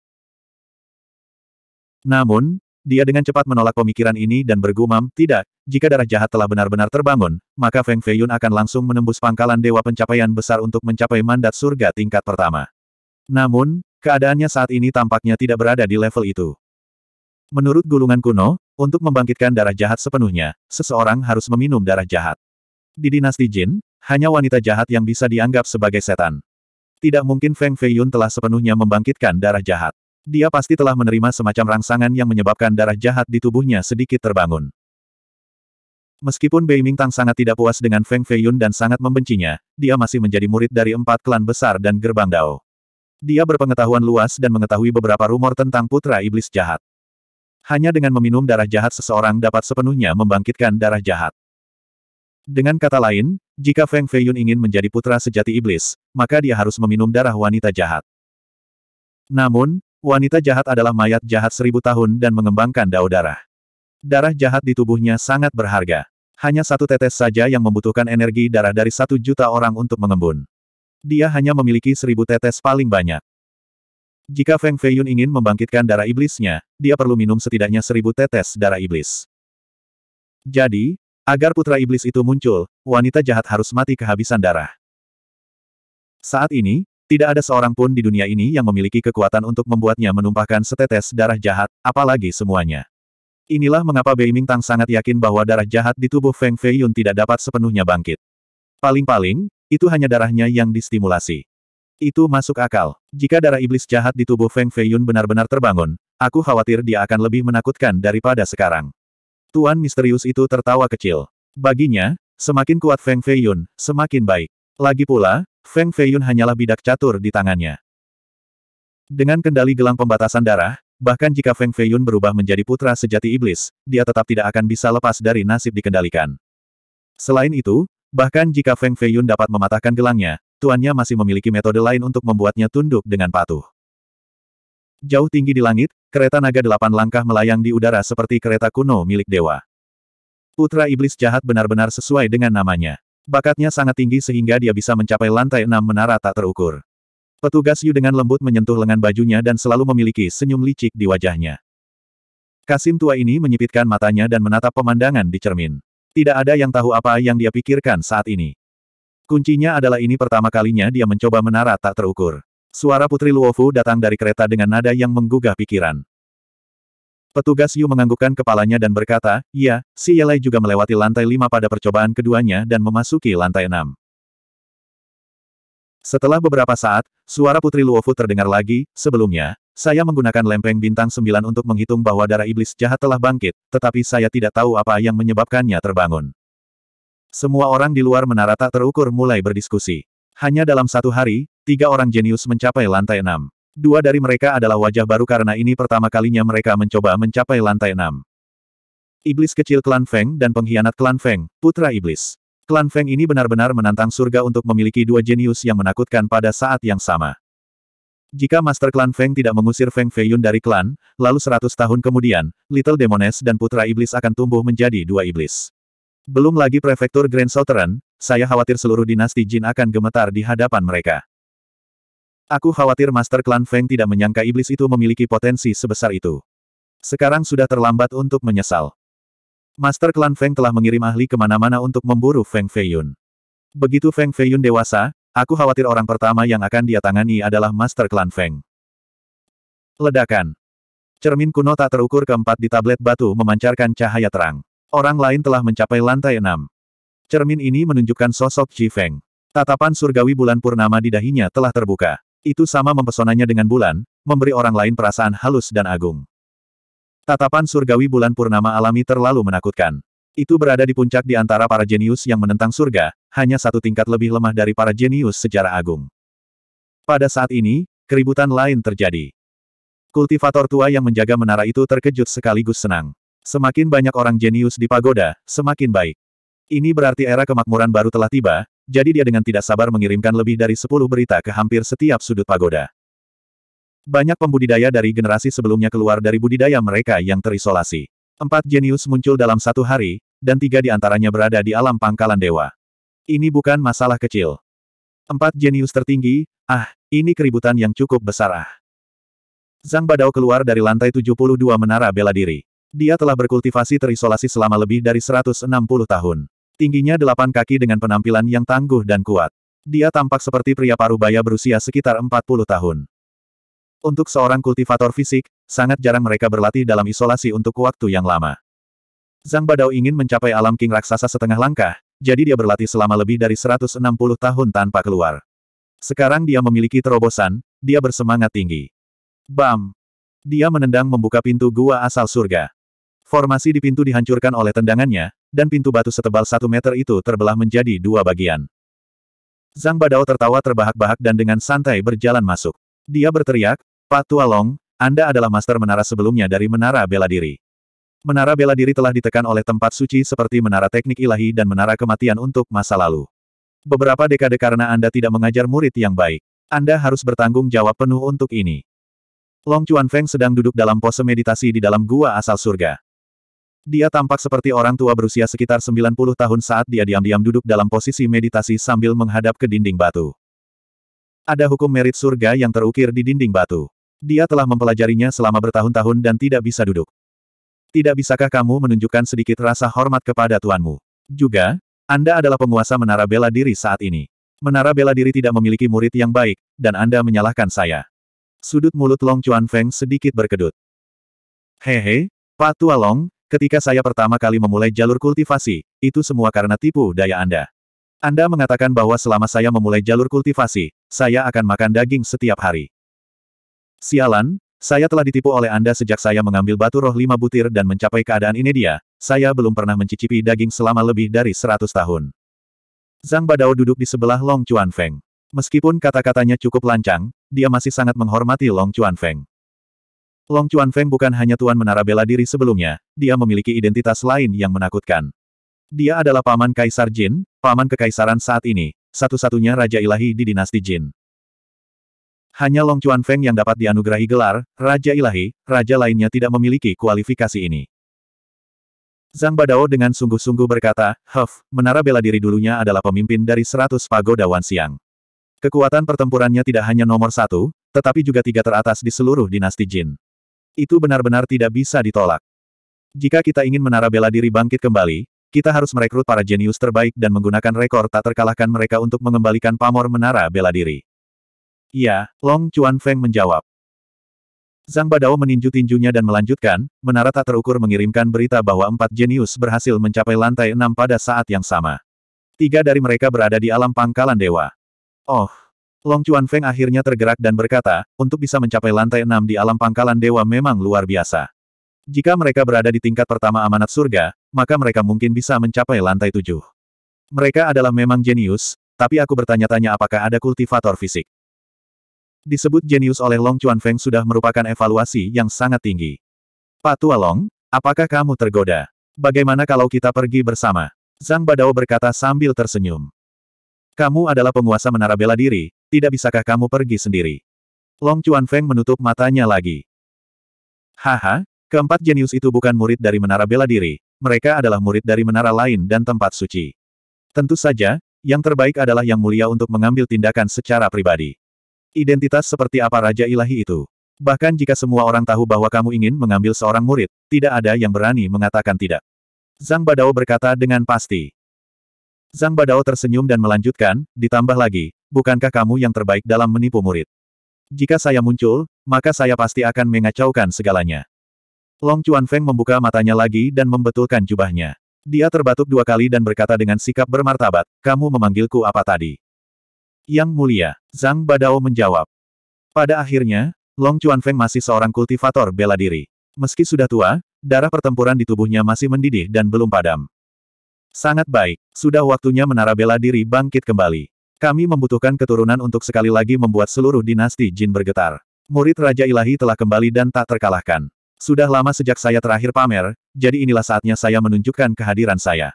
Namun, dia dengan cepat menolak pemikiran ini dan bergumam, tidak, jika darah jahat telah benar-benar terbangun, maka Feng Feiyun akan langsung menembus pangkalan dewa pencapaian besar untuk mencapai mandat surga tingkat pertama. Namun, keadaannya saat ini tampaknya tidak berada di level itu. Menurut gulungan kuno, untuk membangkitkan darah jahat sepenuhnya, seseorang harus meminum darah jahat. Di dinasti Jin, hanya wanita jahat yang bisa dianggap sebagai setan. Tidak mungkin Feng Feiyun telah sepenuhnya membangkitkan darah jahat. Dia pasti telah menerima semacam rangsangan yang menyebabkan darah jahat di tubuhnya sedikit terbangun. Meskipun Bei Mingtang sangat tidak puas dengan Feng Feiyun dan sangat membencinya, dia masih menjadi murid dari empat klan besar dan gerbang Dao. Dia berpengetahuan luas dan mengetahui beberapa rumor tentang putra iblis jahat. Hanya dengan meminum darah jahat seseorang dapat sepenuhnya membangkitkan darah jahat. Dengan kata lain, jika Feng Feiyun ingin menjadi putra sejati iblis, maka dia harus meminum darah wanita jahat. Namun, Wanita jahat adalah mayat jahat seribu tahun dan mengembangkan dao darah. Darah jahat di tubuhnya sangat berharga. Hanya satu tetes saja yang membutuhkan energi darah dari satu juta orang untuk mengembun. Dia hanya memiliki seribu tetes paling banyak. Jika Feng Feiyun ingin membangkitkan darah iblisnya, dia perlu minum setidaknya seribu tetes darah iblis. Jadi, agar putra iblis itu muncul, wanita jahat harus mati kehabisan darah. Saat ini, tidak ada seorang pun di dunia ini yang memiliki kekuatan untuk membuatnya menumpahkan setetes darah jahat, apalagi semuanya. Inilah mengapa Bei Ming Tang sangat yakin bahwa darah jahat di tubuh Feng Fei Yun tidak dapat sepenuhnya bangkit. Paling-paling, itu hanya darahnya yang distimulasi. Itu masuk akal. Jika darah iblis jahat di tubuh Feng Fei Yun benar-benar terbangun, aku khawatir dia akan lebih menakutkan daripada sekarang. Tuan misterius itu tertawa kecil. Baginya, semakin kuat Feng Fei Yun, semakin baik. Lagi pula, Feng Feiyun hanyalah bidak catur di tangannya. Dengan kendali gelang pembatasan darah, bahkan jika Feng Feiyun berubah menjadi putra sejati iblis, dia tetap tidak akan bisa lepas dari nasib dikendalikan. Selain itu, bahkan jika Feng Feiyun dapat mematahkan gelangnya, tuannya masih memiliki metode lain untuk membuatnya tunduk dengan patuh. Jauh tinggi di langit, kereta naga delapan langkah melayang di udara seperti kereta kuno milik dewa. Putra iblis jahat benar-benar sesuai dengan namanya. Bakatnya sangat tinggi sehingga dia bisa mencapai lantai enam menara tak terukur. Petugas Yu dengan lembut menyentuh lengan bajunya dan selalu memiliki senyum licik di wajahnya. Kasim tua ini menyipitkan matanya dan menatap pemandangan di cermin. Tidak ada yang tahu apa yang dia pikirkan saat ini. Kuncinya adalah ini pertama kalinya dia mencoba menara tak terukur. Suara Putri Luofu datang dari kereta dengan nada yang menggugah pikiran. Petugas Yu menganggukkan kepalanya dan berkata, "Ya, si Yelai juga melewati lantai lima pada percobaan keduanya dan memasuki lantai enam. Setelah beberapa saat, suara Putri Luofu terdengar lagi, sebelumnya, saya menggunakan lempeng bintang sembilan untuk menghitung bahwa darah iblis jahat telah bangkit, tetapi saya tidak tahu apa yang menyebabkannya terbangun. Semua orang di luar menara tak terukur mulai berdiskusi. Hanya dalam satu hari, tiga orang jenius mencapai lantai enam. Dua dari mereka adalah wajah baru karena ini pertama kalinya mereka mencoba mencapai lantai enam. Iblis kecil klan Feng dan pengkhianat klan Feng, putra iblis. Klan Feng ini benar-benar menantang surga untuk memiliki dua jenius yang menakutkan pada saat yang sama. Jika Master Klan Feng tidak mengusir Feng Feiyun dari klan, lalu seratus tahun kemudian, Little Demoness dan Putra Iblis akan tumbuh menjadi dua iblis. Belum lagi Prefektur Grand Southern, saya khawatir seluruh dinasti Jin akan gemetar di hadapan mereka. Aku khawatir Master Klan Feng tidak menyangka iblis itu memiliki potensi sebesar itu. Sekarang sudah terlambat untuk menyesal. Master Klan Feng telah mengirim ahli kemana-mana untuk memburu Feng Feiyun. Begitu Feng Feiyun dewasa, aku khawatir orang pertama yang akan dia tangani adalah Master Klan Feng. Ledakan. Cermin kuno tak terukur keempat di tablet batu memancarkan cahaya terang. Orang lain telah mencapai lantai enam. Cermin ini menunjukkan sosok Ji Feng. Tatapan surgawi bulan purnama di dahinya telah terbuka. Itu sama mempesonanya dengan bulan, memberi orang lain perasaan halus dan agung. Tatapan surgawi bulan purnama alami terlalu menakutkan. Itu berada di puncak di antara para jenius yang menentang surga, hanya satu tingkat lebih lemah dari para jenius sejarah agung. Pada saat ini, keributan lain terjadi. Kultivator tua yang menjaga menara itu terkejut sekaligus senang. Semakin banyak orang jenius di pagoda, semakin baik. Ini berarti era kemakmuran baru telah tiba, jadi dia dengan tidak sabar mengirimkan lebih dari 10 berita ke hampir setiap sudut pagoda. Banyak pembudidaya dari generasi sebelumnya keluar dari budidaya mereka yang terisolasi. Empat jenius muncul dalam satu hari, dan tiga di antaranya berada di alam pangkalan dewa. Ini bukan masalah kecil. Empat jenius tertinggi, ah, ini keributan yang cukup besar ah. Zhang Badao keluar dari lantai 72 menara bela diri. Dia telah berkultivasi terisolasi selama lebih dari 160 tahun. Tingginya delapan kaki dengan penampilan yang tangguh dan kuat. Dia tampak seperti pria parubaya berusia sekitar 40 tahun. Untuk seorang kultivator fisik, sangat jarang mereka berlatih dalam isolasi untuk waktu yang lama. Zhang Badao ingin mencapai alam king raksasa setengah langkah, jadi dia berlatih selama lebih dari 160 tahun tanpa keluar. Sekarang dia memiliki terobosan, dia bersemangat tinggi. Bam! Dia menendang membuka pintu gua asal surga. Formasi di pintu dihancurkan oleh tendangannya, dan pintu batu setebal satu meter itu terbelah menjadi dua bagian. Zhang Badao tertawa terbahak-bahak dan dengan santai berjalan masuk. Dia berteriak, Pak Long, Anda adalah master menara sebelumnya dari menara bela diri. Menara bela diri telah ditekan oleh tempat suci seperti menara teknik ilahi dan menara kematian untuk masa lalu. Beberapa dekade karena Anda tidak mengajar murid yang baik. Anda harus bertanggung jawab penuh untuk ini. Long Feng sedang duduk dalam pose meditasi di dalam gua asal surga. Dia tampak seperti orang tua berusia sekitar 90 tahun saat dia diam-diam duduk dalam posisi meditasi sambil menghadap ke dinding batu. Ada hukum merit surga yang terukir di dinding batu. Dia telah mempelajarinya selama bertahun-tahun dan tidak bisa duduk. Tidak bisakah kamu menunjukkan sedikit rasa hormat kepada tuanmu? Juga, Anda adalah penguasa menara bela diri saat ini. Menara bela diri tidak memiliki murid yang baik, dan Anda menyalahkan saya. Sudut mulut Long Chuan Feng sedikit berkedut. Hehe, Pak Tua Long, Ketika saya pertama kali memulai jalur kultivasi, itu semua karena tipu daya Anda. Anda mengatakan bahwa selama saya memulai jalur kultivasi, saya akan makan daging setiap hari. Sialan, saya telah ditipu oleh Anda sejak saya mengambil batu roh lima butir dan mencapai keadaan ini dia, saya belum pernah mencicipi daging selama lebih dari seratus tahun. Zhang Badao duduk di sebelah Long Chuan Feng. Meskipun kata-katanya cukup lancang, dia masih sangat menghormati Long Chuan Feng. Long Chuan Feng bukan hanya tuan menara bela diri sebelumnya, dia memiliki identitas lain yang menakutkan. Dia adalah paman Kaisar Jin, paman kekaisaran saat ini, satu-satunya Raja Ilahi di dinasti Jin. Hanya Long Chuan Feng yang dapat dianugerahi gelar, Raja Ilahi, raja lainnya tidak memiliki kualifikasi ini. Zhang Badao dengan sungguh-sungguh berkata, Huff, menara bela diri dulunya adalah pemimpin dari seratus pagoda Wan Siang. Kekuatan pertempurannya tidak hanya nomor satu, tetapi juga tiga teratas di seluruh dinasti Jin. Itu benar-benar tidak bisa ditolak. Jika kita ingin menara bela diri bangkit kembali, kita harus merekrut para jenius terbaik dan menggunakan rekor tak terkalahkan mereka untuk mengembalikan pamor menara bela diri. Ya, Long Chuan Feng menjawab. Zhang Badao meninju tinjunya dan melanjutkan, menara tak terukur mengirimkan berita bahwa empat jenius berhasil mencapai lantai enam pada saat yang sama. Tiga dari mereka berada di alam pangkalan dewa. Oh, Long Chuan Feng akhirnya tergerak dan berkata, untuk bisa mencapai lantai enam di alam pangkalan dewa memang luar biasa. Jika mereka berada di tingkat pertama amanat surga, maka mereka mungkin bisa mencapai lantai tujuh. Mereka adalah memang jenius, tapi aku bertanya-tanya apakah ada kultivator fisik. Disebut jenius oleh Long Chuan Feng sudah merupakan evaluasi yang sangat tinggi. Pak tua Long, apakah kamu tergoda? Bagaimana kalau kita pergi bersama? Zhang Badao berkata sambil tersenyum. Kamu adalah penguasa menara bela diri, tidak bisakah kamu pergi sendiri? Long Chuan Feng menutup matanya lagi. Haha, keempat jenius itu bukan murid dari menara bela diri, mereka adalah murid dari menara lain dan tempat suci. Tentu saja, yang terbaik adalah yang mulia untuk mengambil tindakan secara pribadi. Identitas seperti apa Raja Ilahi itu? Bahkan jika semua orang tahu bahwa kamu ingin mengambil seorang murid, tidak ada yang berani mengatakan tidak. Zhang Badao berkata dengan pasti. Zhang Badao tersenyum dan melanjutkan, ditambah lagi, bukankah kamu yang terbaik dalam menipu murid? Jika saya muncul, maka saya pasti akan mengacaukan segalanya. Long Chuan Feng membuka matanya lagi dan membetulkan jubahnya. Dia terbatuk dua kali dan berkata dengan sikap bermartabat, kamu memanggilku apa tadi? Yang mulia, Zhang Badao menjawab. Pada akhirnya, Long Chuan Feng masih seorang kultivator bela diri. Meski sudah tua, darah pertempuran di tubuhnya masih mendidih dan belum padam. Sangat baik. Sudah waktunya menara bela diri bangkit kembali. Kami membutuhkan keturunan untuk sekali lagi membuat seluruh dinasti jin bergetar. Murid Raja Ilahi telah kembali dan tak terkalahkan. Sudah lama sejak saya terakhir pamer, jadi inilah saatnya saya menunjukkan kehadiran saya.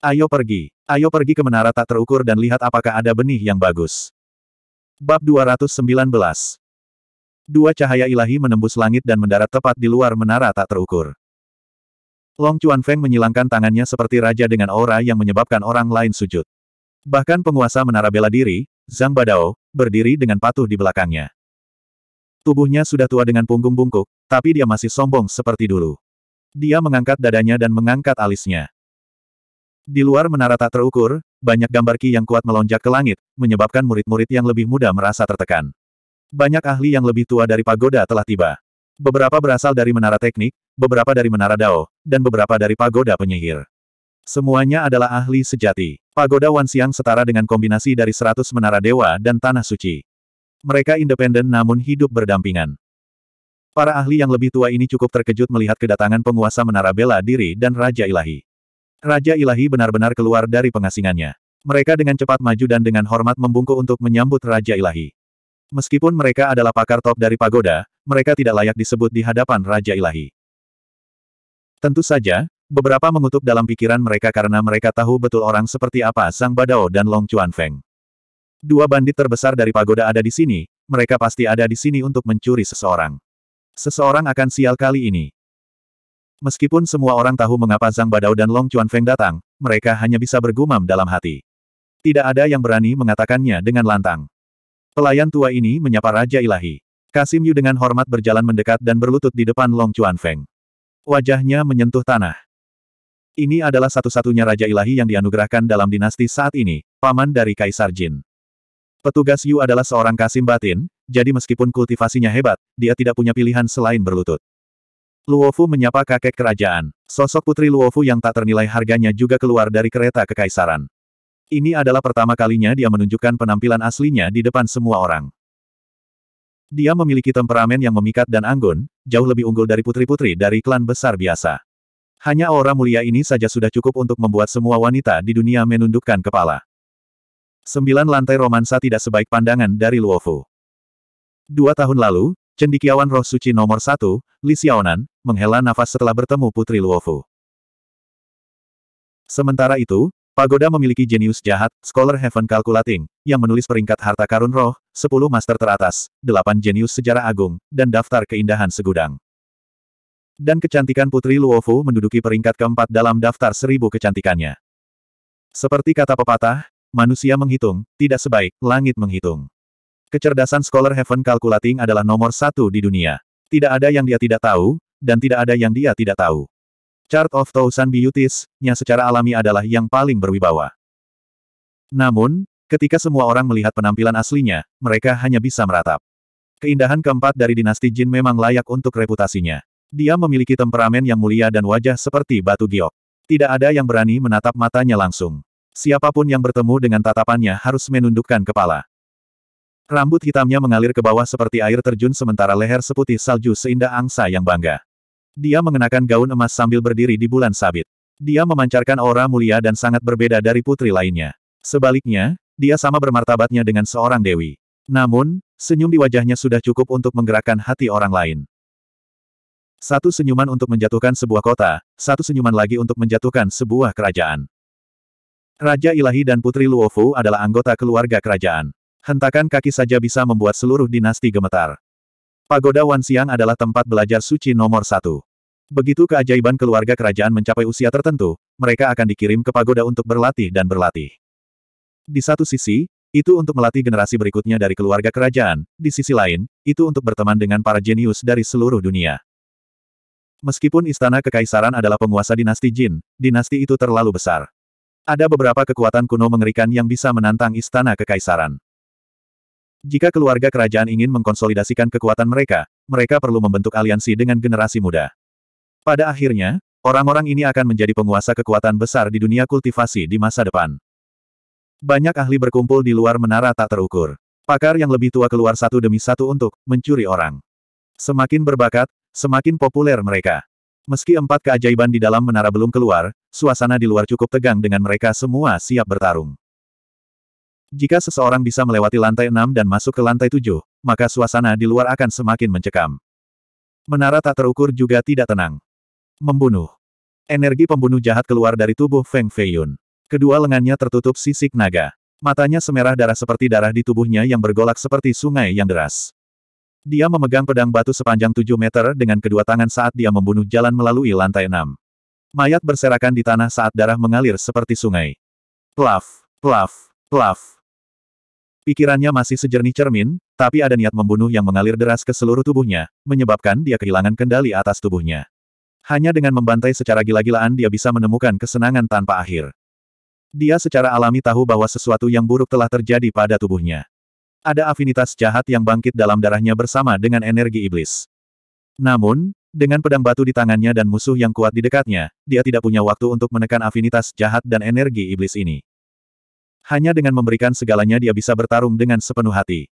Ayo pergi. Ayo pergi ke menara tak terukur dan lihat apakah ada benih yang bagus. Bab 219 Dua cahaya ilahi menembus langit dan mendarat tepat di luar menara tak terukur. Long Chuan Feng menyilangkan tangannya seperti raja dengan aura yang menyebabkan orang lain sujud. Bahkan penguasa menara bela diri, Zhang Badao, berdiri dengan patuh di belakangnya. Tubuhnya sudah tua dengan punggung bungkuk, tapi dia masih sombong seperti dulu. Dia mengangkat dadanya dan mengangkat alisnya. Di luar menara tak terukur, banyak gambar ki yang kuat melonjak ke langit, menyebabkan murid-murid yang lebih muda merasa tertekan. Banyak ahli yang lebih tua dari pagoda telah tiba. Beberapa berasal dari menara teknik, beberapa dari menara Dao, dan beberapa dari pagoda penyihir. Semuanya adalah ahli sejati. Pagoda Wanxiang setara dengan kombinasi dari seratus menara dewa dan tanah suci. Mereka independen namun hidup berdampingan. Para ahli yang lebih tua ini cukup terkejut melihat kedatangan penguasa menara bela diri dan Raja Ilahi. Raja Ilahi benar-benar keluar dari pengasingannya. Mereka dengan cepat maju dan dengan hormat membungkuk untuk menyambut Raja Ilahi. Meskipun mereka adalah pakar top dari pagoda, mereka tidak layak disebut di hadapan Raja Ilahi. Tentu saja, beberapa mengutuk dalam pikiran mereka karena mereka tahu betul orang seperti apa Sang Badao dan Long Chuan Feng. Dua bandit terbesar dari pagoda ada di sini, mereka pasti ada di sini untuk mencuri seseorang. Seseorang akan sial kali ini. Meskipun semua orang tahu mengapa Zhang Badao dan Long Chuan Feng datang, mereka hanya bisa bergumam dalam hati. Tidak ada yang berani mengatakannya dengan lantang. Pelayan tua ini menyapa Raja Ilahi. Kasim Yu dengan hormat berjalan mendekat dan berlutut di depan Long Chuan Feng. Wajahnya menyentuh tanah. Ini adalah satu-satunya Raja Ilahi yang dianugerahkan dalam dinasti saat ini, paman dari Kaisar Jin. Petugas Yu adalah seorang kasim batin, jadi meskipun kultivasinya hebat, dia tidak punya pilihan selain berlutut. Luofu menyapa kakek kerajaan. Sosok putri Luofu yang tak ternilai harganya juga keluar dari kereta kekaisaran. Ini adalah pertama kalinya dia menunjukkan penampilan aslinya di depan semua orang. Dia memiliki temperamen yang memikat dan anggun, jauh lebih unggul dari putri-putri dari klan besar biasa. Hanya aura mulia ini saja sudah cukup untuk membuat semua wanita di dunia menundukkan kepala. Sembilan lantai romansa tidak sebaik pandangan dari Luofu. Dua tahun lalu, cendikiawan roh suci nomor satu, Li Xiaonan, menghela nafas setelah bertemu Putri Luofu. Sementara itu, Pagoda memiliki jenius jahat, Scholar Heaven Calculating, yang menulis peringkat harta karun roh, 10 master teratas, 8 jenius sejarah agung, dan daftar keindahan segudang. Dan kecantikan Putri Luofu menduduki peringkat keempat dalam daftar seribu kecantikannya. Seperti kata pepatah, manusia menghitung, tidak sebaik, langit menghitung. Kecerdasan Scholar Heaven Calculating adalah nomor satu di dunia. Tidak ada yang dia tidak tahu, dan tidak ada yang dia tidak tahu. Chart of Thousand Beauties, nya secara alami adalah yang paling berwibawa. Namun, ketika semua orang melihat penampilan aslinya, mereka hanya bisa meratap. Keindahan keempat dari dinasti Jin memang layak untuk reputasinya. Dia memiliki temperamen yang mulia dan wajah seperti batu giok. Tidak ada yang berani menatap matanya langsung. Siapapun yang bertemu dengan tatapannya harus menundukkan kepala. Rambut hitamnya mengalir ke bawah seperti air terjun sementara leher seputih salju seindah angsa yang bangga. Dia mengenakan gaun emas sambil berdiri di bulan sabit. Dia memancarkan aura mulia dan sangat berbeda dari putri lainnya. Sebaliknya, dia sama bermartabatnya dengan seorang dewi. Namun, senyum di wajahnya sudah cukup untuk menggerakkan hati orang lain. Satu senyuman untuk menjatuhkan sebuah kota, satu senyuman lagi untuk menjatuhkan sebuah kerajaan. Raja Ilahi dan Putri Luofu adalah anggota keluarga kerajaan. Hentakan kaki saja bisa membuat seluruh dinasti gemetar. Pagoda Wanxiang adalah tempat belajar suci nomor satu. Begitu keajaiban keluarga kerajaan mencapai usia tertentu, mereka akan dikirim ke pagoda untuk berlatih dan berlatih. Di satu sisi, itu untuk melatih generasi berikutnya dari keluarga kerajaan, di sisi lain, itu untuk berteman dengan para jenius dari seluruh dunia. Meskipun istana kekaisaran adalah penguasa dinasti Jin, dinasti itu terlalu besar. Ada beberapa kekuatan kuno mengerikan yang bisa menantang istana kekaisaran. Jika keluarga kerajaan ingin mengkonsolidasikan kekuatan mereka, mereka perlu membentuk aliansi dengan generasi muda. Pada akhirnya, orang-orang ini akan menjadi penguasa kekuatan besar di dunia kultivasi di masa depan. Banyak ahli berkumpul di luar menara tak terukur. Pakar yang lebih tua keluar satu demi satu untuk mencuri orang. Semakin berbakat, semakin populer mereka. Meski empat keajaiban di dalam menara belum keluar, suasana di luar cukup tegang dengan mereka semua siap bertarung. Jika seseorang bisa melewati lantai 6 dan masuk ke lantai 7, maka suasana di luar akan semakin mencekam. Menara tak terukur juga tidak tenang. Membunuh. Energi pembunuh jahat keluar dari tubuh Feng Feiyun. Kedua lengannya tertutup sisik naga. Matanya semerah darah seperti darah di tubuhnya yang bergolak seperti sungai yang deras. Dia memegang pedang batu sepanjang 7 meter dengan kedua tangan saat dia membunuh jalan melalui lantai 6. Mayat berserakan di tanah saat darah mengalir seperti sungai. Plaf, plaf, plaf. Pikirannya masih sejernih cermin, tapi ada niat membunuh yang mengalir deras ke seluruh tubuhnya, menyebabkan dia kehilangan kendali atas tubuhnya. Hanya dengan membantai secara gila-gilaan dia bisa menemukan kesenangan tanpa akhir. Dia secara alami tahu bahwa sesuatu yang buruk telah terjadi pada tubuhnya. Ada afinitas jahat yang bangkit dalam darahnya bersama dengan energi iblis. Namun, dengan pedang batu di tangannya dan musuh yang kuat di dekatnya, dia tidak punya waktu untuk menekan afinitas jahat dan energi iblis ini hanya dengan memberikan segalanya dia bisa bertarung dengan sepenuh hati.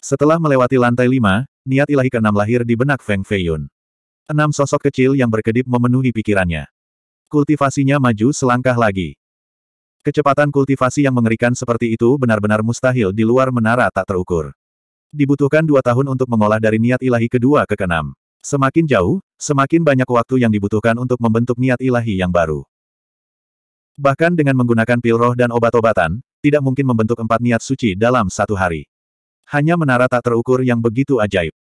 Setelah melewati lantai lima, niat ilahi keenam lahir di benak Feng Feiyun. Enam sosok kecil yang berkedip memenuhi pikirannya. Kultivasinya maju selangkah lagi. Kecepatan kultivasi yang mengerikan seperti itu benar-benar mustahil di luar menara tak terukur. Dibutuhkan dua tahun untuk mengolah dari niat ilahi kedua ke keenam. Semakin jauh, semakin banyak waktu yang dibutuhkan untuk membentuk niat ilahi yang baru. Bahkan dengan menggunakan pil roh dan obat-obatan, tidak mungkin membentuk empat niat suci dalam satu hari. Hanya menara tak terukur yang begitu ajaib.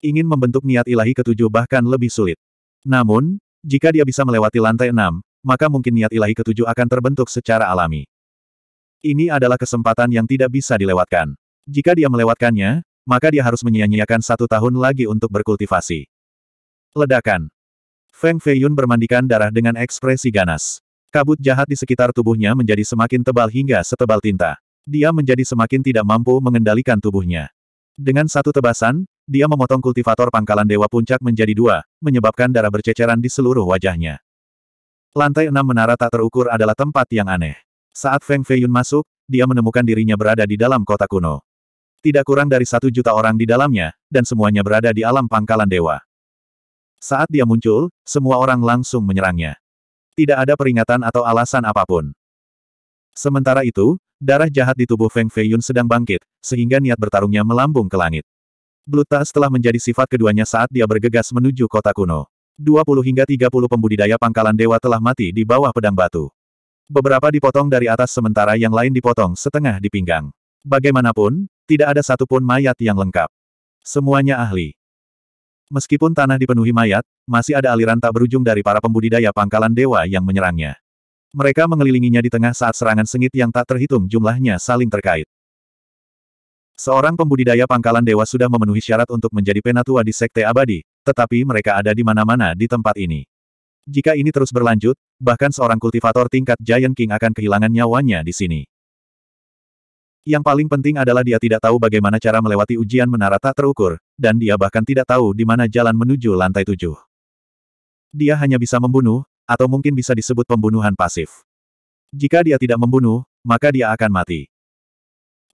Ingin membentuk niat ilahi ketujuh bahkan lebih sulit. Namun, jika dia bisa melewati lantai enam, maka mungkin niat ilahi ketujuh akan terbentuk secara alami. Ini adalah kesempatan yang tidak bisa dilewatkan. Jika dia melewatkannya, maka dia harus menyia-nyiakan satu tahun lagi untuk berkultivasi. Ledakan. Feng Feiyun bermandikan darah dengan ekspresi ganas. Kabut jahat di sekitar tubuhnya menjadi semakin tebal hingga setebal tinta. Dia menjadi semakin tidak mampu mengendalikan tubuhnya. Dengan satu tebasan, dia memotong kultivator pangkalan Dewa Puncak menjadi dua, menyebabkan darah berceceran di seluruh wajahnya. Lantai enam menara tak terukur adalah tempat yang aneh. Saat Feng Feiyun masuk, dia menemukan dirinya berada di dalam kota kuno. Tidak kurang dari satu juta orang di dalamnya, dan semuanya berada di alam pangkalan dewa. Saat dia muncul, semua orang langsung menyerangnya. Tidak ada peringatan atau alasan apapun. Sementara itu, darah jahat di tubuh Feng Feiyun sedang bangkit, sehingga niat bertarungnya melambung ke langit. Blutas telah menjadi sifat keduanya saat dia bergegas menuju kota kuno. 20 hingga 30 pembudidaya pangkalan dewa telah mati di bawah pedang batu. Beberapa dipotong dari atas sementara yang lain dipotong setengah di pinggang. Bagaimanapun, tidak ada satupun mayat yang lengkap. Semuanya ahli. Meskipun tanah dipenuhi mayat, masih ada aliran tak berujung dari para pembudidaya pangkalan dewa yang menyerangnya. Mereka mengelilinginya di tengah saat serangan sengit yang tak terhitung jumlahnya saling terkait. Seorang pembudidaya pangkalan dewa sudah memenuhi syarat untuk menjadi penatua di Sekte Abadi, tetapi mereka ada di mana-mana di tempat ini. Jika ini terus berlanjut, bahkan seorang kultivator tingkat Giant King akan kehilangan nyawanya di sini. Yang paling penting adalah dia tidak tahu bagaimana cara melewati ujian menara tak terukur, dan dia bahkan tidak tahu di mana jalan menuju lantai tujuh. Dia hanya bisa membunuh, atau mungkin bisa disebut pembunuhan pasif. Jika dia tidak membunuh, maka dia akan mati.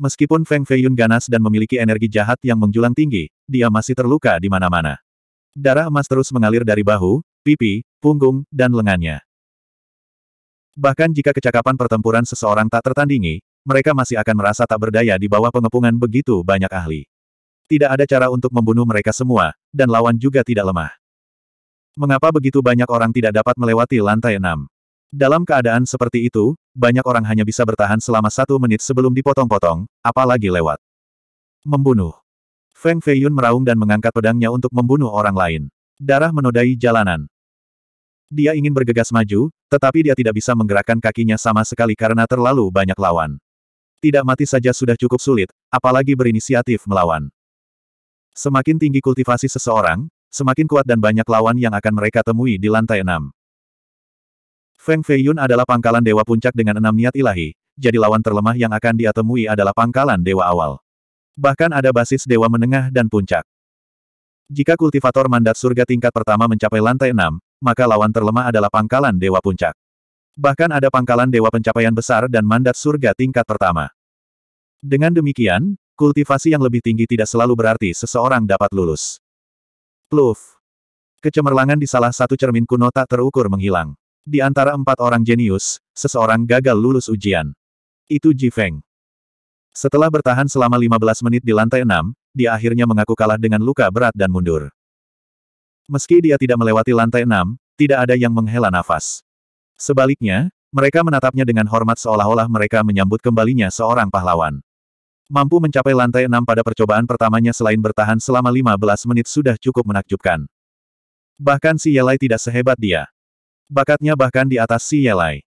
Meskipun Feng Fei Yun ganas dan memiliki energi jahat yang menjulang tinggi, dia masih terluka di mana-mana. Darah emas terus mengalir dari bahu, pipi, punggung, dan lengannya. Bahkan jika kecakapan pertempuran seseorang tak tertandingi, mereka masih akan merasa tak berdaya di bawah pengepungan begitu banyak ahli. Tidak ada cara untuk membunuh mereka semua, dan lawan juga tidak lemah. Mengapa begitu banyak orang tidak dapat melewati lantai enam? Dalam keadaan seperti itu, banyak orang hanya bisa bertahan selama satu menit sebelum dipotong-potong, apalagi lewat. Membunuh. Feng Feiyun meraung dan mengangkat pedangnya untuk membunuh orang lain. Darah menodai jalanan. Dia ingin bergegas maju, tetapi dia tidak bisa menggerakkan kakinya sama sekali karena terlalu banyak lawan. Tidak mati saja sudah cukup sulit, apalagi berinisiatif melawan. Semakin tinggi kultivasi seseorang, semakin kuat dan banyak lawan yang akan mereka temui di lantai enam. Feng Feiyun adalah pangkalan dewa puncak dengan enam niat ilahi, jadi lawan terlemah yang akan dia temui adalah pangkalan dewa awal. Bahkan ada basis dewa menengah dan puncak. Jika kultivator mandat surga tingkat pertama mencapai lantai enam, maka lawan terlemah adalah pangkalan dewa puncak. Bahkan ada pangkalan dewa pencapaian besar dan mandat surga tingkat pertama. Dengan demikian, kultivasi yang lebih tinggi tidak selalu berarti seseorang dapat lulus. Pluf. Kecemerlangan di salah satu cermin kuno tak terukur menghilang. Di antara empat orang jenius, seseorang gagal lulus ujian. Itu Ji Feng. Setelah bertahan selama 15 menit di lantai 6, dia akhirnya mengaku kalah dengan luka berat dan mundur. Meski dia tidak melewati lantai 6, tidak ada yang menghela nafas. Sebaliknya, mereka menatapnya dengan hormat seolah-olah mereka menyambut kembalinya seorang pahlawan. Mampu mencapai lantai enam pada percobaan pertamanya selain bertahan selama 15 menit sudah cukup menakjubkan. Bahkan si Yelai tidak sehebat dia. Bakatnya bahkan di atas si Yelai.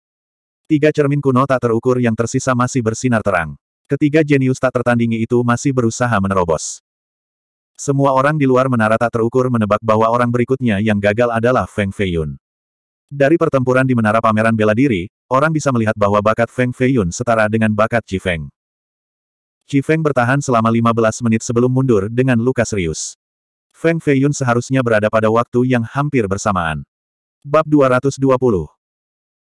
Tiga cermin kuno tak terukur yang tersisa masih bersinar terang. Ketiga jenius tak tertandingi itu masih berusaha menerobos. Semua orang di luar menara tak terukur menebak bahwa orang berikutnya yang gagal adalah Feng Feiyun. Dari pertempuran di Menara Pameran Bela Diri, orang bisa melihat bahwa bakat Feng Feiyun setara dengan bakat Chi Feng. Chi Feng bertahan selama 15 menit sebelum mundur dengan luka serius. Feng Feiyun seharusnya berada pada waktu yang hampir bersamaan. Bab 220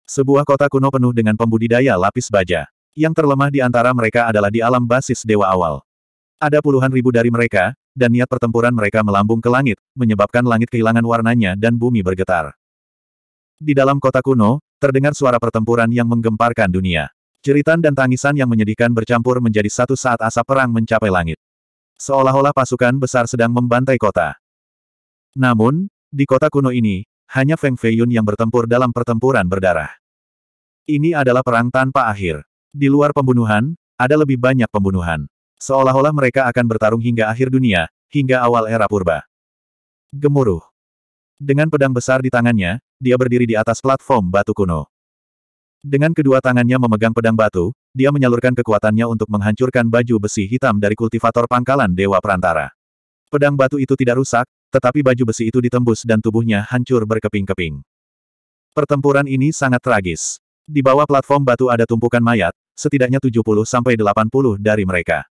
Sebuah kota kuno penuh dengan pembudidaya lapis baja. Yang terlemah di antara mereka adalah di alam basis dewa awal. Ada puluhan ribu dari mereka, dan niat pertempuran mereka melambung ke langit, menyebabkan langit kehilangan warnanya dan bumi bergetar. Di dalam kota kuno, terdengar suara pertempuran yang menggemparkan dunia. Jeritan dan tangisan yang menyedihkan bercampur menjadi satu saat asap perang mencapai langit. Seolah-olah pasukan besar sedang membantai kota. Namun, di kota kuno ini, hanya Feng Feiyun yang bertempur dalam pertempuran berdarah. Ini adalah perang tanpa akhir. Di luar pembunuhan, ada lebih banyak pembunuhan. Seolah-olah mereka akan bertarung hingga akhir dunia, hingga awal era purba. Gemuruh. Dengan pedang besar di tangannya, dia berdiri di atas platform batu kuno. Dengan kedua tangannya memegang pedang batu, dia menyalurkan kekuatannya untuk menghancurkan baju besi hitam dari kultivator pangkalan Dewa Perantara. Pedang batu itu tidak rusak, tetapi baju besi itu ditembus dan tubuhnya hancur berkeping-keping. Pertempuran ini sangat tragis. Di bawah platform batu ada tumpukan mayat, setidaknya 70-80 dari mereka.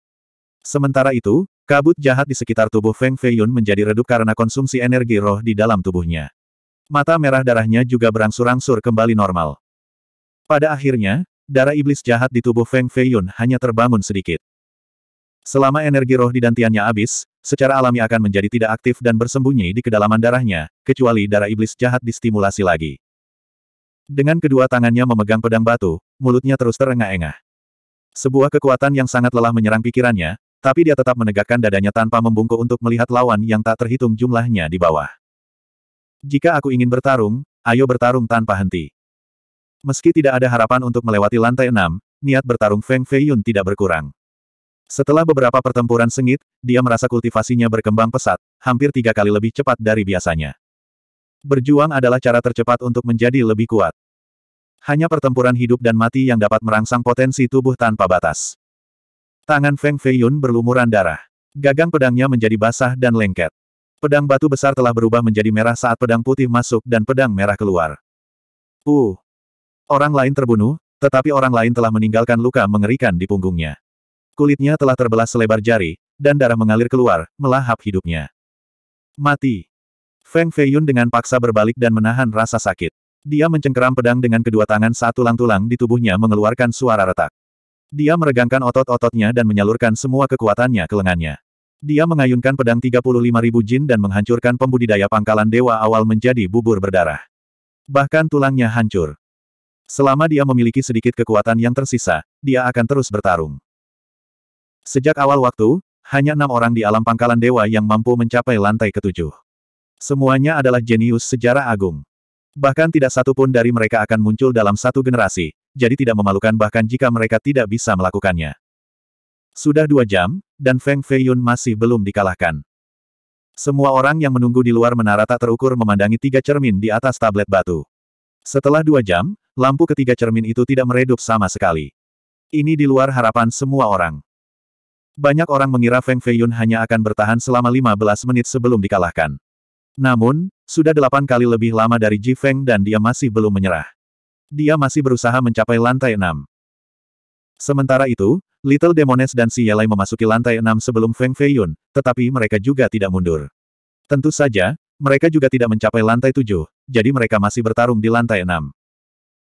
Sementara itu, Kabut jahat di sekitar tubuh Feng Feiyun menjadi redup karena konsumsi energi roh di dalam tubuhnya. Mata merah darahnya juga berangsur-angsur kembali normal. Pada akhirnya, darah iblis jahat di tubuh Feng Feiyun hanya terbangun sedikit. Selama energi roh di dantiannya habis, secara alami akan menjadi tidak aktif dan bersembunyi di kedalaman darahnya, kecuali darah iblis jahat distimulasi lagi. Dengan kedua tangannya memegang pedang batu, mulutnya terus terengah-engah. Sebuah kekuatan yang sangat lelah menyerang pikirannya, tapi dia tetap menegakkan dadanya tanpa membungkuk untuk melihat lawan yang tak terhitung jumlahnya di bawah. Jika aku ingin bertarung, ayo bertarung tanpa henti. Meski tidak ada harapan untuk melewati lantai enam, niat bertarung Feng Feiyun tidak berkurang. Setelah beberapa pertempuran sengit, dia merasa kultivasinya berkembang pesat, hampir tiga kali lebih cepat dari biasanya. Berjuang adalah cara tercepat untuk menjadi lebih kuat. Hanya pertempuran hidup dan mati yang dapat merangsang potensi tubuh tanpa batas. Tangan Feng Feiyun berlumuran darah. Gagang pedangnya menjadi basah dan lengket. Pedang batu besar telah berubah menjadi merah saat pedang putih masuk dan pedang merah keluar. Uh. Orang lain terbunuh, tetapi orang lain telah meninggalkan luka mengerikan di punggungnya. Kulitnya telah terbelah selebar jari, dan darah mengalir keluar, melahap hidupnya. Mati. Feng Feiyun dengan paksa berbalik dan menahan rasa sakit. Dia mencengkeram pedang dengan kedua tangan saat tulang-tulang di tubuhnya mengeluarkan suara retak. Dia meregangkan otot-ototnya dan menyalurkan semua kekuatannya ke lengannya. Dia mengayunkan pedang 35.000 jin dan menghancurkan pembudidaya pangkalan dewa awal menjadi bubur berdarah. Bahkan tulangnya hancur. Selama dia memiliki sedikit kekuatan yang tersisa, dia akan terus bertarung. Sejak awal waktu, hanya enam orang di alam pangkalan dewa yang mampu mencapai lantai ketujuh. Semuanya adalah jenius sejarah agung. Bahkan tidak satu pun dari mereka akan muncul dalam satu generasi, jadi tidak memalukan bahkan jika mereka tidak bisa melakukannya. Sudah dua jam, dan Feng Feiyun masih belum dikalahkan. Semua orang yang menunggu di luar menara tak terukur memandangi tiga cermin di atas tablet batu. Setelah dua jam, lampu ketiga cermin itu tidak meredup sama sekali. Ini di luar harapan semua orang. Banyak orang mengira Feng Feiyun hanya akan bertahan selama 15 menit sebelum dikalahkan. Namun, sudah delapan kali lebih lama dari Ji Feng dan dia masih belum menyerah. Dia masih berusaha mencapai lantai enam. Sementara itu, Little Demones dan Si Yelai memasuki lantai enam sebelum Feng Feiyun, tetapi mereka juga tidak mundur. Tentu saja, mereka juga tidak mencapai lantai tujuh, jadi mereka masih bertarung di lantai enam.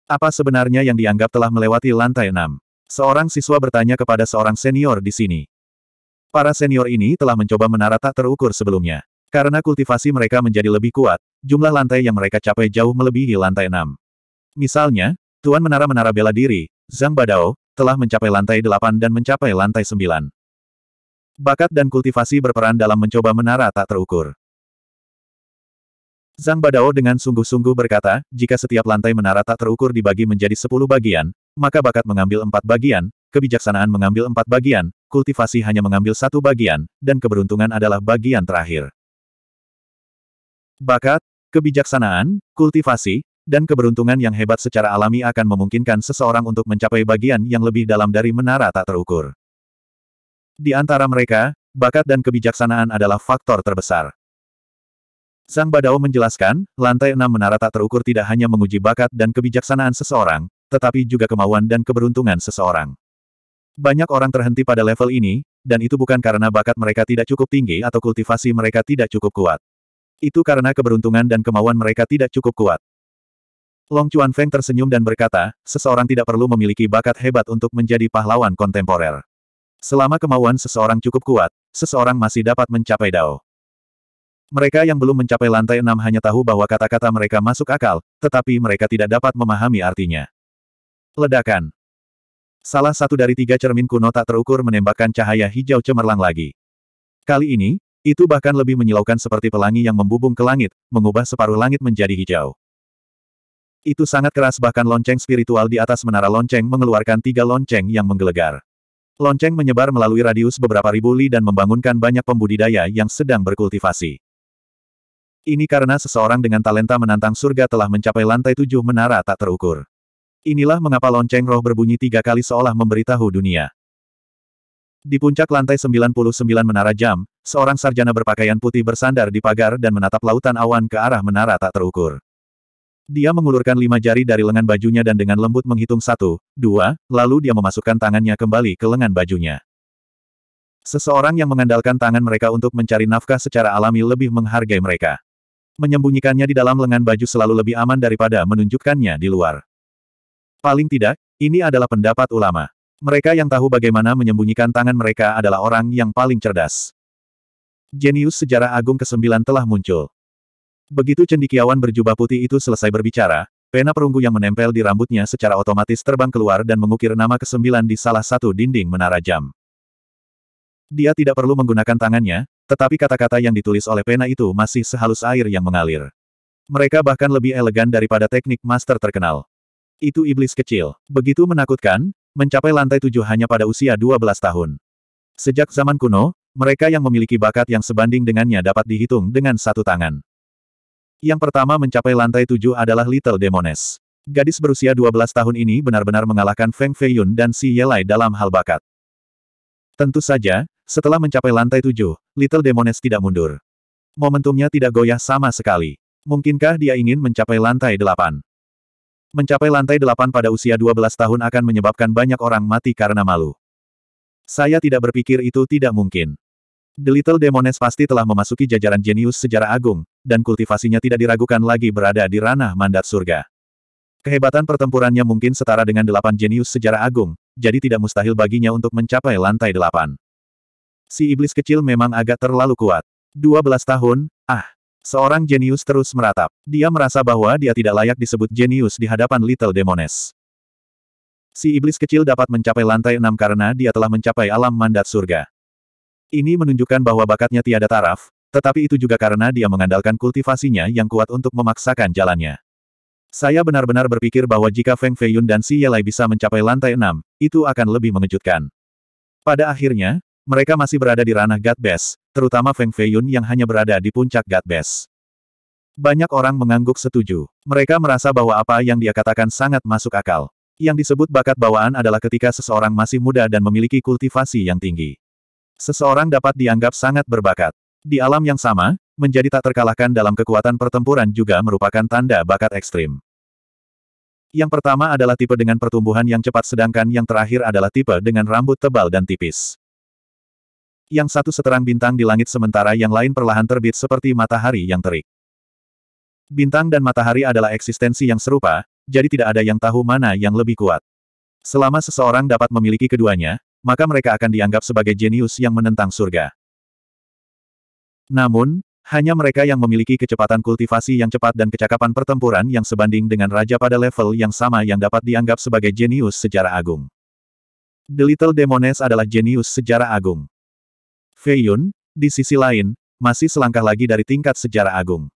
Apa sebenarnya yang dianggap telah melewati lantai enam? Seorang siswa bertanya kepada seorang senior di sini. Para senior ini telah mencoba menara tak terukur sebelumnya. Karena kultivasi mereka menjadi lebih kuat, jumlah lantai yang mereka capai jauh melebihi lantai enam. Misalnya, Tuan Menara-Menara Bela Diri, Zhang Badao, telah mencapai lantai 8 dan mencapai lantai 9. Bakat dan kultivasi berperan dalam mencoba menara tak terukur. Zhang Badao dengan sungguh-sungguh berkata, jika setiap lantai menara tak terukur dibagi menjadi 10 bagian, maka bakat mengambil empat bagian, kebijaksanaan mengambil empat bagian, kultivasi hanya mengambil satu bagian, dan keberuntungan adalah bagian terakhir. Bakat, kebijaksanaan, kultivasi, dan keberuntungan yang hebat secara alami akan memungkinkan seseorang untuk mencapai bagian yang lebih dalam dari menara tak terukur. Di antara mereka, bakat dan kebijaksanaan adalah faktor terbesar. Sang Badao menjelaskan, lantai enam menara tak terukur tidak hanya menguji bakat dan kebijaksanaan seseorang, tetapi juga kemauan dan keberuntungan seseorang. Banyak orang terhenti pada level ini, dan itu bukan karena bakat mereka tidak cukup tinggi atau kultivasi mereka tidak cukup kuat. Itu karena keberuntungan dan kemauan mereka tidak cukup kuat. Long Chuan Feng tersenyum dan berkata, seseorang tidak perlu memiliki bakat hebat untuk menjadi pahlawan kontemporer. Selama kemauan seseorang cukup kuat, seseorang masih dapat mencapai dao. Mereka yang belum mencapai lantai enam hanya tahu bahwa kata-kata mereka masuk akal, tetapi mereka tidak dapat memahami artinya. Ledakan. Salah satu dari tiga cermin kuno tak terukur menembakkan cahaya hijau cemerlang lagi. Kali ini, itu bahkan lebih menyilaukan seperti pelangi yang membubung ke langit, mengubah separuh langit menjadi hijau. Itu sangat keras bahkan lonceng spiritual di atas menara lonceng mengeluarkan tiga lonceng yang menggelegar. Lonceng menyebar melalui radius beberapa ribu li dan membangunkan banyak pembudidaya yang sedang berkultivasi. Ini karena seseorang dengan talenta menantang surga telah mencapai lantai tujuh menara tak terukur. Inilah mengapa lonceng roh berbunyi tiga kali seolah memberitahu dunia. Di puncak lantai 99 menara jam, seorang sarjana berpakaian putih bersandar di pagar dan menatap lautan awan ke arah menara tak terukur. Dia mengulurkan lima jari dari lengan bajunya dan dengan lembut menghitung satu, dua, lalu dia memasukkan tangannya kembali ke lengan bajunya. Seseorang yang mengandalkan tangan mereka untuk mencari nafkah secara alami lebih menghargai mereka. Menyembunyikannya di dalam lengan baju selalu lebih aman daripada menunjukkannya di luar. Paling tidak, ini adalah pendapat ulama. Mereka yang tahu bagaimana menyembunyikan tangan mereka adalah orang yang paling cerdas. Jenius sejarah agung ke-9 telah muncul. Begitu cendikiawan berjubah putih itu selesai berbicara, pena perunggu yang menempel di rambutnya secara otomatis terbang keluar dan mengukir nama ke-9 di salah satu dinding menara jam. Dia tidak perlu menggunakan tangannya, tetapi kata-kata yang ditulis oleh pena itu masih sehalus air yang mengalir. Mereka bahkan lebih elegan daripada teknik master terkenal. Itu iblis kecil. Begitu menakutkan, mencapai lantai tujuh hanya pada usia 12 tahun. Sejak zaman kuno, mereka yang memiliki bakat yang sebanding dengannya dapat dihitung dengan satu tangan. Yang pertama mencapai lantai tujuh adalah Little Demoness. Gadis berusia 12 tahun ini benar-benar mengalahkan Feng Feiyun dan Si Yelai dalam hal bakat. Tentu saja, setelah mencapai lantai tujuh, Little Demoness tidak mundur. Momentumnya tidak goyah sama sekali. Mungkinkah dia ingin mencapai lantai delapan? Mencapai lantai delapan pada usia 12 tahun akan menyebabkan banyak orang mati karena malu. Saya tidak berpikir itu tidak mungkin. The Little Demoness pasti telah memasuki jajaran jenius sejarah agung, dan kultivasinya tidak diragukan lagi berada di ranah mandat surga. Kehebatan pertempurannya mungkin setara dengan delapan jenius sejarah agung, jadi tidak mustahil baginya untuk mencapai lantai delapan. Si iblis kecil memang agak terlalu kuat. Dua belas tahun, ah. Seorang jenius terus meratap. Dia merasa bahwa dia tidak layak disebut jenius di hadapan Little Demoness. Si iblis kecil dapat mencapai lantai enam karena dia telah mencapai alam mandat surga. Ini menunjukkan bahwa bakatnya tiada taraf, tetapi itu juga karena dia mengandalkan kultivasinya yang kuat untuk memaksakan jalannya. Saya benar-benar berpikir bahwa jika Feng Feiyun dan Si Yelai bisa mencapai lantai enam, itu akan lebih mengejutkan. Pada akhirnya, mereka masih berada di ranah God Base, terutama Feng Feiyun yang hanya berada di puncak God Base. Banyak orang mengangguk setuju. Mereka merasa bahwa apa yang dia katakan sangat masuk akal. Yang disebut bakat bawaan adalah ketika seseorang masih muda dan memiliki kultivasi yang tinggi. Seseorang dapat dianggap sangat berbakat. Di alam yang sama, menjadi tak terkalahkan dalam kekuatan pertempuran juga merupakan tanda bakat ekstrim. Yang pertama adalah tipe dengan pertumbuhan yang cepat sedangkan yang terakhir adalah tipe dengan rambut tebal dan tipis. Yang satu seterang bintang di langit sementara yang lain perlahan terbit seperti matahari yang terik. Bintang dan matahari adalah eksistensi yang serupa, jadi tidak ada yang tahu mana yang lebih kuat. Selama seseorang dapat memiliki keduanya, maka mereka akan dianggap sebagai jenius yang menentang surga. Namun, hanya mereka yang memiliki kecepatan kultivasi yang cepat dan kecakapan pertempuran yang sebanding dengan raja pada level yang sama yang dapat dianggap sebagai jenius sejarah agung. The Little Demones adalah jenius sejarah agung. Feiyun, di sisi lain, masih selangkah lagi dari tingkat sejarah agung.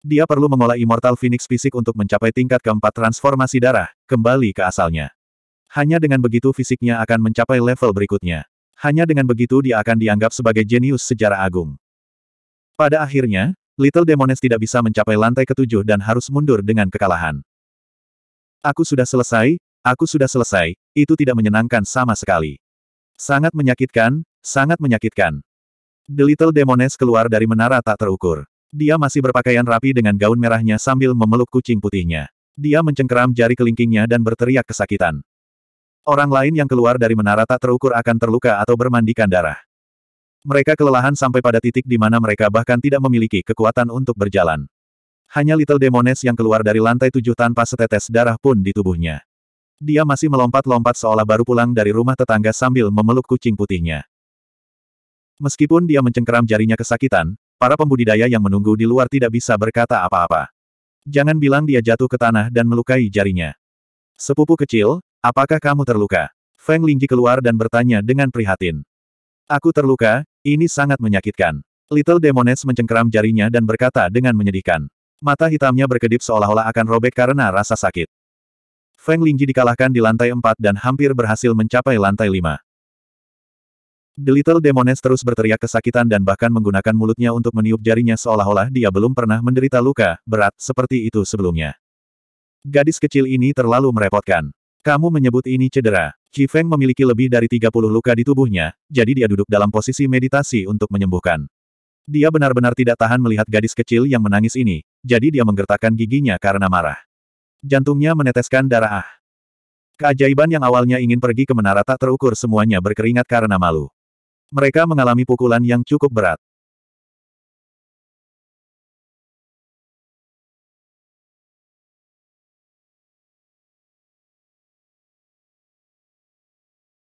Dia perlu mengolah Immortal Phoenix Fisik untuk mencapai tingkat keempat transformasi darah, kembali ke asalnya. Hanya dengan begitu fisiknya akan mencapai level berikutnya. Hanya dengan begitu dia akan dianggap sebagai jenius sejarah agung. Pada akhirnya, Little Demones tidak bisa mencapai lantai ketujuh dan harus mundur dengan kekalahan. Aku sudah selesai, aku sudah selesai, itu tidak menyenangkan sama sekali. Sangat menyakitkan, sangat menyakitkan. The Little Demones keluar dari menara tak terukur. Dia masih berpakaian rapi dengan gaun merahnya sambil memeluk kucing putihnya. Dia mencengkeram jari kelingkingnya dan berteriak kesakitan. Orang lain yang keluar dari menara tak terukur akan terluka atau bermandikan darah. Mereka kelelahan sampai pada titik di mana mereka bahkan tidak memiliki kekuatan untuk berjalan. Hanya Little Demones yang keluar dari lantai tujuh tanpa setetes darah pun di tubuhnya. Dia masih melompat-lompat seolah baru pulang dari rumah tetangga sambil memeluk kucing putihnya. Meskipun dia mencengkeram jarinya kesakitan, para pembudidaya yang menunggu di luar tidak bisa berkata apa-apa. Jangan bilang dia jatuh ke tanah dan melukai jarinya. Sepupu kecil, Apakah kamu terluka? Feng Lingji keluar dan bertanya dengan prihatin. Aku terluka, ini sangat menyakitkan. Little Demones mencengkeram jarinya dan berkata dengan menyedihkan. Mata hitamnya berkedip seolah-olah akan robek karena rasa sakit. Feng Lingji dikalahkan di lantai 4 dan hampir berhasil mencapai lantai 5. The Little Demones terus berteriak kesakitan dan bahkan menggunakan mulutnya untuk meniup jarinya seolah-olah dia belum pernah menderita luka, berat, seperti itu sebelumnya. Gadis kecil ini terlalu merepotkan. Kamu menyebut ini cedera. Qi Feng memiliki lebih dari 30 luka di tubuhnya, jadi dia duduk dalam posisi meditasi untuk menyembuhkan. Dia benar-benar tidak tahan melihat gadis kecil yang menangis ini, jadi dia menggertakkan giginya karena marah. Jantungnya meneteskan darah. Ah. Keajaiban yang awalnya ingin pergi ke menara tak terukur semuanya berkeringat karena malu. Mereka mengalami pukulan yang cukup berat.